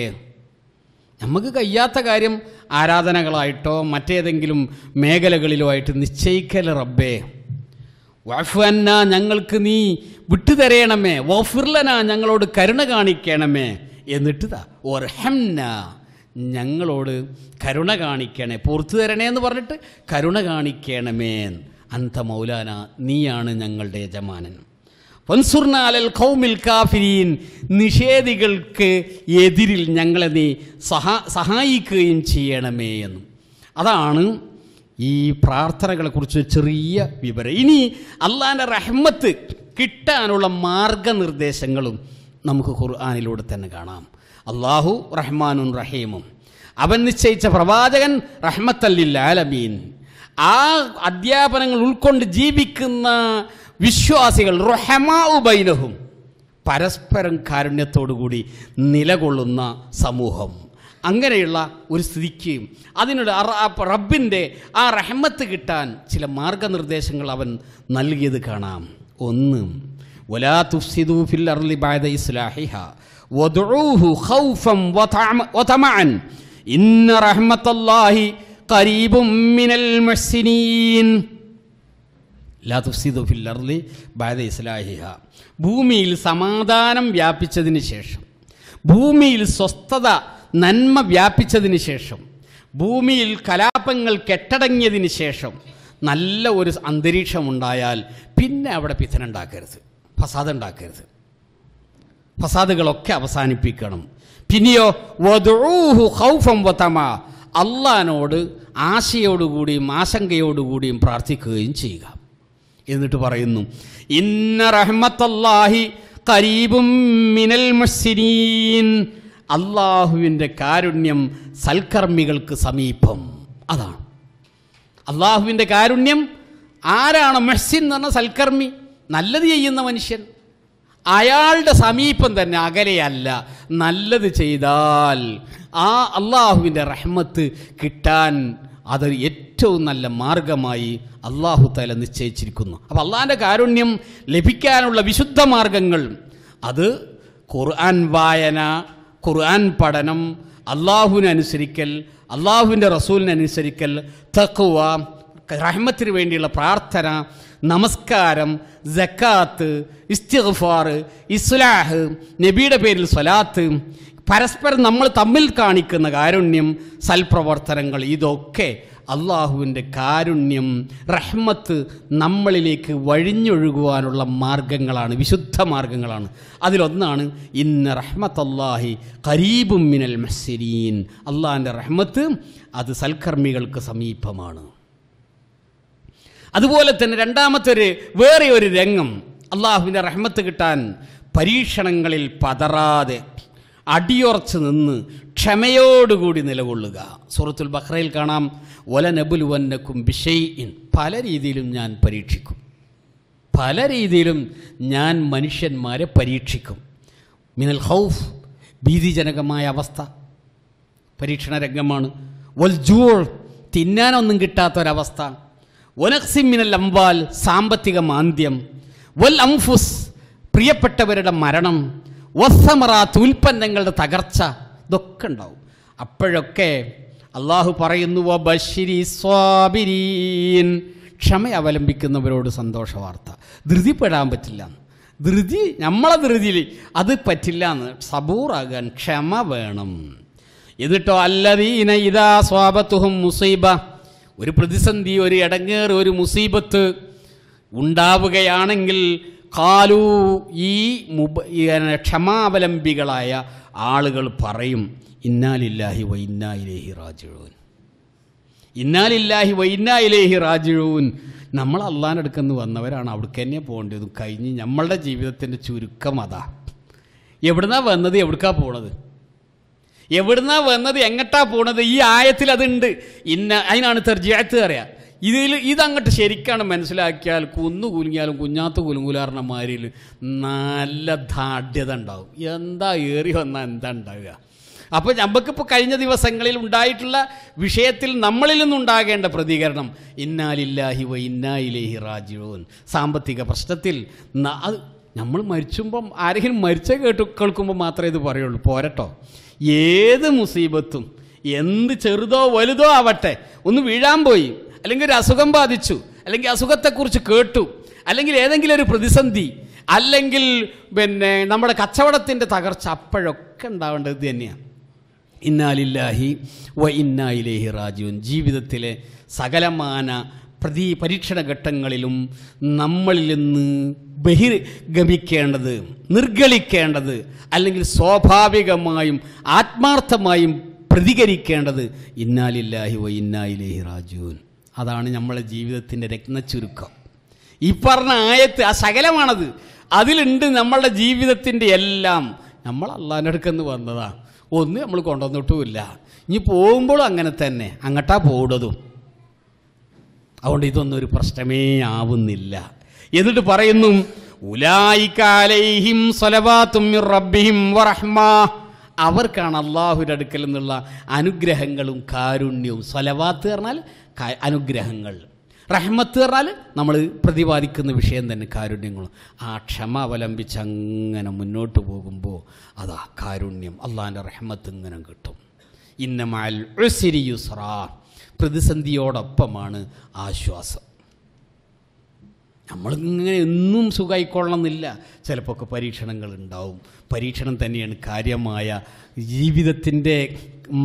നമുക്ക് കഴിയാത്ത കാര്യം ആരാധനകളായിട്ടോ മറ്റേതെങ്കിലും മേഖലകളിലോ ആയിട്ട് നിശ്ചയിക്കല റബ്ബേ വഫന്ന ഞങ്ങൾക്ക് നീ വിട്ടുതരയണമേ വഫിർലന ഞങ്ങളോട് കരുണ കാണിക്കണമേ എന്നിട്ട് ഓർഹംന ഞങ്ങളോട് കരുണ കാണിക്കണേ പുറത്തു തരണേ എന്ന് പറഞ്ഞിട്ട് കരുണ കാണിക്കണമേ അന്ത മൗലാന നീയാണ് ഞങ്ങളുടെ യജമാനൻ വൻസുർനാലൽ കൗമിൽ കാഫിരീൻ നിഷേധികൾക്ക് എതിരിൽ ഞങ്ങളെ നീ സഹാ സഹായിക്കുകയും ചെയ്യണമേ എന്നും അതാണ് ഈ പ്രാർത്ഥനകളെക്കുറിച്ച് ചെറിയ വിവരം ഇനി അള്ളാൻ്റെ റഹ്മത്ത് കിട്ടാനുള്ള മാർഗനിർദ്ദേശങ്ങളും നമുക്ക് ഖുർആാനിലൂടെ തന്നെ കാണാം അള്ളാഹു റഹ്മാനുൻ റഹീമും അവൻ നിശ്ചയിച്ച പ്രവാചകൻ റഹ്മത്തല്ലിൽ ആലമീൻ ആ അധ്യാപനങ്ങൾ ഉൾക്കൊണ്ട് ജീവിക്കുന്ന വിശ്വാസികൾ റൊഹമാഉബൈനഹും പരസ്പരം കാരുണ്യത്തോടുകൂടി നിലകൊള്ളുന്ന സമൂഹം അങ്ങനെയുള്ള ഒരു സ്ഥിതിക്ക് അതിനൊരു റബ്ബിൻ്റെ ആ റഹ്മത്ത് കിട്ടാൻ ചില മാർഗനിർദ്ദേശങ്ങൾ അവൻ നൽകിയത് കാണാം ഒന്ന് ഒലാ തുഫ്സിദു ഫിൽ അർലി ബായ്ദ ഇസ്ലാഹിഹ വദുഊഹു ഖൗഫം വതമഅൻ ഇന്ന റഹമത്തല്ലാഹി ഖരീബും മിനൽ മുഹ്സിനീൻ ലാ തുഫ്സിദു ഫിൽ അർലി ബായ്ദ ഇസ്ലാഹിഹ ഭൂമിയിൽ സമാധാനം വ്യാപിച്ചതിന് ശേഷം ഭൂമിയിൽ സ്വസ്ഥത നന്മ വ്യാപിച്ചതിന് ശേഷം ഭൂമിയിൽ കലാപങ്ങൾ കെട്ടടങ്ങിയതിന് ശേഷം നല്ല ഒരു അന്തരീക്ഷമുണ്ടായാൽ പിന്നെ അവിടെ പിത്തനുണ്ടാക്കരുത് ഫസാദ് ഉണ്ടാക്കരുത് ഫസാദുകളൊക്കെ അവസാനിപ്പിക്കണം പിന്നെയോ വധൂഹു വതമ അള്ളഹാനോട് ആശയോടുകൂടിയും ആശങ്കയോടുകൂടിയും പ്രാർത്ഥിക്കുകയും ചെയ്യുക എന്നിട്ട് പറയുന്നു ഇന്ന റഹ്മത്തല്ലാഹി കരീബും മിനൽ മസ്സിരീൻ അള്ളാഹുവിൻ്റെ കാരുണ്യം സൽക്കർമ്മികൾക്ക് സമീപം അതാണ് അള്ളാഹുവിൻ്റെ കാരുണ്യം ആരാണ് മെഹ്സിൻ എന്ന് പറഞ്ഞ സൽക്കർമ്മി നല്ലത് ചെയ്യുന്ന മനുഷ്യൻ അയാളുടെ സമീപം തന്നെ അകലെയല്ല നല്ലത് ചെയ്താൽ ആ അള്ളാഹുവിൻ്റെ റഹ്മത്ത് കിട്ടാൻ അത് ഏറ്റവും നല്ല മാർഗമായി അള്ളാഹു തല നിശ്ചയിച്ചിരിക്കുന്നു അപ്പോൾ അള്ളാഹിൻ്റെ കാരുണ്യം ലഭിക്കാനുള്ള വിശുദ്ധ മാർഗങ്ങൾ അത് ഖുർആൻ വായന ഖുർആൻ പഠനം അള്ളാഹുവിനനുസരിക്കൽ അള്ളാഹുവിൻ്റെ റസൂലിനനുസരിക്കൽ തക്കുവ റഹ്മത്തിന് വേണ്ടിയുള്ള പ്രാർത്ഥന നമസ്കാരം ജക്കാത്ത് ഇസ്തിഗ്ഫാർ ഇസ്ലാഹ് നബിയുടെ പേരിൽ സ്വലാത്ത് പരസ്പരം നമ്മൾ തമ്മിൽ കാണിക്കുന്ന കാരുണ്യം സൽപ്രവർത്തനങ്ങൾ ഇതൊക്കെ അള്ളാഹുവിൻ്റെ കാരുണ്യം റഹ്മത്ത് നമ്മളിലേക്ക് വഴിഞ്ഞൊഴുകുവാനുള്ള മാർഗങ്ങളാണ് വിശുദ്ധ മാർഗങ്ങളാണ് അതിലൊന്നാണ് ഇന്ന് റഹ്മത്ത് അള്ളാഹി കരീബും മിനൽ മസ്സരീൻ അള്ളാഹിൻ്റെ റഹ്മത്ത് അത് സൽക്കർമ്മികൾക്ക് സമീപമാണ് അതുപോലെ തന്നെ രണ്ടാമത്തെ ഒരു വേറെ ഒരു രംഗം അള്ളാഹുവിൻ്റെ റഹ്മത്ത് കിട്ടാൻ പരീക്ഷണങ്ങളിൽ പതറാതെ അടിയുറച്ച് നിന്ന് ക്ഷമയോടുകൂടി നിലകൊള്ളുക സൂറത്തുൽ ബഹ്റയിൽ കാണാം ഒലനബുലുവന്നക്കും ബിഷയ് ഇൻ പല രീതിയിലും ഞാൻ പരീക്ഷിക്കും പല രീതിയിലും ഞാൻ മനുഷ്യന്മാരെ പരീക്ഷിക്കും മിനൽ ഹൗഫ് ഭീതിജനകമായ അവസ്ഥ പരീക്ഷണ രംഗമാണ് വൽ ജൂൾ തിന്നാനൊന്നും കിട്ടാത്തൊരവസ്ഥ ഒനക്സിം മിനൽ അംബാൽ സാമ്പത്തിക മാന്ദ്യം വൽ അംഫുസ് പ്രിയപ്പെട്ടവരുടെ മരണം വസ്സമറാത്ത് ഉൽപ്പന്നങ്ങളുടെ തകർച്ച ഇതൊക്കെ ഉണ്ടാവും അപ്പോഴൊക്കെ അള്ളാഹു പറയുന്നു ബഷിരി സ്വാബിരീൻ ക്ഷമ അവലംബിക്കുന്നവരോട് സന്തോഷ വാർത്ത ധൃതിപ്പെടാൻ പറ്റില്ല ധൃതി നമ്മളെ ധൃതിയിൽ അത് പറ്റില്ല എന്ന് സബൂറാകാൻ ക്ഷമ വേണം എന്നിട്ടോ അല്ലതീന ഇതാ സ്വാപത്തുഹും മുസീബ ഒരു പ്രതിസന്ധി ഒരു ഇടങ്ങേറ് ഒരു മുസീബത്ത് ഉണ്ടാവുകയാണെങ്കിൽ കാലൂ ഈ ക്ഷമാവലംബികളായ ആളുകൾ പറയും ഇന്നാലില്ലാഹി വൈന്നായിലേഹി റാജിഴൂൻ ഇന്നാലില്ലാഹി വൈന്നായിലേഹി റാജിഴൂൻ നമ്മൾ അള്ളാഹ്നടുക്കെന്ന് വന്നവരാണ് അവിടേക്ക് തന്നെ പോകേണ്ടത് കഴിഞ്ഞ് നമ്മളുടെ ജീവിതത്തിൻ്റെ ചുരുക്കം അതാ എവിടുന്നാ വന്നത് എവിടുക്കാ പോണത് എവിടുന്നാ വന്നത് എങ്ങട്ടാ പോണത് ഈ ആയത്തിൽ അതുണ്ട് ഇന്ന അതിനാണ് തെർജിയായത് അറിയാം ഇതിൽ ഇതങ്ങട്ട് ശരിക്കാണ് മനസ്സിലാക്കിയാൽ കുന്നു കുലുങ്ങിയാലും കുഞ്ഞാത്ത കുലുങ്ങൂലാറിന മാരിയിൽ നല്ല ദാഢ്യത ഉണ്ടാവും എന്താ ഏറി വന്നാൽ എന്താ ഉണ്ടാവുക അപ്പോൾ നമുക്കിപ്പോൾ കഴിഞ്ഞ ദിവസങ്ങളിൽ ഉണ്ടായിട്ടുള്ള വിഷയത്തിൽ നമ്മളിൽ നിന്നുണ്ടാകേണ്ട പ്രതികരണം ഇന്നാലില്ലാഹി വ ഇന്നായിലേഹി റാജിഴോൻ സാമ്പത്തിക പ്രശ്നത്തിൽ അത് നമ്മൾ മരിച്ചുമ്പം ആരെങ്കിലും മരിച്ച കേട്ട് കേൾക്കുമ്പോൾ മാത്രമേ ഇത് പറയുള്ളൂ പോരട്ടോ ഏത് മുസീബത്തും എന്ത് ചെറുതോ വലുതോ ആവട്ടെ ഒന്ന് വീഴാൻ പോയി അല്ലെങ്കിൽ ഒരു അസുഖം ബാധിച്ചു അല്ലെങ്കിൽ അസുഖത്തെക്കുറിച്ച് കേട്ടു അല്ലെങ്കിൽ ഏതെങ്കിലും ഒരു പ്രതിസന്ധി അല്ലെങ്കിൽ പിന്നെ നമ്മുടെ കച്ചവടത്തിൻ്റെ തകർച്ച അപ്പോഴൊക്കെ ഉണ്ടാവേണ്ടത് ഇത് തന്നെയാണ് ഇന്നാലില്ലാഹി വ ഇന്നായിലേഹി റാജുവൻ ജീവിതത്തിലെ സകലമാന പ്രതി പരീക്ഷണ ഘട്ടങ്ങളിലും നമ്മളിൽ നിന്ന് ബഹിർഗമിക്കേണ്ടത് നിർഗളിക്കേണ്ടത് അല്ലെങ്കിൽ സ്വാഭാവികമായും ആത്മാർത്ഥമായും പ്രതികരിക്കേണ്ടത് ഇന്നാലില്ലാഹി വ ഇന്നായിലേഹി റാജുവൻ അതാണ് നമ്മളെ ജീവിതത്തിൻ്റെ രത്നച്ചുരുക്കം ഈ പറഞ്ഞ ആയത്ത് ആ സകലമാണത് അതിലുണ്ട് നമ്മളുടെ ജീവിതത്തിൻ്റെ എല്ലാം നമ്മൾ അള്ളാഹിനടുക്കെന്ന് വന്നതാണ് ഒന്ന് നമ്മൾ കൊണ്ടുവന്നിട്ടുമില്ല ഇനി പോകുമ്പോഴും അങ്ങനെ തന്നെ അങ്ങട്ടാ പോടതും അതുകൊണ്ട് ഇതൊന്നും ഒരു പ്രശ്നമേ ആവുന്നില്ല എന്നിട്ട് പറയുന്നു ഉലായിക്കാലൈഹിം വറഹ്മാ അവർക്കാണ് അള്ളാഹുരുടെ അടുക്കൽ നിന്നുള്ള അനുഗ്രഹങ്ങളും കാരുണ്യവും സ്വലവാത്ത് പറഞ്ഞാൽ അനുഗ്രഹങ്ങൾ റഹ്മത്ത് പറഞ്ഞാൽ നമ്മൾ പ്രതിപാദിക്കുന്ന വിഷയം തന്നെ കാരുണ്യങ്ങളും ആ ക്ഷമ അവലംബിച്ച് അങ്ങനെ മുന്നോട്ട് പോകുമ്പോൾ അതാ കാരുണ്യം അള്ളാഹിൻ്റെ റഹ്മത്ത് ഇങ്ങനെ കിട്ടും ഇന്നമാൽ പ്രതിസന്ധിയോടൊപ്പമാണ് ആശ്വാസം നമ്മളിങ്ങനെ എന്നും സുഖമായിക്കൊള്ളണമെന്നില്ല ചിലപ്പോൾ ഒക്കെ പരീക്ഷണങ്ങൾ ഉണ്ടാവും പരീക്ഷണം തന്നെയാണ് കാര്യമായ ജീവിതത്തിൻ്റെ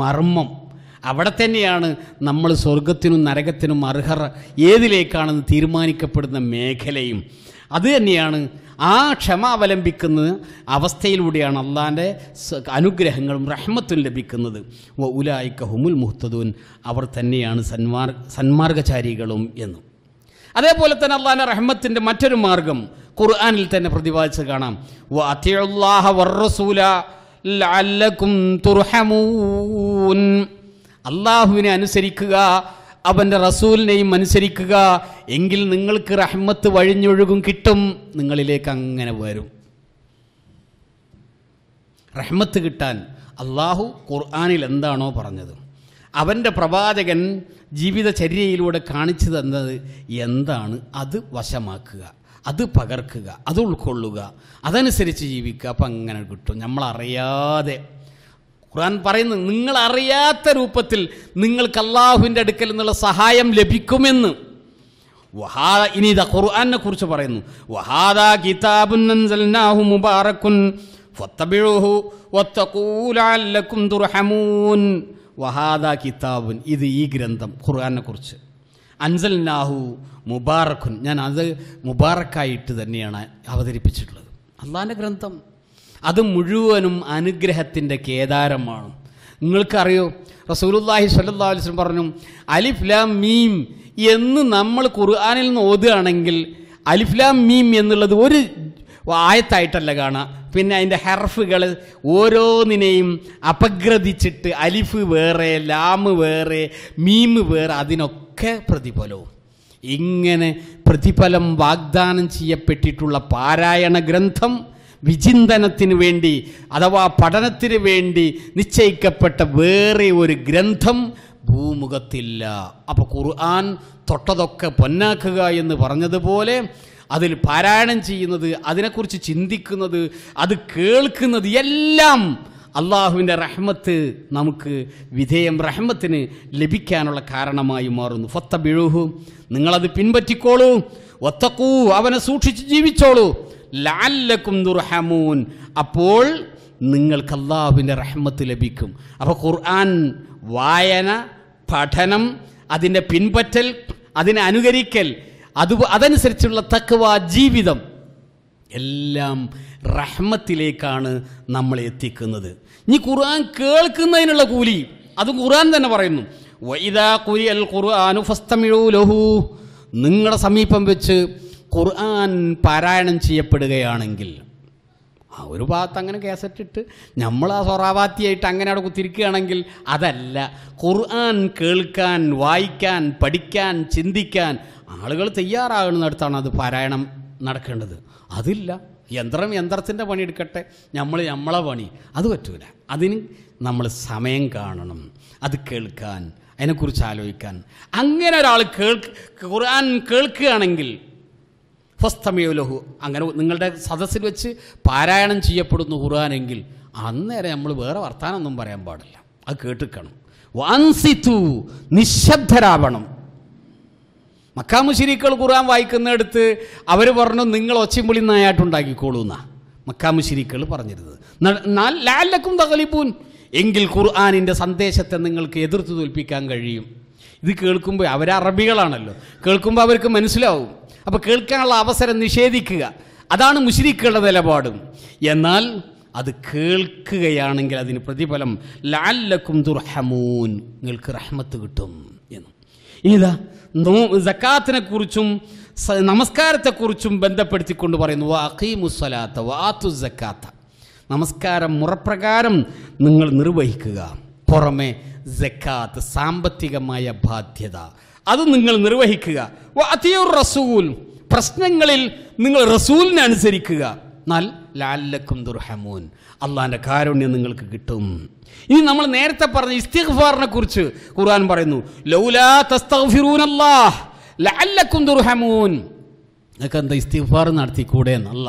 മർമ്മം അവിടെ തന്നെയാണ് നമ്മൾ സ്വർഗത്തിനും നരകത്തിനും അർഹർ ഏതിലേക്കാണെന്ന് തീരുമാനിക്കപ്പെടുന്ന മേഖലയും അത് തന്നെയാണ് ആ ക്ഷമ അവലംബിക്കുന്ന അവസ്ഥയിലൂടെയാണ് അള്ളാൻ്റെ അനുഗ്രഹങ്ങളും റഹ്മത്തും ലഭിക്കുന്നത് ഉലായിക്ക ഹുമുൽ മുഹ്തദൂൻ അവർ തന്നെയാണ് സന്മാർ സന്മാർഗചാരികളും എന്നും അതേപോലെ തന്നെ അള്ളാഹാൻ്റെ റഹ്മത്തിൻ്റെ മറ്റൊരു മാർഗം ഖുർആാനിൽ തന്നെ പ്രതിപാദിച്ച് കാണാം അള്ളാഹുവിനെ അനുസരിക്കുക അവൻ്റെ റസൂലിനെയും അനുസരിക്കുക എങ്കിൽ നിങ്ങൾക്ക് റഹ്മത്ത് വഴിഞ്ഞൊഴുകും കിട്ടും നിങ്ങളിലേക്ക് അങ്ങനെ വരും റഹ്മത്ത് കിട്ടാൻ അള്ളാഹു ഖുർആാനിൽ എന്താണോ പറഞ്ഞത് അവൻ്റെ പ്രവാചകൻ ജീവിതചര്യയിലൂടെ കാണിച്ചു തന്നത് എന്താണ് അത് വശമാക്കുക അത് പകർക്കുക അത് ഉൾക്കൊള്ളുക അതനുസരിച്ച് ജീവിക്കുക അപ്പം അങ്ങനെ കിട്ടും നമ്മളറിയാതെ ഖുർആൻ പറയുന്നു നിങ്ങൾ അറിയാത്ത രൂപത്തിൽ നിങ്ങൾക്ക് അള്ളാഹുവിൻ്റെ അടുക്കൽ നിന്നുള്ള സഹായം ലഭിക്കുമെന്ന് വഹാ ഇനി ഇതാ ഖുർആനെ കുറിച്ച് പറയുന്നു വഹാദാ കിതാബുന്നാഹു മുബാറക്കുൻ ഫത്തബിഴുഹു വത്തഖൂ ലഅല്ലക്കും തുർഹമൂൻ വഹാദ കിതാബുൻ ഇത് ഈ ഗ്രന്ഥം ഖുർആാനെക്കുറിച്ച് അൻസൽ നാഹു മുബാറഖുൻ ഞാൻ അത് മുബാറക്കായിട്ട് തന്നെയാണ് അവതരിപ്പിച്ചിട്ടുള്ളത് അള്ളാഹാൻ്റെ ഗ്രന്ഥം അത് മുഴുവനും അനുഗ്രഹത്തിൻ്റെ കേദാരമാണ് നിങ്ങൾക്കറിയോ റസൂലുല്ലാഹി സല്ലാ വസ്ലം പറഞ്ഞു അലിഫ്ലാം മീം എന്ന് നമ്മൾ ഖുർആാനിൽ നിന്ന് ഓതുകയാണെങ്കിൽ അലിഫ്ലാം മീം എന്നുള്ളത് ഒരു ആയത്തായിട്ടല്ല കാണുക പിന്നെ അതിൻ്റെ ഹെർഫുകൾ ഓരോന്നിനെയും അപഗ്രഥിച്ചിട്ട് അലിഫ് വേറെ ലാമ് വേറെ മീമ് വേറെ അതിനൊക്കെ പ്രതിഫലവും ഇങ്ങനെ പ്രതിഫലം വാഗ്ദാനം ചെയ്യപ്പെട്ടിട്ടുള്ള പാരായണ ഗ്രന്ഥം വിചിന്തനത്തിന് വേണ്ടി അഥവാ പഠനത്തിന് വേണ്ടി നിശ്ചയിക്കപ്പെട്ട വേറെ ഒരു ഗ്രന്ഥം ഭൂമുഖത്തില്ല അപ്പോൾ ഖുർആൻ തൊട്ടതൊക്കെ പൊന്നാക്കുക എന്ന് പറഞ്ഞതുപോലെ അതിൽ പാരായണം ചെയ്യുന്നത് അതിനെക്കുറിച്ച് ചിന്തിക്കുന്നത് അത് കേൾക്കുന്നത് എല്ലാം അള്ളാഹുവിൻ്റെ റഹ്മത്ത് നമുക്ക് വിധേയം റഹ്മത്തിന് ലഭിക്കാനുള്ള കാരണമായി മാറുന്നു ഫത്ത ബിഴുഹു നിങ്ങളത് പിൻപറ്റിക്കോളൂ ഒത്തക്കൂ അവനെ സൂക്ഷിച്ച് ജീവിച്ചോളൂ ലാല്ലക്കും ദുർഹമൂൻ അപ്പോൾ നിങ്ങൾക്ക് അള്ളാഹുവിൻ്റെ റഹ്മത്ത് ലഭിക്കും അപ്പോൾ ഖുർആൻ വായന പഠനം അതിൻ്റെ പിൻപറ്റൽ അതിനെ അനുകരിക്കൽ അത് അതനുസരിച്ചുള്ള തക്കവ ജീവിതം എല്ലാം റഹ്മത്തിലേക്കാണ് നമ്മളെ എത്തിക്കുന്നത് ഇനി ഖുർആൻ കേൾക്കുന്നതിനുള്ള കൂലി അത് ഖുർആൻ തന്നെ പറയുന്നു വൈദാ കുരി അൽ ഖുർആാനുഫസ്തമിഴു ലഹു നിങ്ങളുടെ സമീപം വെച്ച് ഖുർആൻ പാരായണം ചെയ്യപ്പെടുകയാണെങ്കിൽ ആ ഒരു ഭാഗത്ത് അങ്ങനെ കേസറ്റിട്ട് നമ്മൾ ആ സൊറാവാത്തിയായിട്ട് അങ്ങനെ അവിടെ കുത്തിരിക്കുകയാണെങ്കിൽ അതല്ല ഖുർആൻ കേൾക്കാൻ വായിക്കാൻ പഠിക്കാൻ ചിന്തിക്കാൻ ആളുകൾ തയ്യാറാകുന്നിടത്താണ് അത് പാരായണം നടക്കേണ്ടത് അതില്ല യന്ത്രം യന്ത്രത്തിൻ്റെ പണി എടുക്കട്ടെ നമ്മൾ നമ്മളെ പണി അത് പറ്റൂല അതിന് നമ്മൾ സമയം കാണണം അത് കേൾക്കാൻ അതിനെക്കുറിച്ച് ആലോചിക്കാൻ അങ്ങനെ ഒരാൾ കേൾ ഖുർആൻ കേൾക്കുകയാണെങ്കിൽ ഫസ്തമയുലഹു അങ്ങനെ നിങ്ങളുടെ സദസ്സിൽ വെച്ച് പാരായണം ചെയ്യപ്പെടുന്നു ഖുർആാനെങ്കിൽ അന്നേരം നമ്മൾ വേറെ വർത്താനൊന്നും പറയാൻ പാടില്ല അത് കേട്ടിക്കണം വാൻസിത്തു നിശബ്ദരാവണം മക്കാമുശിരിക്കൾ ഖുർആൻ വായിക്കുന്നിടത്ത് അവർ പറഞ്ഞു നിങ്ങൾ ഒച്ചയും നായാട്ടുണ്ടാക്കിക്കോളൂ എന്നാ മക്കാമുശിരിക്കൾ പറഞ്ഞിരുന്നത് ലാലക്കും തകലിപ്പൂൻ എങ്കിൽ ഖുർആാനിൻ്റെ സന്ദേശത്തെ നിങ്ങൾക്ക് എതിർത്ത് തോൽപ്പിക്കാൻ കഴിയും ഇത് കേൾക്കുമ്പോൾ അവർ അറബികളാണല്ലോ കേൾക്കുമ്പോൾ അവർക്ക് മനസ്സിലാവും അപ്പോൾ കേൾക്കാനുള്ള അവസരം നിഷേധിക്കുക അതാണ് മുഷിരിക്കുകളുടെ നിലപാടും എന്നാൽ അത് കേൾക്കുകയാണെങ്കിൽ അതിന് പ്രതിഫലം ലാല്ലക്കും ദുർഹമൂൻ നിങ്ങൾക്ക് റഹ്മത്ത് കിട്ടും എന്ന് ഇനിതാ നോ ജക്കാത്തിനെ കുറിച്ചും നമസ്കാരത്തെക്കുറിച്ചും ബന്ധപ്പെടുത്തിക്കൊണ്ട് പറയുന്നു വാഖീമുസ്വലാത്ത വാത്തു ജക്കാത്ത നമസ്കാരം മുറപ്രകാരം നിങ്ങൾ നിർവഹിക്കുക പുറമെ ജക്കാത്ത് സാമ്പത്തികമായ ബാധ്യത അത് നിങ്ങൾ നിർവഹിക്കുക റസൂൽ പ്രശ്നങ്ങളിൽ നിങ്ങൾ റസൂലിനെ അനുസരിക്കുക എന്നാൽ ലാലക്കും ദുർഹമൂൻ അള്ളാൻ്റെ കാരുണ്യം നിങ്ങൾക്ക് കിട്ടും ഇനി നമ്മൾ നേരത്തെ പറഞ്ഞ ഇസ്തിഗ്ഫാറിനെ കുറിച്ച് ഖുർആൻ പറയുന്നു ലൗലാ തസ്തഗ്ഫിറൂൻ അല്ലാഹ് ദുർഹമൂൻ നിങ്ങൾക്ക് എന്താ ഇസ്തിഗ്ഫാർ നടത്തിക്കൂടെ എന്നല്ല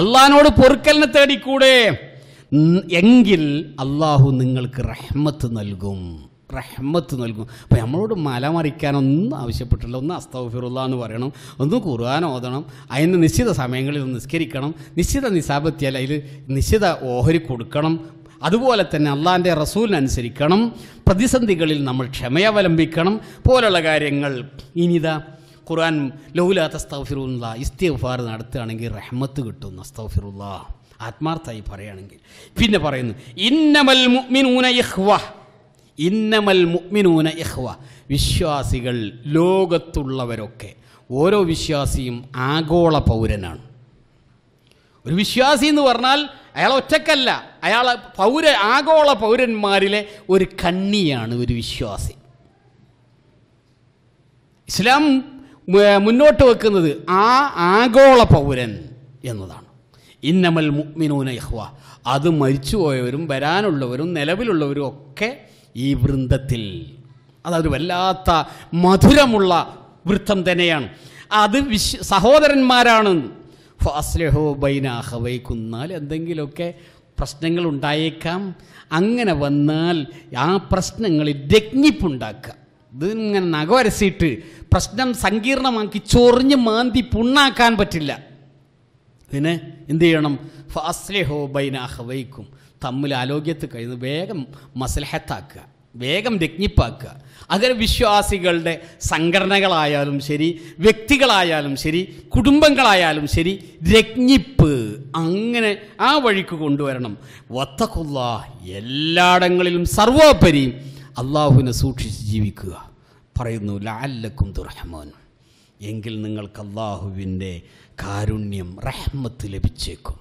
അള്ളഹാനോട് പൊറുക്കലിനെ തേടിക്കൂടെ എങ്കിൽ അള്ളാഹു നിങ്ങൾക്ക് റഹ്മത്ത് നൽകും റഹ്മത്ത് നൽകും അപ്പോൾ നമ്മളോട് മല മറിക്കാനൊന്നും ആവശ്യപ്പെട്ടില്ല ഒന്ന് അസ്തഫിറുല്ല എന്ന് പറയണം ഒന്ന് ഖുർആൻ ഓതണം അതിന് നിശ്ചിത സമയങ്ങളിൽ നിസ്കരിക്കണം നിശ്ചിത അല്ല അതിൽ നിശ്ചിത ഓഹരി കൊടുക്കണം അതുപോലെ തന്നെ അള്ളാൻ്റെ റസൂലിനനുസരിക്കണം പ്രതിസന്ധികളിൽ നമ്മൾ ക്ഷമയവലംബിക്കണം പോലുള്ള കാര്യങ്ങൾ ഇനിതാ ഖുർആൻ ലൗല തസ്തഫിറുല്ല ഇസ്തിഫാർ നടത്തുകയാണെങ്കിൽ റഹ്മത്ത് കിട്ടും അസ്തഫിറുല്ല ആത്മാർത്ഥമായി പറയുകയാണെങ്കിൽ പിന്നെ പറയുന്നു ഇന്നമൽ മുഅ്മിനൂന ഇഖ്വ ഇന്നമൽ മുക്മിനൂന ഇഹ്വ വിശ്വാസികൾ ലോകത്തുള്ളവരൊക്കെ ഓരോ വിശ്വാസിയും ആഗോള പൗരനാണ് ഒരു വിശ്വാസി എന്ന് പറഞ്ഞാൽ അയാൾ ഒറ്റക്കല്ല അയാൾ പൗര ആഗോള പൗരന്മാരിലെ ഒരു കണ്ണിയാണ് ഒരു വിശ്വാസി ഇസ്ലാം മുന്നോട്ട് വെക്കുന്നത് ആ ആഗോള പൗരൻ എന്നതാണ് ഇന്നമൽ മുക്മിനൂന ഇഹ്വ അത് മരിച്ചുപോയവരും വരാനുള്ളവരും നിലവിലുള്ളവരും ഒക്കെ ഈ വൃന്ദത്തിൽ അതൊരു വല്ലാത്ത മധുരമുള്ള വൃത്തം തന്നെയാണ് അത് വിശ് സഹോദരന്മാരാണ് ഫാസ്ലഹോ ബൈനാഹവൈക്കുന്നാൽ എന്തെങ്കിലുമൊക്കെ പ്രശ്നങ്ങൾ ഉണ്ടായേക്കാം അങ്ങനെ വന്നാൽ ആ പ്രശ്നങ്ങളിൽ രജ്ഞിപ്പുണ്ടാക്കുക ഇത് ഇങ്ങനെ നഖവരസിയിട്ട് പ്രശ്നം സങ്കീർണമാക്കി ചൊറിഞ്ഞ് മാന്തി പുണ്ണാക്കാൻ പറ്റില്ല പിന്നെ എന്ത് ചെയ്യണം ഫാസ്ലഹോ ബൈനാഹവൈക്കും തമ്മിൽ ആലോക്യത്ത് കഴിയുന്നത് വേഗം മസൽഹത്താക്കുക വേഗം രജ്ഞിപ്പാക്കുക അങ്ങനെ വിശ്വാസികളുടെ സംഘടനകളായാലും ശരി വ്യക്തികളായാലും ശരി കുടുംബങ്ങളായാലും ശരി രജ്ഞിപ്പ് അങ്ങനെ ആ വഴിക്ക് കൊണ്ടുവരണം വത്തക്കുള്ള എല്ലായിടങ്ങളിലും സർവോപരി അള്ളാഹുവിനെ സൂക്ഷിച്ച് ജീവിക്കുക പറയുന്നു ലാല്ലക്കും തുറഹമോൻ എങ്കിൽ നിങ്ങൾക്ക് അള്ളാഹുവിൻ്റെ കാരുണ്യം റഹ്മത്ത് ലഭിച്ചേക്കും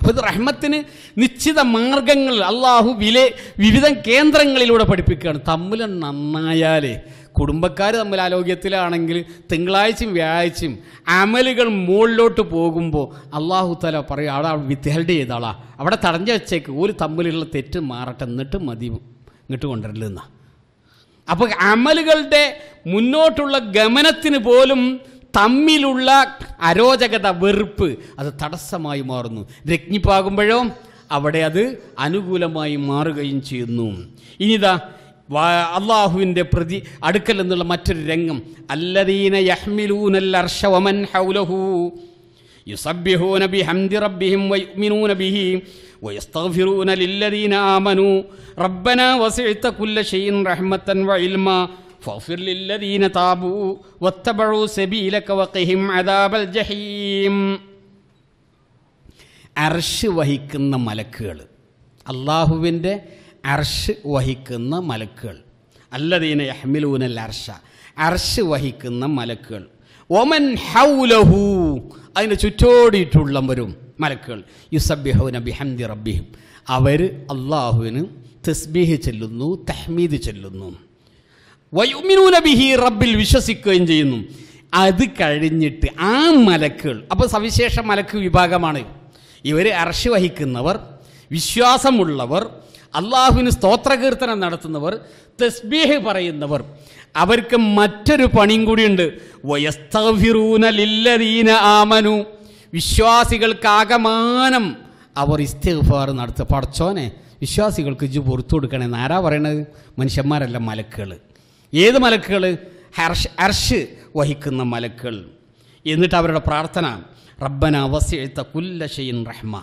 അപ്പോൾ ഇത് റഹ്മത്തിന് നിശ്ചിത മാർഗങ്ങൾ അള്ളാഹു വില വിവിധ കേന്ദ്രങ്ങളിലൂടെ പഠിപ്പിക്കുകയാണ് തമ്മിൽ നന്നായാലേ കുടുംബക്കാർ തമ്മിൽ ആരോഗ്യത്തിലാണെങ്കിൽ തിങ്കളാഴ്ചയും വ്യാഴാഴ്ചയും അമലുകൾ മുകളിലോട്ട് പോകുമ്പോൾ അള്ളാഹു തല പറയും അവിടെ വിദ്യാർത്ഥി ചെയ്താളാ അവിടെ തടഞ്ഞു വെച്ചേക്ക് ഒരു തമ്മിലുള്ള തെറ്റ് മാറട്ടെ എന്നിട്ട് മതി ഇങ്ങോട്ട് കൊണ്ടുവരില്ലെന്നാണ് അപ്പോൾ അമലുകളുടെ മുന്നോട്ടുള്ള ഗമനത്തിന് പോലും തമ്മിലുള്ള അരോചകത വെറുപ്പ് അത് തടസ്സമായി മാറുന്നു രജ്ഞിപ്പാകുമ്പോഴോ അവിടെ അത് അനുകൂലമായി മാറുകയും ചെയ്യുന്നു ഇനിതാ അള്ളാഹുവിൻ്റെ പ്രതി അടുക്കൽ എന്നുള്ള മറ്റൊരു രംഗം അല്ലദീന യഹ്മിലൂനൽ അർഷവമൻ ഹൗലഹു യുസബ്യഹൂന ബി ഹംദി റബ്ബിഹിം വയുമിനൂന ബിഹി വയസ്തഗ്ഫിറൂന ലില്ലദീന ആമനു റബ്ബന വസിഅത കുല്ല ഷൈഇൻ റഹ്മത്തൻ വഇൽമ അർഷ് വഹിക്കുന്ന മലക്കുകൾ അള്ളാഹുവിൻ്റെ അർഷ് വഹിക്കുന്ന മലക്കുകൾ അല്ലദീന യഹ്മിലൂനൽ അർഷ അർഷ് വഹിക്കുന്ന മലക്കുകൾ ഒമൻ ഹൗലഹു അതിന് ചുറ്റോടിയിട്ടുള്ളവരും മലക്കുകൾ യുസബ്യഹൂന ബിഹംദി റബ്ബിഹും അവർ അള്ളാഹുവിന് തസ്ബീഹ് ചെല്ലുന്നു തഹ്മീദ് ചെല്ലുന്നു വയുമിനൂന ബിഹി റബ്ബിൽ വിശ്വസിക്കുകയും ചെയ്യുന്നു അത് കഴിഞ്ഞിട്ട് ആ മലക്കുകൾ അപ്പോൾ സവിശേഷ മലക്ക് വിഭാഗമാണ് ഇവർ അർഷ് വഹിക്കുന്നവർ വിശ്വാസമുള്ളവർ അള്ളാഹുവിന് സ്തോത്രകീർത്തനം നടത്തുന്നവർ തസ്ബീഹ് പറയുന്നവർ അവർക്ക് മറ്റൊരു പണിയും കൂടിയുണ്ട് വയസ്തീന ആമനു വിശ്വാസികൾക്കാകമാനം അവർ ഇസ്തിഫാർ നടത്തുക പടച്ചോനെ വിശ്വാസികൾക്ക് ഇജ് പുറത്തു കൊടുക്കണമെന്ന് ആരാ പറയണത് മനുഷ്യന്മാരല്ല മലക്കുകൾ ഏത് മലക്കുകൾ ഹർഷ് അർഷ് വഹിക്കുന്ന മലക്കുകൾ എന്നിട്ട് അവരുടെ പ്രാർത്ഥന റബ്ബന അവസ്യഴുത്ത കുല്ല ഷെയ്ൻ റഹ്മ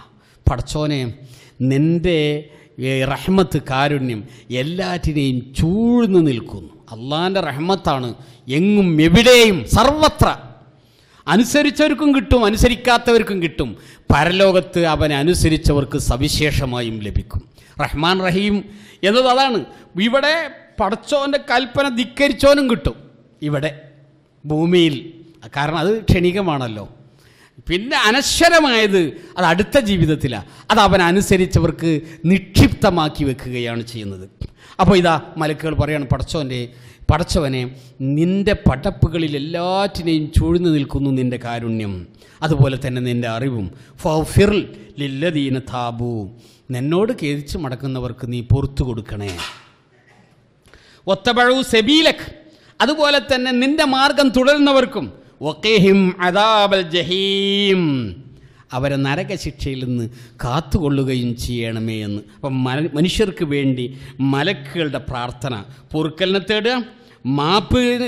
പഠിച്ചോനെ നിൻ്റെ റഹ്മത്ത് കാരുണ്യം എല്ലാറ്റിനെയും ചൂഴ്ന്നു നിൽക്കുന്നു അള്ളാൻ്റെ റഹ്മത്താണ് എങ്ങും എവിടെയും സർവത്ര അനുസരിച്ചവർക്കും കിട്ടും അനുസരിക്കാത്തവർക്കും കിട്ടും പരലോകത്ത് അവനെ അനുസരിച്ചവർക്ക് സവിശേഷമായും ലഭിക്കും റഹ്മാൻ റഹീം എന്നത് അതാണ് ഇവിടെ പടച്ചോൻ്റെ കൽപ്പന ധിക്കരിച്ചോനും കിട്ടും ഇവിടെ ഭൂമിയിൽ കാരണം അത് ക്ഷണികമാണല്ലോ പിന്നെ അനശ്വരമായത് അത് അടുത്ത ജീവിതത്തിലാണ് അത് അവൻ അനുസരിച്ചവർക്ക് നിക്ഷിപ്തമാക്കി വെക്കുകയാണ് ചെയ്യുന്നത് അപ്പോൾ ഇതാ മലക്കുകൾ പറയാണ് പടച്ചോൻ്റെ പടച്ചവനെ നിൻ്റെ പടപ്പുകളിൽ എല്ലാറ്റിനെയും ചൂഴ്ന്നു നിൽക്കുന്നു നിൻ്റെ കാരുണ്യം അതുപോലെ തന്നെ നിൻ്റെ അറിവും ഫിർ ലില്ലദീന താബു നിന്നോട് കേതിച്ച് മടക്കുന്നവർക്ക് നീ പുറത്തു കൊടുക്കണേ ഒത്തപഴു സെബീലക് അതുപോലെ തന്നെ നിന്റെ മാർഗം തുടരുന്നവർക്കും ഒക്കെഹിം അദാബൽ ജഹീം അവരെ നരകശിക്ഷയിൽ നിന്ന് കാത്തുകൊള്ളുകയും ചെയ്യണമേ എന്ന് അപ്പം മനുഷ്യർക്ക് വേണ്ടി മലക്കുകളുടെ പ്രാർത്ഥന പൊറുക്കലിനെ തേടുക മാപ്പിന്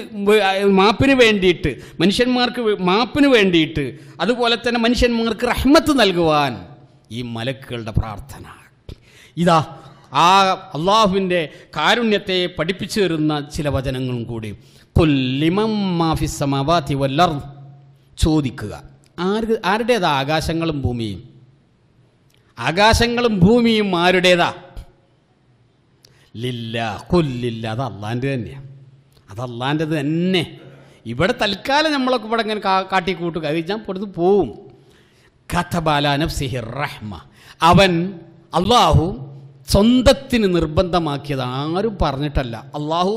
മാപ്പിന് വേണ്ടിയിട്ട് മനുഷ്യന്മാർക്ക് മാപ്പിന് വേണ്ടിയിട്ട് അതുപോലെ തന്നെ മനുഷ്യന്മാർക്ക് റഹ്മത്ത് നൽകുവാൻ ഈ മലക്കുകളുടെ പ്രാർത്ഥന ഇതാ ആ അള്ളാഹുവിൻ്റെ കാരുണ്യത്തെ പഠിപ്പിച്ചു തരുന്ന ചില വചനങ്ങളും കൂടി കൊല്ലിമമാഫിസമാവാത്തി വല്ലർ ചോദിക്കുക ആര് ആരുടേതാ ആകാശങ്ങളും ഭൂമിയും ആകാശങ്ങളും ഭൂമിയും ആരുടേതാ ലില്ല കൊല്ലില്ല അത് അള്ളാൻ്റെ തന്നെയാണ് അത് അള്ളാൻ്റെ തന്നെ ഇവിടെ തൽക്കാലം നമ്മളൊക്കെ ഇവിടെ ഇങ്ങനെ കാട്ടിക്കൂട്ടുക ഞാൻ പൊടുത്ത് പോവും കഥബാലാനബ് സിഹിർ റഹ്മ അവൻ അള്ളാഹു സ്വന്തത്തിന് നിർബന്ധമാക്കിയത് ആരും പറഞ്ഞിട്ടല്ല അള്ളാഹു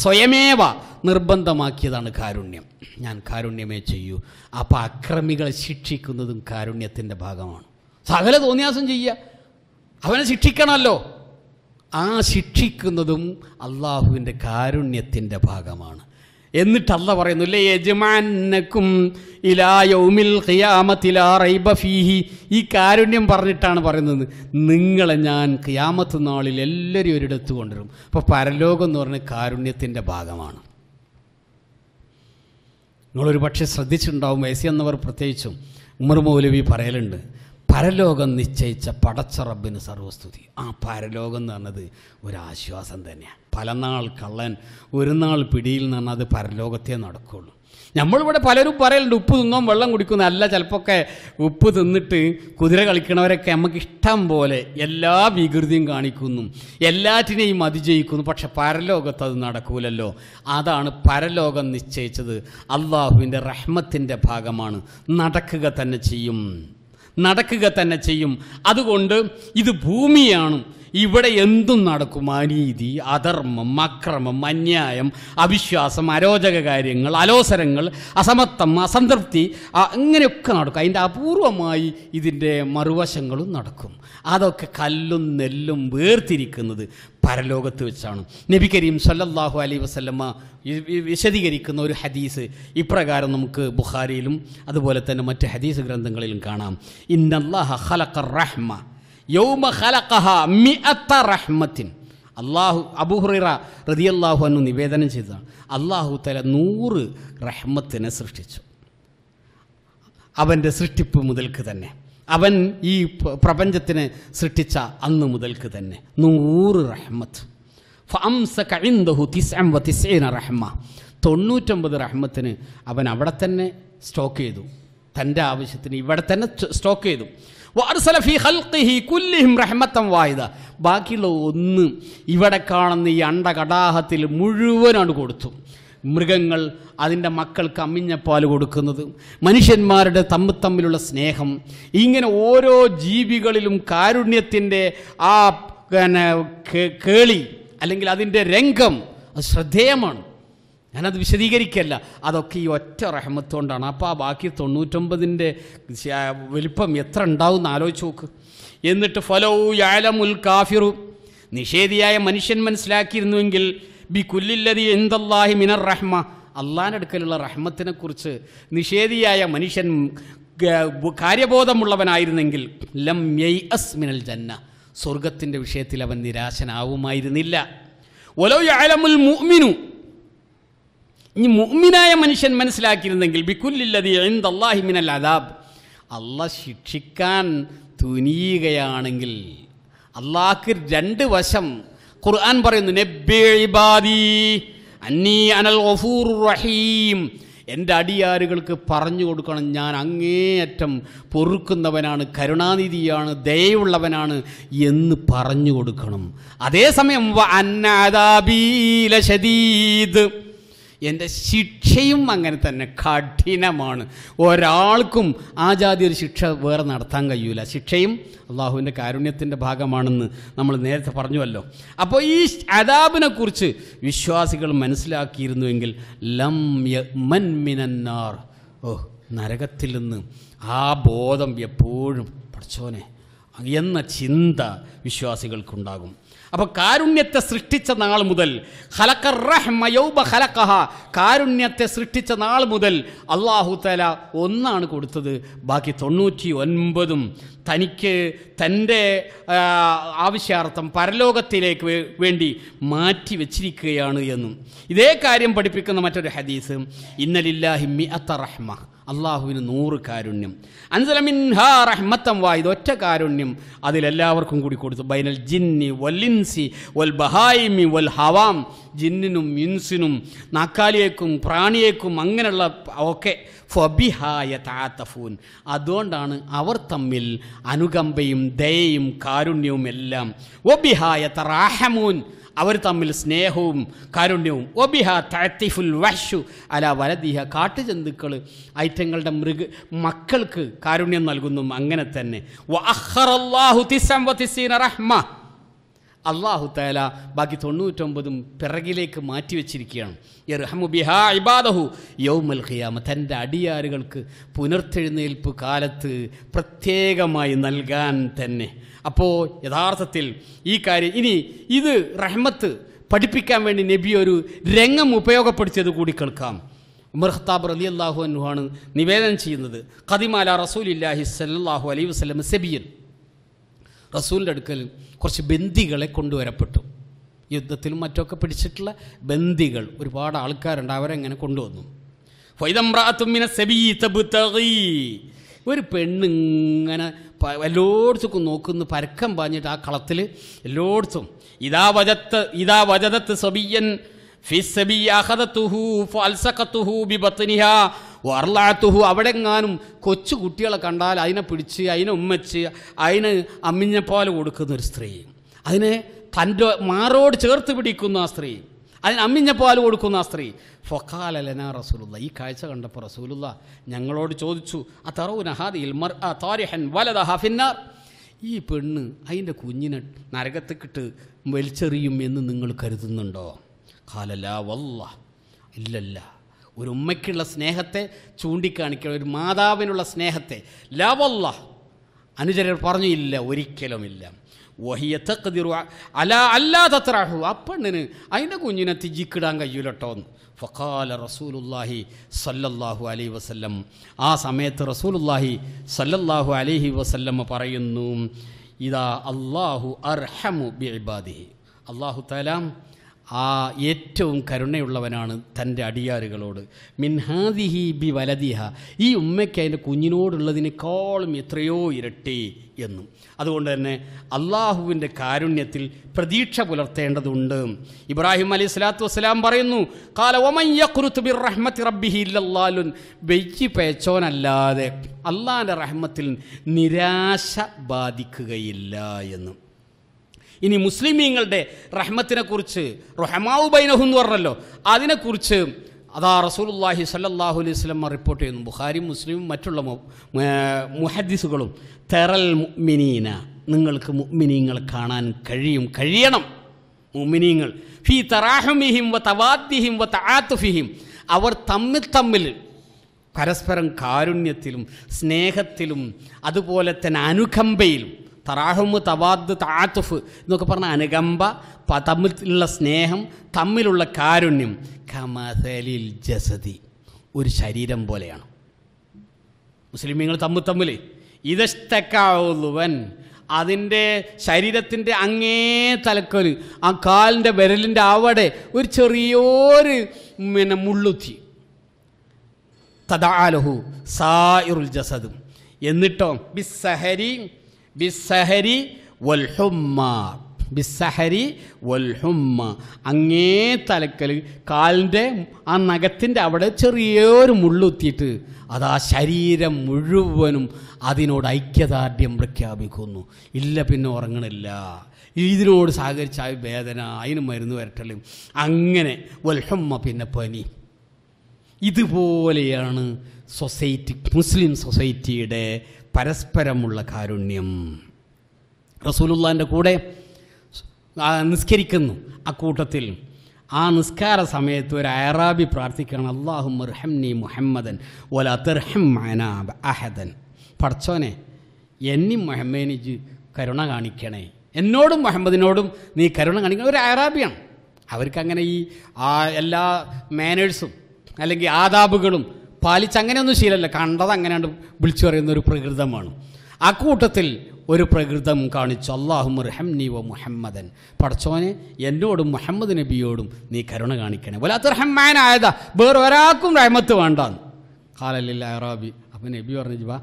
സ്വയമേവ നിർബന്ധമാക്കിയതാണ് കാരുണ്യം ഞാൻ കാരുണ്യമേ ചെയ്യൂ അപ്പോൾ അക്രമികളെ ശിക്ഷിക്കുന്നതും കാരുണ്യത്തിൻ്റെ ഭാഗമാണ് സകല തോന്നിയാസം ചെയ്യുക അവനെ ശിക്ഷിക്കണമല്ലോ ആ ശിക്ഷിക്കുന്നതും അള്ളാഹുവിൻ്റെ കാരുണ്യത്തിൻ്റെ ഭാഗമാണ് എന്നിട്ട് അല്ല പറയുന്നില്ലേ യജമാനക്കും ഇലായൗമിൽ ഖിയാമത്തിലാറൈബഫീഹി ഈ കാരുണ്യം പറഞ്ഞിട്ടാണ് പറയുന്നത് നിങ്ങളെ ഞാൻ ഖിയാമത്ത് നാളിൽ എല്ലാവരും ഒരിടത്ത് കൊണ്ടുവരും അപ്പോൾ പരലോകം എന്ന് പറഞ്ഞ കാരുണ്യത്തിൻ്റെ ഭാഗമാണ് നിങ്ങളൊരു പക്ഷേ ശ്രദ്ധിച്ചിട്ടുണ്ടാവും സി എന്നവർ പ്രത്യേകിച്ചും ഉമർ മൗലവി പറയലുണ്ട് പരലോകം നിശ്ചയിച്ച പടച്ചറബിന് സർവസ്തുതി ആ പരലോകം എന്ന് പറഞ്ഞത് ഒരാശ്വാസം തന്നെയാണ് പല നാൾ കള്ളൻ ഒരു നാൾ പിടിയിൽ നിന്ന് പറഞ്ഞാൽ അത് പരലോകത്തെ നടക്കുകയുള്ളൂ നമ്മളിവിടെ പലരും പറയലുണ്ട് ഉപ്പ് തിന്നോ വെള്ളം കുടിക്കുന്ന അല്ല ചിലപ്പോൾ ഉപ്പ് തിന്നിട്ട് കുതിര കളിക്കണവരൊക്കെ നമുക്ക് ഇഷ്ടം പോലെ എല്ലാ വികൃതിയും കാണിക്കുന്നു എല്ലാറ്റിനെയും അതിജയിക്കുന്നു പക്ഷെ പരലോകത്ത് അത് നടക്കൂലല്ലോ അതാണ് പരലോകം നിശ്ചയിച്ചത് അള്ളാഹുവിൻ്റെ റഹ്മത്തിൻ്റെ ഭാഗമാണ് നടക്കുക തന്നെ ചെയ്യും നടക്കുക തന്നെ ചെയ്യും അതുകൊണ്ട് ഇത് ഭൂമിയാണ് ഇവിടെ എന്തും നടക്കും അനീതി അധർമ്മം അക്രമം അന്യായം അവിശ്വാസം അരോചക കാര്യങ്ങൾ അലോസരങ്ങൾ അസമത്വം അസംതൃപ്തി അങ്ങനെയൊക്കെ നടക്കും അതിൻ്റെ അപൂർവമായി ഇതിൻ്റെ മറുവശങ്ങളും നടക്കും അതൊക്കെ കല്ലും നെല്ലും വേർതിരിക്കുന്നത് പരലോകത്ത് വെച്ചാണ് നബി കരീം സല്ലല്ലാഹു അലൈ വസല്ലമ്മ വിശദീകരിക്കുന്ന ഒരു ഹദീസ് ഇപ്രകാരം നമുക്ക് ബുഖാരിയിലും അതുപോലെ തന്നെ മറ്റ് ഹദീസ് ഗ്രന്ഥങ്ങളിലും കാണാം ഇന്നല്ലാഹ ഹലഖർ റഹ്മ യൗമ ഹലഖഹ മിഅത്ത റഹ്മത്തിൻ അള്ളാഹു അബുഹുറ റതിയല്ലാഹു അന്ന് നിവേദനം ചെയ്തതാണ് അള്ളാഹു തല നൂറ് റഹ്മത്തിനെ സൃഷ്ടിച്ചു അവൻ്റെ സൃഷ്ടിപ്പ് മുതൽക്ക് തന്നെ അവൻ ഈ പ്രപഞ്ചത്തിനെ സൃഷ്ടിച്ച അന്ന് മുതൽക്ക് തന്നെ നൂറ് റഹ്മത്ത് റഹ്മ തൊണ്ണൂറ്റൊമ്പത് റഹ്മത്തിന് അവൻ അവിടെ തന്നെ സ്റ്റോക്ക് ചെയ്തു തൻ്റെ ആവശ്യത്തിന് ഇവിടെ തന്നെ സ്റ്റോക്ക് ചെയ്തു വാർസലഫി ഹൽക്കിഹി കുല്ലിഹിം റഹ്മത്തം വായുത ബാക്കിയുള്ള ഒന്നും ഇവിടെ കാണുന്ന ഈ കടാഹത്തിൽ മുഴുവനാണ് കൊടുത്തു മൃഗങ്ങൾ അതിൻ്റെ മക്കൾക്ക് അമ്മിഞ്ഞപ്പാൽ കൊടുക്കുന്നത് മനുഷ്യന്മാരുടെ തമ്മിൽ തമ്മിലുള്ള സ്നേഹം ഇങ്ങനെ ഓരോ ജീവികളിലും കാരുണ്യത്തിൻ്റെ ആ കേളി അല്ലെങ്കിൽ അതിൻ്റെ രംഗം അത് ശ്രദ്ധേയമാണ് ഞാനത് വിശദീകരിക്കല്ല അതൊക്കെ ഈ ഒറ്റ റഹ്മത്തുകൊണ്ടാണ് അപ്പോൾ ആ ബാക്കി തൊണ്ണൂറ്റൊമ്പതിൻ്റെ വലിപ്പം എത്ര ഉണ്ടാവും എന്ന് ആലോചിച്ച് നോക്ക് എന്നിട്ട് ഫലോ യാലമുൽ കാഫിറു നിഷേധിയായ മനുഷ്യൻ മനസ്സിലാക്കിയിരുന്നുവെങ്കിൽ ബി കുല്ലില്ലതി എന്തല്ലാഹി മിനർ റഹ്മ അള്ളാനടുക്കലുള്ള റഹ്മത്തിനെക്കുറിച്ച് നിഷേധിയായ മനുഷ്യൻ കാര്യബോധമുള്ളവനായിരുന്നെങ്കിൽ ലം യൈ അസ് മിനൽ ജന്ന സ്വർഗത്തിൻ്റെ വിഷയത്തിൽ അവൻ നിരാശനാവുമായിരുന്നില്ല ഒലോ യാലമുൽ മുഅ്മിനു ഇനി മുഅ്മിനായ മനുഷ്യൻ മനസ്സിലാക്കിയിരുന്നെങ്കിൽ ബിക്കുല്ലില്ലതി അള്ളാഹി മിനൽ അദാബ് അള്ളാഹ് ശിക്ഷിക്കാൻ തുനിയുകയാണെങ്കിൽ അള്ളാഹ്ക്ക് രണ്ട് വശം ഖുർആൻ പറയുന്നു അന്നീ അനൽ റഹീം എൻ്റെ അടിയാരുകൾക്ക് പറഞ്ഞു കൊടുക്കണം ഞാൻ അങ്ങേയറ്റം പൊറുക്കുന്നവനാണ് കരുണാനിധിയാണ് ദയുള്ളവനാണ് എന്ന് പറഞ്ഞു കൊടുക്കണം അതേസമയം എൻ്റെ ശിക്ഷയും അങ്ങനെ തന്നെ കഠിനമാണ് ഒരാൾക്കും ആ ജാതി ഒരു ശിക്ഷ വേറെ നടത്താൻ കഴിയൂല ശിക്ഷയും അള്ളാഹുവിൻ്റെ കാരുണ്യത്തിൻ്റെ ഭാഗമാണെന്ന് നമ്മൾ നേരത്തെ പറഞ്ഞുവല്ലോ അപ്പോൾ ഈ അദാബിനെക്കുറിച്ച് വിശ്വാസികൾ മനസ്സിലാക്കിയിരുന്നുവെങ്കിൽ ലം മൻ മിനന്നാർ ഓ നരകത്തിൽ നിന്ന് ആ ബോധം എപ്പോഴും പഠിച്ചോനെ എന്ന ചിന്ത വിശ്വാസികൾക്കുണ്ടാകും അപ്പോൾ കാരുണ്യത്തെ സൃഷ്ടിച്ച നാൾ മുതൽ കാരുണ്യത്തെ സൃഷ്ടിച്ച നാൾ മുതൽ അള്ളാഹു തല ഒന്നാണ് കൊടുത്തത് ബാക്കി തൊണ്ണൂറ്റി ഒൻപതും തനിക്ക് തൻ്റെ ആവശ്യാർത്ഥം പരലോകത്തിലേക്ക് വേണ്ടി മാറ്റി വെച്ചിരിക്കുകയാണ് എന്നും ഇതേ കാര്യം പഠിപ്പിക്കുന്ന മറ്റൊരു ഹദീസ് ഇന്നലില്ലാഹിമി അത്ത റഹ്മ അള്ളാഹുവിന് നൂറ് കാരുണ്യം അൻസലമിൻഹാ റഹ്മത്തം വായത് ഒറ്റ കാരുണ്യം അതിലെല്ലാവർക്കും കൂടി കൊടുത്തു ബൈനൽ ജിന്നി വല്ലിൻസി വൽ ബഹായിമി വൽ ഹവാം ജിന്നിനും ഇൻസിനും നാക്കാലിയേക്കും പ്രാണിയേക്കും അങ്ങനെയുള്ള ഒക്കെ ഫബിഹായ താത്തഫൂൻ അതുകൊണ്ടാണ് അവർ തമ്മിൽ അനുകമ്പയും ദയയും കാരുണ്യവും എല്ലാം ഒബിഹായ തറാഹമൂൻ അവർ തമ്മിൽ സ്നേഹവും കാരുണ്യവും ഒബിഹ തഴത്തിഫുൽ വഷു അല വലദിഹ കാട്ടുജന്തുക്കൾ ഐറ്റങ്ങളുടെ മൃഗ മക്കൾക്ക് കാരുണ്യം നൽകുന്നു അങ്ങനെ തന്നെ റഹ്മ അള്ളാഹു തല ബാക്കി തൊണ്ണൂറ്റൊമ്പതും പിറകിലേക്ക് മാറ്റിവെച്ചിരിക്കുകയാണ് ഇർഹമുബിഹാ ഇബാദഹു യൗമൽ തൻ്റെ അടിയാറുകൾക്ക് പുനർത്തെഴുന്നേൽപ്പ് കാലത്ത് പ്രത്യേകമായി നൽകാൻ തന്നെ അപ്പോൾ യഥാർത്ഥത്തിൽ ഈ കാര്യം ഇനി ഇത് റഹ്മത്ത് പഠിപ്പിക്കാൻ വേണ്ടി നബി ഒരു രംഗം ഉപയോഗപ്പെടുത്തിയത് കൂടി കേൾക്കാം ഉമർ ഖത്താബ് റലി അള്ളാഹു അനുഹാണ് നിവേദനം ചെയ്യുന്നത് ഖദിമാല റസൂലില്ലാഹി സല്ലാഹു അലൈ വസ്ലം സെബിയൻ റസൂലിൻ്റെ അടുക്കൽ കുറച്ച് ബന്ദികളെ കൊണ്ടുവരപ്പെട്ടു യുദ്ധത്തിലും മറ്റൊക്കെ പിടിച്ചിട്ടുള്ള ബന്ദികൾ ഒരുപാട് ആൾക്കാരുണ്ട് അവരെങ്ങനെ കൊണ്ടുവന്നു ഒരു പെണ്ണിങ്ങനെ എല്ലോടത്തും നോക്കുന്ന പരക്കം പാഞ്ഞിട്ട് ആ കളത്തിൽ എല്ലോടത്തും ഇതാ വജത്ത് ഇതാ വജതത്ത് സബിയൻ ബത്നിഹ വർലാത്തുഹു അവിടെങ്ങാനും കൊച്ചു കുട്ടികളെ കണ്ടാൽ അതിനെ പിടിച്ച് അതിനെ ഉമ്മച്ച് അതിന് അമ്മിഞ്ഞപ്പാല് കൊടുക്കുന്ന ഒരു സ്ത്രീ അതിനെ തൻ്റെ മാറോട് ചേർത്ത് പിടിക്കുന്ന ആ സ്ത്രീ അതിന് അമ്മിഞ്ഞപ്പാല് കൊടുക്കുന്ന ആ സ്ത്രീ ഫൊക്കാലലന റസൂലുള്ള ഈ കാഴ്ച കണ്ടപ്പോൾ റസൂലുള്ള ഞങ്ങളോട് ചോദിച്ചു ആ തറവുന ഹാദിയിൽ മർ ആ താരിഹൻ വലത ഹഫിന്നാർ ഈ പെണ്ണ് അതിൻ്റെ കുഞ്ഞിനെ കിട്ട് വലിച്ചെറിയും എന്ന് നിങ്ങൾ കരുതുന്നുണ്ടോ കാലല വല്ല ഇല്ലല്ല ഒരു ഉമ്മയ്ക്കുള്ള സ്നേഹത്തെ ചൂണ്ടിക്കാണിക്കണം ഒരു മാതാവിനുള്ള സ്നേഹത്തെ ലവല്ല അനുചരർ പറഞ്ഞു ഇല്ല ഒരിക്കലുമില്ല വഹിയ തക്കതിറു അല അല്ലാതത്രാഹു ആ പെണ്ണിന് അതിൻ്റെ കുഞ്ഞിനെ തിജിക്കിടാൻ കഴിയൂലട്ടോ എന്ന് ഫഖാല റസൂലുല്ലാഹി സല്ലല്ലാഹു അലൈഹി വസല്ലം ആ സമയത്ത് റസൂലുല്ലാഹി സല്ലല്ലാഹു അലൈഹി വസല്ലം പറയുന്നു ഇതാ അള്ളാഹു അർഹമു ബിഇബാദിഹി അള്ളാഹു തലാം ആ ഏറ്റവും കരുണയുള്ളവനാണ് തൻ്റെ അടിയാറുകളോട് മിൻഹാദിഹി ബി വലതിഹ ഈ ഉമ്മയ്ക്ക് അതിൻ്റെ കുഞ്ഞിനോടുള്ളതിനേക്കാളും എത്രയോ ഇരട്ടി എന്നും അതുകൊണ്ട് തന്നെ അള്ളാഹുവിൻ്റെ കാരുണ്യത്തിൽ പ്രതീക്ഷ പുലർത്തേണ്ടതുണ്ട് ഇബ്രാഹിം അലി സ്വലാത്തു വസ്സലാം പറയുന്നു കാല ഒമയ്യക്കുറുത്തുബിറഹ്മത്തിറബിഹില്ലാലുൻ വെയ്ക്ക് പേച്ചോനല്ലാതെ അള്ളാഹിൻ്റെ റഹ്മത്തിൽ നിരാശ ബാധിക്കുകയില്ല എന്നും ഇനി മുസ്ലിമീങ്ങളുടെ റഹ്മത്തിനെ കുറിച്ച് റൊഹമാവ് ബൈനഹു എന്ന് പറഞ്ഞല്ലോ അതിനെക്കുറിച്ച് അതാ റസൂലുല്ലാഹി സല്ലാഹു അലൈഹി സ്വലമ്മ റിപ്പോർട്ട് ചെയ്യുന്നു ബുഖാരി മുസ്ലിമും മറ്റുള്ള മുഹദ്ദിസുകളും തെറൽ മുഅ്മിനീന നിങ്ങൾക്ക് മുഅ്മിനീങ്ങളെ കാണാൻ കഴിയും കഴിയണം മുഅ്മിനീങ്ങൾ ഫി തറാഹുമിഹിം വ തവാത്തിഹിം വ തആത്തുഫിഹിം അവർ തമ്മിൽ തമ്മിൽ പരസ്പരം കാരുണ്യത്തിലും സ്നേഹത്തിലും അതുപോലെ തന്നെ അനുകമ്പയിലും തറാഹുമ് തവാദ് താത്തുഫ് എന്നൊക്കെ പറഞ്ഞ അനുകമ്പ തമ്മിലുള്ള സ്നേഹം തമ്മിലുള്ള കാരുണ്യം കമസലിൽ ജസതി ഒരു ശരീരം പോലെയാണ് മുസ്ലിമീങ്ങൾ തമ്മിൽ തമ്മിൽ ഇതഷ്ടക്കാവുവൻ അതിൻ്റെ ശരീരത്തിൻ്റെ അങ്ങേ തലക്കൊരു ആ കാലിൻ്റെ വിരലിൻ്റെ അവിടെ ഒരു ചെറിയൊരു പിന്നെ മുള്ളുത്തി തദാലഹു സായുർ ജസദും എന്നിട്ടോ ബിസ്സഹരി ബിസഹരി വൽഹുമ്മ ബിസഹരി വൽഹുമ്മ അങ്ങേ തലക്കൽ കാലിൻ്റെ ആ നഖത്തിൻ്റെ അവിടെ ചെറിയൊരു മുള്ളുത്തിയിട്ട് അത് ആ ശരീരം മുഴുവനും അതിനോട് ഐക്യദാർഢ്യം പ്രഖ്യാപിക്കുന്നു ഇല്ല പിന്നെ ഉറങ്ങണില്ല ഇതിനോട് സഹകരിച്ച വേദന അതിന് മരുന്ന് വരട്ടലും അങ്ങനെ വൽഹമ്മ പിന്നെ പനി ഇതുപോലെയാണ് സൊസൈറ്റി മുസ്ലിം സൊസൈറ്റിയുടെ പരസ്പരമുള്ള കാരുണ്യം റസൂലുള്ളാൻ്റെ കൂടെ നിസ്കരിക്കുന്നു അക്കൂട്ടത്തിൽ ആ നിസ്കാര സമയത്ത് ഒരു അയറാബി പ്രാർത്ഥിക്കണം അള്ളാഹു മുഹമ്മദൻ ഓല തെർഹം അഹദൻ പഠിച്ചോനെ എന്നി മുഹമ്മദിനിജ് കരുണ കാണിക്കണേ എന്നോടും മുഹമ്മദിനോടും നീ കരുണ കാണിക്കണം ഒരു അയറാബിയാണ് അവർക്കങ്ങനെ ഈ ആ എല്ലാ മാനേഴ്സും അല്ലെങ്കിൽ ആദാബുകളും പാലിച്ച് അങ്ങനെയൊന്നും ശീലമല്ല കണ്ടത് അങ്ങനെയാണ് വിളിച്ചു പറയുന്ന ഒരു പ്രകൃതമാണ് ആ കൂട്ടത്തിൽ ഒരു പ്രകൃതം കാണിച്ചു അള്ളാഹുറഹംനി വ മുഹമ്മദൻ പടച്ചോനെ എന്നോടും മുഹമ്മദ് നബിയോടും നീ കരുണ കാണിക്കണേ വല്ലാത്ത റഹ്മാനായതാ വേറെ ഒരാൾക്കും റഹ്മത്ത് വേണ്ടാന്ന് കാലല്ല അറാബി അപ്പം നബി പറഞ്ഞു വാ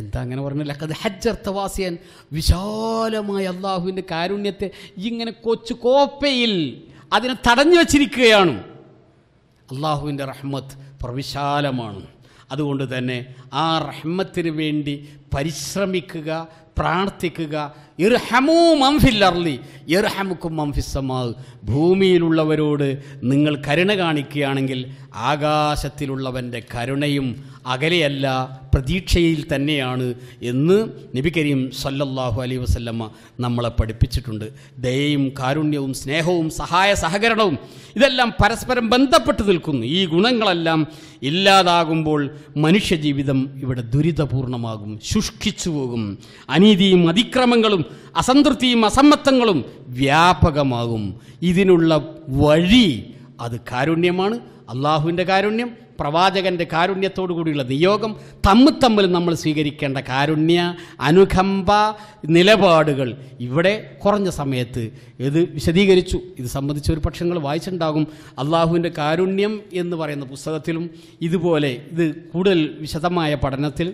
എന്താ അങ്ങനെ പറഞ്ഞില്ല അത് ഹജ്ജർത്ഥവാസിയൻ വിശാലമായ അള്ളാഹുവിൻ്റെ കാരുണ്യത്തെ ഇങ്ങനെ കൊച്ചു കോപ്പയിൽ അതിനെ തടഞ്ഞു വച്ചിരിക്കുകയാണ് അള്ളാഹുവിൻ്റെ റഹ്മത്ത് പ്രവിശാലമാണ് അതുകൊണ്ട് തന്നെ ആ റഹ്മത്തിന് വേണ്ടി പരിശ്രമിക്കുക പ്രാർത്ഥിക്കുക ഇർഹമൂ മംഫില്ലർലി ഇർഹമുക്കും മംഫിസമാവ് ഭൂമിയിലുള്ളവരോട് നിങ്ങൾ കരുണ കാണിക്കുകയാണെങ്കിൽ ആകാശത്തിലുള്ളവൻ്റെ കരുണയും അകലെയല്ല പ്രതീക്ഷയിൽ തന്നെയാണ് എന്ന് നബി കരീം സല്ലല്ലാഹു അലൈ വസല്ലമ്മ നമ്മളെ പഠിപ്പിച്ചിട്ടുണ്ട് ദയയും കാരുണ്യവും സ്നേഹവും സഹായ സഹകരണവും ഇതെല്ലാം പരസ്പരം ബന്ധപ്പെട്ട് നിൽക്കുന്നു ഈ ഗുണങ്ങളെല്ലാം ഇല്ലാതാകുമ്പോൾ മനുഷ്യജീവിതം ഇവിടെ ദുരിതപൂർണമാകും ശുഷ്കിച്ചു പോകും അനീതിയും അതിക്രമങ്ങളും അസംതൃപ്തിയും അസമ്മത്തങ്ങളും വ്യാപകമാകും ഇതിനുള്ള വഴി അത് കാരുണ്യമാണ് അള്ളാഹുവിൻ്റെ കാരുണ്യം പ്രവാചകൻ്റെ കാരുണ്യത്തോടു കൂടിയുള്ള നിയോഗം തമ്മിൽ തമ്മിൽ നമ്മൾ സ്വീകരിക്കേണ്ട കാരുണ്യ അനുകമ്പ നിലപാടുകൾ ഇവിടെ കുറഞ്ഞ സമയത്ത് ഇത് വിശദീകരിച്ചു ഇത് സംബന്ധിച്ച് ഒരു പക്ഷങ്ങൾ വായിച്ചിട്ടുണ്ടാകും അള്ളാഹുവിൻ്റെ കാരുണ്യം എന്ന് പറയുന്ന പുസ്തകത്തിലും ഇതുപോലെ ഇത് കൂടുതൽ വിശദമായ പഠനത്തിൽ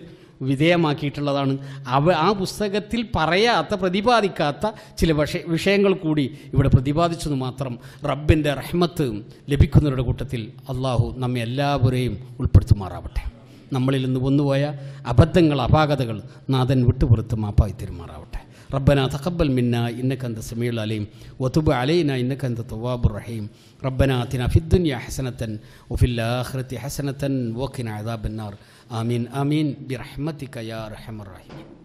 വിധേയമാക്കിയിട്ടുള്ളതാണ് അവ ആ പുസ്തകത്തിൽ പറയാത്ത പ്രതിപാദിക്കാത്ത ചില വിഷ വിഷയങ്ങൾ കൂടി ഇവിടെ പ്രതിപാദിച്ചെന്ന് മാത്രം റബ്ബിൻ്റെ റഹ്മത്ത് ലഭിക്കുന്നവരുടെ കൂട്ടത്തിൽ അള്ളാഹു നമ്മെ എല്ലാവരെയും ഉൾപ്പെടുത്തുമാറാവട്ടെ നമ്മളിൽ നിന്ന് വന്നുപോയ അബദ്ധങ്ങൾ അപാകതകൾ നാഥൻ വിട്ടുപുറത്ത് മാപ്പായി തെരുമാറാവട്ടെ ربنا تقبل منا إنك أنت السميع العليم وتب علينا إنك أنت التواب الرحيم ربنا آتنا في الدنيا حسنة وفي الآخرة حسنة وقنا عذاب النار آمين آمين برحمتك يا أرحم الراحمين